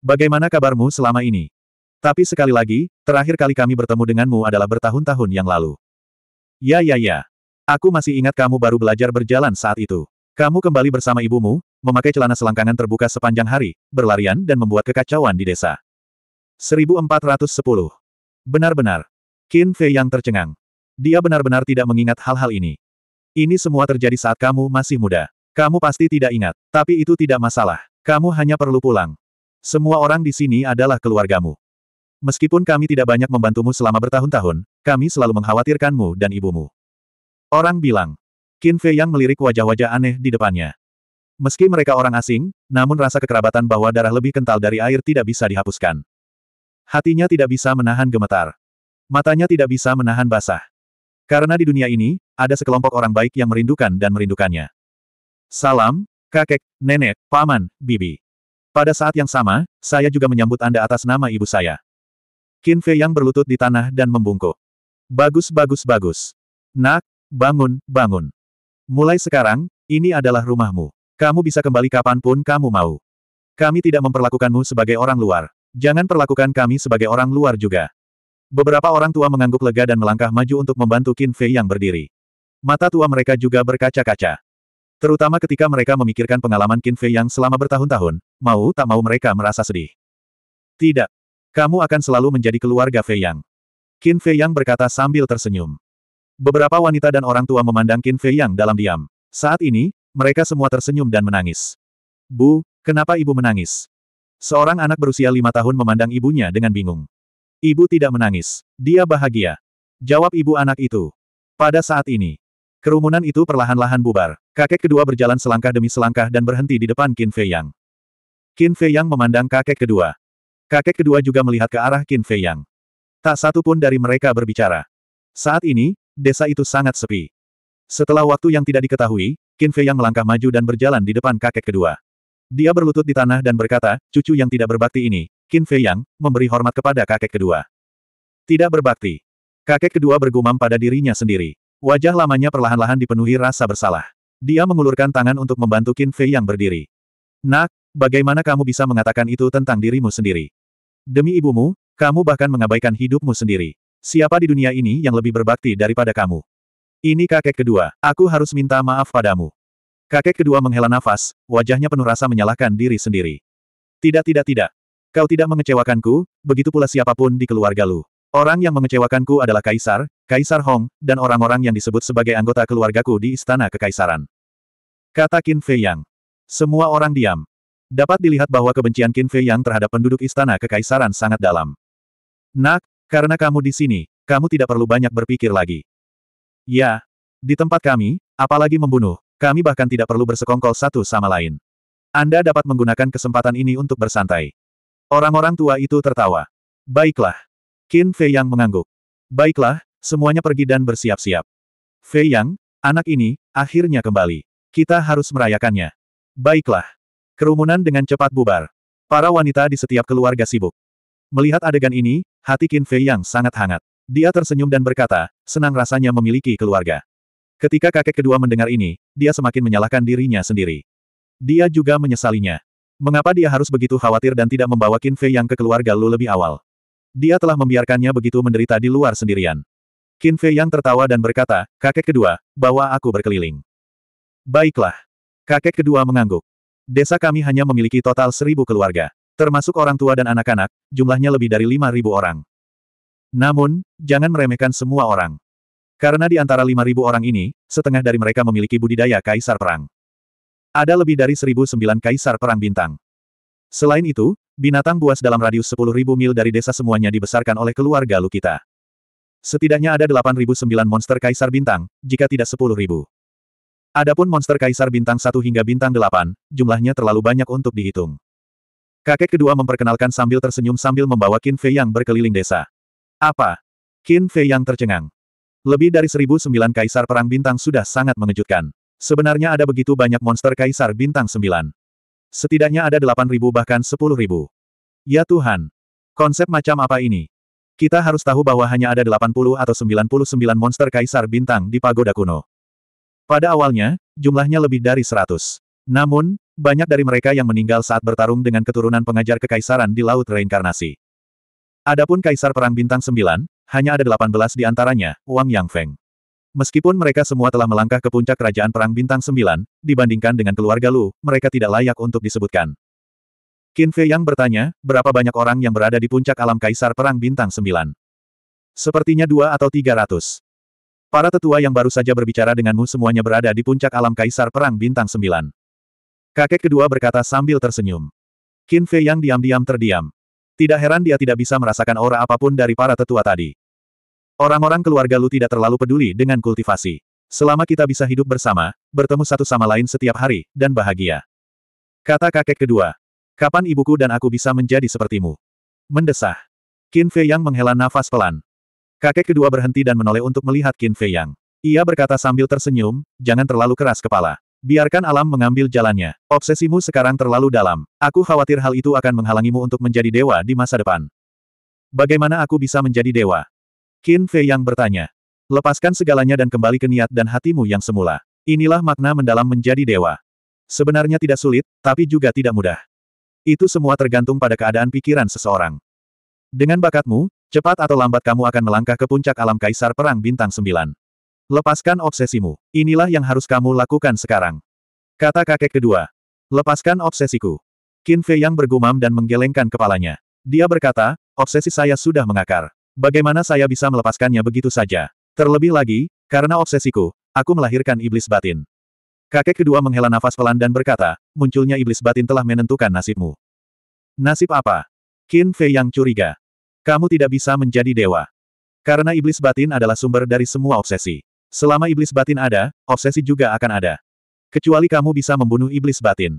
Bagaimana kabarmu selama ini? Tapi sekali lagi, terakhir kali kami bertemu denganmu adalah bertahun-tahun yang lalu. Ya ya ya. Aku masih ingat kamu baru belajar berjalan saat itu. Kamu kembali bersama ibumu, memakai celana selangkangan terbuka sepanjang hari, berlarian dan membuat kekacauan di desa. 1410. Benar-benar. Qin Fei Yang tercengang. Dia benar-benar tidak mengingat hal-hal ini. Ini semua terjadi saat kamu masih muda. Kamu pasti tidak ingat, tapi itu tidak masalah. Kamu hanya perlu pulang. Semua orang di sini adalah keluargamu. Meskipun kami tidak banyak membantumu selama bertahun-tahun, kami selalu mengkhawatirkanmu dan ibumu. Orang bilang. Qin Fei yang melirik wajah-wajah aneh di depannya. Meski mereka orang asing, namun rasa kekerabatan bahwa darah lebih kental dari air tidak bisa dihapuskan. Hatinya tidak bisa menahan gemetar. Matanya tidak bisa menahan basah. Karena di dunia ini, ada sekelompok orang baik yang merindukan dan merindukannya. Salam, kakek, nenek, paman, bibi. Pada saat yang sama, saya juga menyambut Anda atas nama ibu saya. Qin Fei yang berlutut di tanah dan membungkuk. Bagus bagus bagus. Nak, bangun, bangun. Mulai sekarang, ini adalah rumahmu. Kamu bisa kembali kapanpun kamu mau. Kami tidak memperlakukanmu sebagai orang luar. Jangan perlakukan kami sebagai orang luar juga. Beberapa orang tua mengangguk lega dan melangkah maju untuk membantu Qin Fei yang berdiri. Mata tua mereka juga berkaca-kaca. Terutama ketika mereka memikirkan pengalaman Qin Fei yang selama bertahun-tahun, mau tak mau mereka merasa sedih. Tidak. Kamu akan selalu menjadi keluarga Fei Yang. Qin Fei Yang berkata sambil tersenyum. Beberapa wanita dan orang tua memandang Qin Fei Yang dalam diam. Saat ini, mereka semua tersenyum dan menangis. Bu, kenapa ibu menangis? Seorang anak berusia lima tahun memandang ibunya dengan bingung. Ibu tidak menangis. Dia bahagia. Jawab ibu anak itu. Pada saat ini, kerumunan itu perlahan-lahan bubar. Kakek kedua berjalan selangkah demi selangkah dan berhenti di depan Qin Fei Yang. Qin Fei Yang memandang kakek kedua. Kakek kedua juga melihat ke arah Qin Fei Yang. Tak satu pun dari mereka berbicara. Saat ini, desa itu sangat sepi. Setelah waktu yang tidak diketahui, Qin Fei yang melangkah maju dan berjalan di depan kakek kedua. Dia berlutut di tanah dan berkata, cucu yang tidak berbakti ini, Qin Fei Yang, memberi hormat kepada kakek kedua. Tidak berbakti. Kakek kedua bergumam pada dirinya sendiri. Wajah lamanya perlahan-lahan dipenuhi rasa bersalah. Dia mengulurkan tangan untuk membantu Qin Fei Yang berdiri. Nak, bagaimana kamu bisa mengatakan itu tentang dirimu sendiri? Demi ibumu, kamu bahkan mengabaikan hidupmu sendiri. Siapa di dunia ini yang lebih berbakti daripada kamu? Ini kakek kedua, aku harus minta maaf padamu. Kakek kedua menghela nafas, wajahnya penuh rasa menyalahkan diri sendiri. Tidak tidak tidak, Kau tidak mengecewakanku, begitu pula siapapun di keluarga Lu. Orang yang mengecewakanku adalah Kaisar, Kaisar Hong, dan orang-orang yang disebut sebagai anggota keluargaku di Istana Kekaisaran. Kata Qin Fei Yang. Semua orang diam. Dapat dilihat bahwa kebencian Qin Fei Yang terhadap penduduk Istana Kekaisaran sangat dalam. Nak, karena kamu di sini, kamu tidak perlu banyak berpikir lagi. Ya, di tempat kami, apalagi membunuh, kami bahkan tidak perlu bersekongkol satu sama lain. Anda dapat menggunakan kesempatan ini untuk bersantai. Orang-orang tua itu tertawa. Baiklah. Qin Fei Yang mengangguk. Baiklah, semuanya pergi dan bersiap-siap. Fei Yang, anak ini, akhirnya kembali. Kita harus merayakannya. Baiklah. Kerumunan dengan cepat bubar. Para wanita di setiap keluarga sibuk. Melihat adegan ini, hati Qin Fei Yang sangat hangat. Dia tersenyum dan berkata, senang rasanya memiliki keluarga. Ketika kakek kedua mendengar ini, dia semakin menyalahkan dirinya sendiri. Dia juga menyesalinya. Mengapa dia harus begitu khawatir dan tidak membawa Qin Fei Yang ke keluarga Lu lebih awal? Dia telah membiarkannya begitu menderita di luar sendirian. Qin Fei Yang tertawa dan berkata, kakek kedua, bawa aku berkeliling. Baiklah. Kakek kedua mengangguk. Desa kami hanya memiliki total seribu keluarga. Termasuk orang tua dan anak-anak, jumlahnya lebih dari lima ribu orang. Namun, jangan meremehkan semua orang. Karena di antara lima ribu orang ini, setengah dari mereka memiliki budidaya kaisar perang. Ada lebih dari 1009 kaisar perang bintang. Selain itu, binatang buas dalam radius 10.000 mil dari desa semuanya dibesarkan oleh keluarga Lukita. Setidaknya ada 8.009 monster kaisar bintang, jika tidak 10.000. Adapun monster kaisar bintang 1 hingga bintang 8, jumlahnya terlalu banyak untuk dihitung. Kakek kedua memperkenalkan sambil tersenyum sambil membawa Qin Fei yang berkeliling desa. Apa? Qin Fei yang tercengang. Lebih dari 1009 kaisar perang bintang sudah sangat mengejutkan. Sebenarnya ada begitu banyak monster kaisar bintang sembilan. Setidaknya ada delapan ribu bahkan sepuluh ribu. Ya Tuhan! Konsep macam apa ini? Kita harus tahu bahwa hanya ada delapan puluh atau sembilan puluh sembilan monster kaisar bintang di pagoda kuno. Pada awalnya, jumlahnya lebih dari seratus. Namun, banyak dari mereka yang meninggal saat bertarung dengan keturunan pengajar kekaisaran di Laut Reinkarnasi. Adapun Kaisar Perang Bintang sembilan, hanya ada 18 di antaranya, Wang Yang Feng. Meskipun mereka semua telah melangkah ke puncak Kerajaan Perang Bintang sembilan, dibandingkan dengan keluarga Lu, mereka tidak layak untuk disebutkan. Qin Fei yang bertanya, berapa banyak orang yang berada di puncak alam Kaisar Perang Bintang sembilan? Sepertinya dua atau tiga ratus. Para tetua yang baru saja berbicara denganmu semuanya berada di puncak alam Kaisar Perang Bintang sembilan. Kakek kedua berkata sambil tersenyum. Qin Fei yang diam-diam terdiam. Tidak heran dia tidak bisa merasakan aura apapun dari para tetua tadi. Orang-orang keluarga Lu tidak terlalu peduli dengan kultivasi. Selama kita bisa hidup bersama, bertemu satu sama lain setiap hari, dan bahagia. Kata kakek kedua. Kapan ibuku dan aku bisa menjadi sepertimu? Mendesah. Qin Fei Yang menghela nafas pelan. Kakek kedua berhenti dan menoleh untuk melihat Qin Fei Yang. Ia berkata sambil tersenyum, jangan terlalu keras kepala. Biarkan alam mengambil jalannya. Obsesimu sekarang terlalu dalam. Aku khawatir hal itu akan menghalangimu untuk menjadi dewa di masa depan. Bagaimana aku bisa menjadi dewa? Qin Fei yang bertanya. Lepaskan segalanya dan kembali ke niat dan hatimu yang semula. Inilah makna mendalam menjadi dewa. Sebenarnya tidak sulit, tapi juga tidak mudah. Itu semua tergantung pada keadaan pikiran seseorang. Dengan bakatmu, cepat atau lambat kamu akan melangkah ke puncak alam kaisar perang bintang sembilan. Lepaskan obsesimu. Inilah yang harus kamu lakukan sekarang. Kata kakek kedua. Lepaskan obsesiku. Qin Fei yang bergumam dan menggelengkan kepalanya. Dia berkata, obsesi saya sudah mengakar. Bagaimana saya bisa melepaskannya begitu saja? Terlebih lagi, karena obsesiku, aku melahirkan iblis batin. Kakek kedua menghela nafas pelan dan berkata, munculnya iblis batin telah menentukan nasibmu. Nasib apa? Qin Fei yang curiga. Kamu tidak bisa menjadi dewa. Karena iblis batin adalah sumber dari semua obsesi. Selama iblis batin ada, obsesi juga akan ada. Kecuali kamu bisa membunuh iblis batin.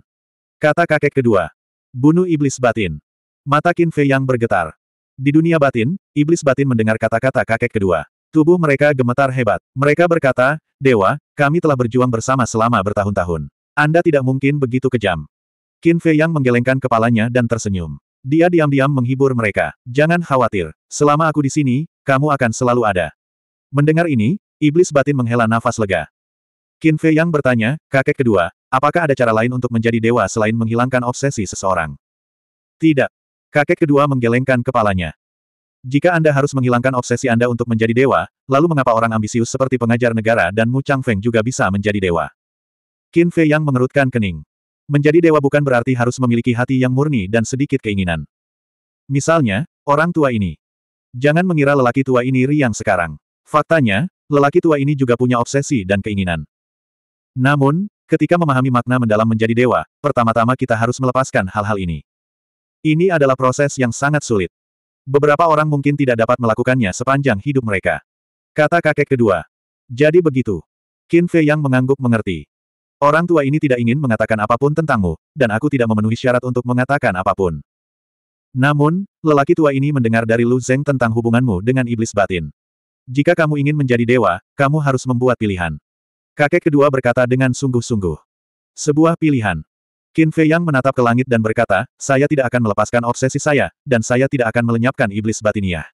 Kata kakek kedua. Bunuh iblis batin. Mata Qin Fei yang bergetar. Di dunia batin, iblis batin mendengar kata-kata kakek kedua. Tubuh mereka gemetar hebat. Mereka berkata, Dewa, kami telah berjuang bersama selama bertahun-tahun. Anda tidak mungkin begitu kejam. Qin Fei Yang menggelengkan kepalanya dan tersenyum. Dia diam-diam menghibur mereka. Jangan khawatir. Selama aku di sini, kamu akan selalu ada. Mendengar ini, iblis batin menghela nafas lega. Qin Fei Yang bertanya, kakek kedua, apakah ada cara lain untuk menjadi dewa selain menghilangkan obsesi seseorang? Tidak, Kakek kedua menggelengkan kepalanya. Jika Anda harus menghilangkan obsesi Anda untuk menjadi dewa, lalu mengapa orang ambisius seperti pengajar negara dan Mu Chang Feng juga bisa menjadi dewa? Qin Fei yang mengerutkan kening. Menjadi dewa bukan berarti harus memiliki hati yang murni dan sedikit keinginan. Misalnya, orang tua ini. Jangan mengira lelaki tua ini riang sekarang. Faktanya, lelaki tua ini juga punya obsesi dan keinginan. Namun, ketika memahami makna mendalam menjadi dewa, pertama-tama kita harus melepaskan hal-hal ini. Ini adalah proses yang sangat sulit. Beberapa orang mungkin tidak dapat melakukannya sepanjang hidup mereka. Kata kakek kedua. Jadi begitu. Qin Fei yang mengangguk mengerti. Orang tua ini tidak ingin mengatakan apapun tentangmu, dan aku tidak memenuhi syarat untuk mengatakan apapun. Namun, lelaki tua ini mendengar dari Lu Zeng tentang hubunganmu dengan iblis batin. Jika kamu ingin menjadi dewa, kamu harus membuat pilihan. Kakek kedua berkata dengan sungguh-sungguh. Sebuah pilihan. Qin Fei Yang menatap ke langit dan berkata, saya tidak akan melepaskan obsesi saya, dan saya tidak akan melenyapkan iblis batinia.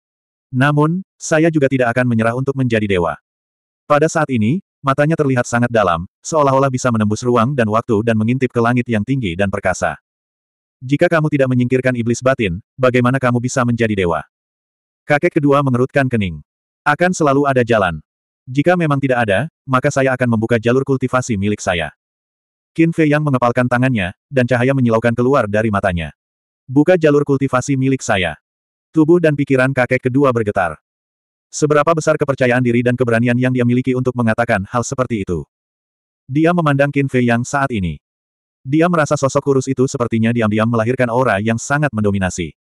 Namun, saya juga tidak akan menyerah untuk menjadi dewa. Pada saat ini, matanya terlihat sangat dalam, seolah-olah bisa menembus ruang dan waktu dan mengintip ke langit yang tinggi dan perkasa. Jika kamu tidak menyingkirkan iblis batin, bagaimana kamu bisa menjadi dewa? Kakek kedua mengerutkan kening. Akan selalu ada jalan. Jika memang tidak ada, maka saya akan membuka jalur kultivasi milik saya. Qin Fei yang mengepalkan tangannya, dan cahaya menyilaukan keluar dari matanya. Buka jalur kultivasi milik saya. Tubuh dan pikiran kakek kedua bergetar. Seberapa besar kepercayaan diri dan keberanian yang dia miliki untuk mengatakan hal seperti itu. Dia memandang Qin Fei yang saat ini. Dia merasa sosok kurus itu sepertinya diam-diam melahirkan aura yang sangat mendominasi.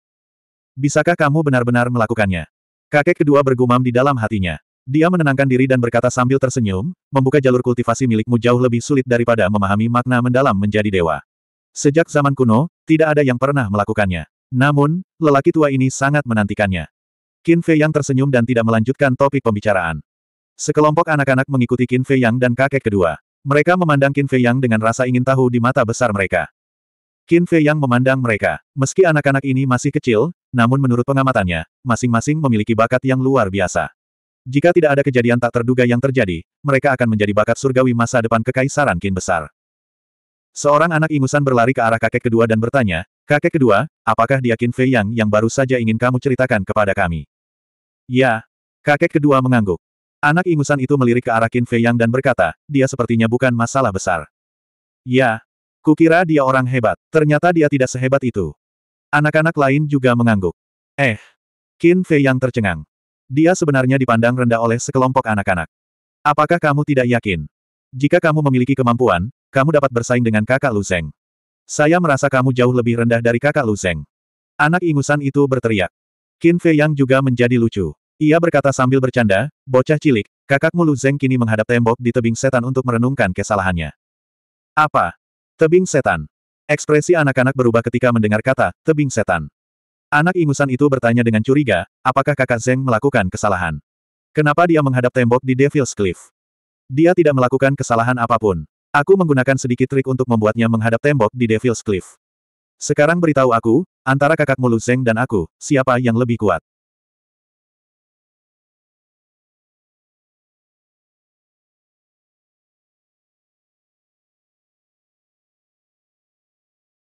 Bisakah kamu benar-benar melakukannya? Kakek kedua bergumam di dalam hatinya. Dia menenangkan diri dan berkata sambil tersenyum, membuka jalur kultivasi milikmu jauh lebih sulit daripada memahami makna mendalam menjadi dewa. Sejak zaman kuno, tidak ada yang pernah melakukannya. Namun, lelaki tua ini sangat menantikannya. Qin Fei Yang tersenyum dan tidak melanjutkan topik pembicaraan. Sekelompok anak-anak mengikuti Qin Fei Yang dan kakek kedua. Mereka memandang Qin Fei Yang dengan rasa ingin tahu di mata besar mereka. Qin Fei Yang memandang mereka. Meski anak-anak ini masih kecil, namun menurut pengamatannya, masing-masing memiliki bakat yang luar biasa. Jika tidak ada kejadian tak terduga yang terjadi, mereka akan menjadi bakat surgawi masa depan kekaisaran Qin besar. Seorang anak ingusan berlari ke arah kakek kedua dan bertanya, Kakek kedua, apakah dia Qin Fei Yang yang baru saja ingin kamu ceritakan kepada kami? Ya. Kakek kedua mengangguk. Anak ingusan itu melirik ke arah Qin Fei Yang dan berkata, dia sepertinya bukan masalah besar. Ya. Kukira dia orang hebat, ternyata dia tidak sehebat itu. Anak-anak lain juga mengangguk. Eh. Qin Fei Yang tercengang. Dia sebenarnya dipandang rendah oleh sekelompok anak-anak. Apakah kamu tidak yakin? Jika kamu memiliki kemampuan, kamu dapat bersaing dengan kakak Lu Zeng. Saya merasa kamu jauh lebih rendah dari kakak Lu Zeng. Anak ingusan itu berteriak. Qin Fei Yang juga menjadi lucu. Ia berkata sambil bercanda, bocah cilik, kakakmu Lu Zeng kini menghadap tembok di tebing setan untuk merenungkan kesalahannya. Apa? Tebing setan. Ekspresi anak-anak berubah ketika mendengar kata, tebing setan. Anak ingusan itu bertanya dengan curiga, apakah kakak Zeng melakukan kesalahan? Kenapa dia menghadap tembok di Devil's Cliff? Dia tidak melakukan kesalahan apapun. Aku menggunakan sedikit trik untuk membuatnya menghadap tembok di Devil's Cliff. Sekarang beritahu aku, antara kakakmu Lu Zeng dan aku, siapa yang lebih kuat?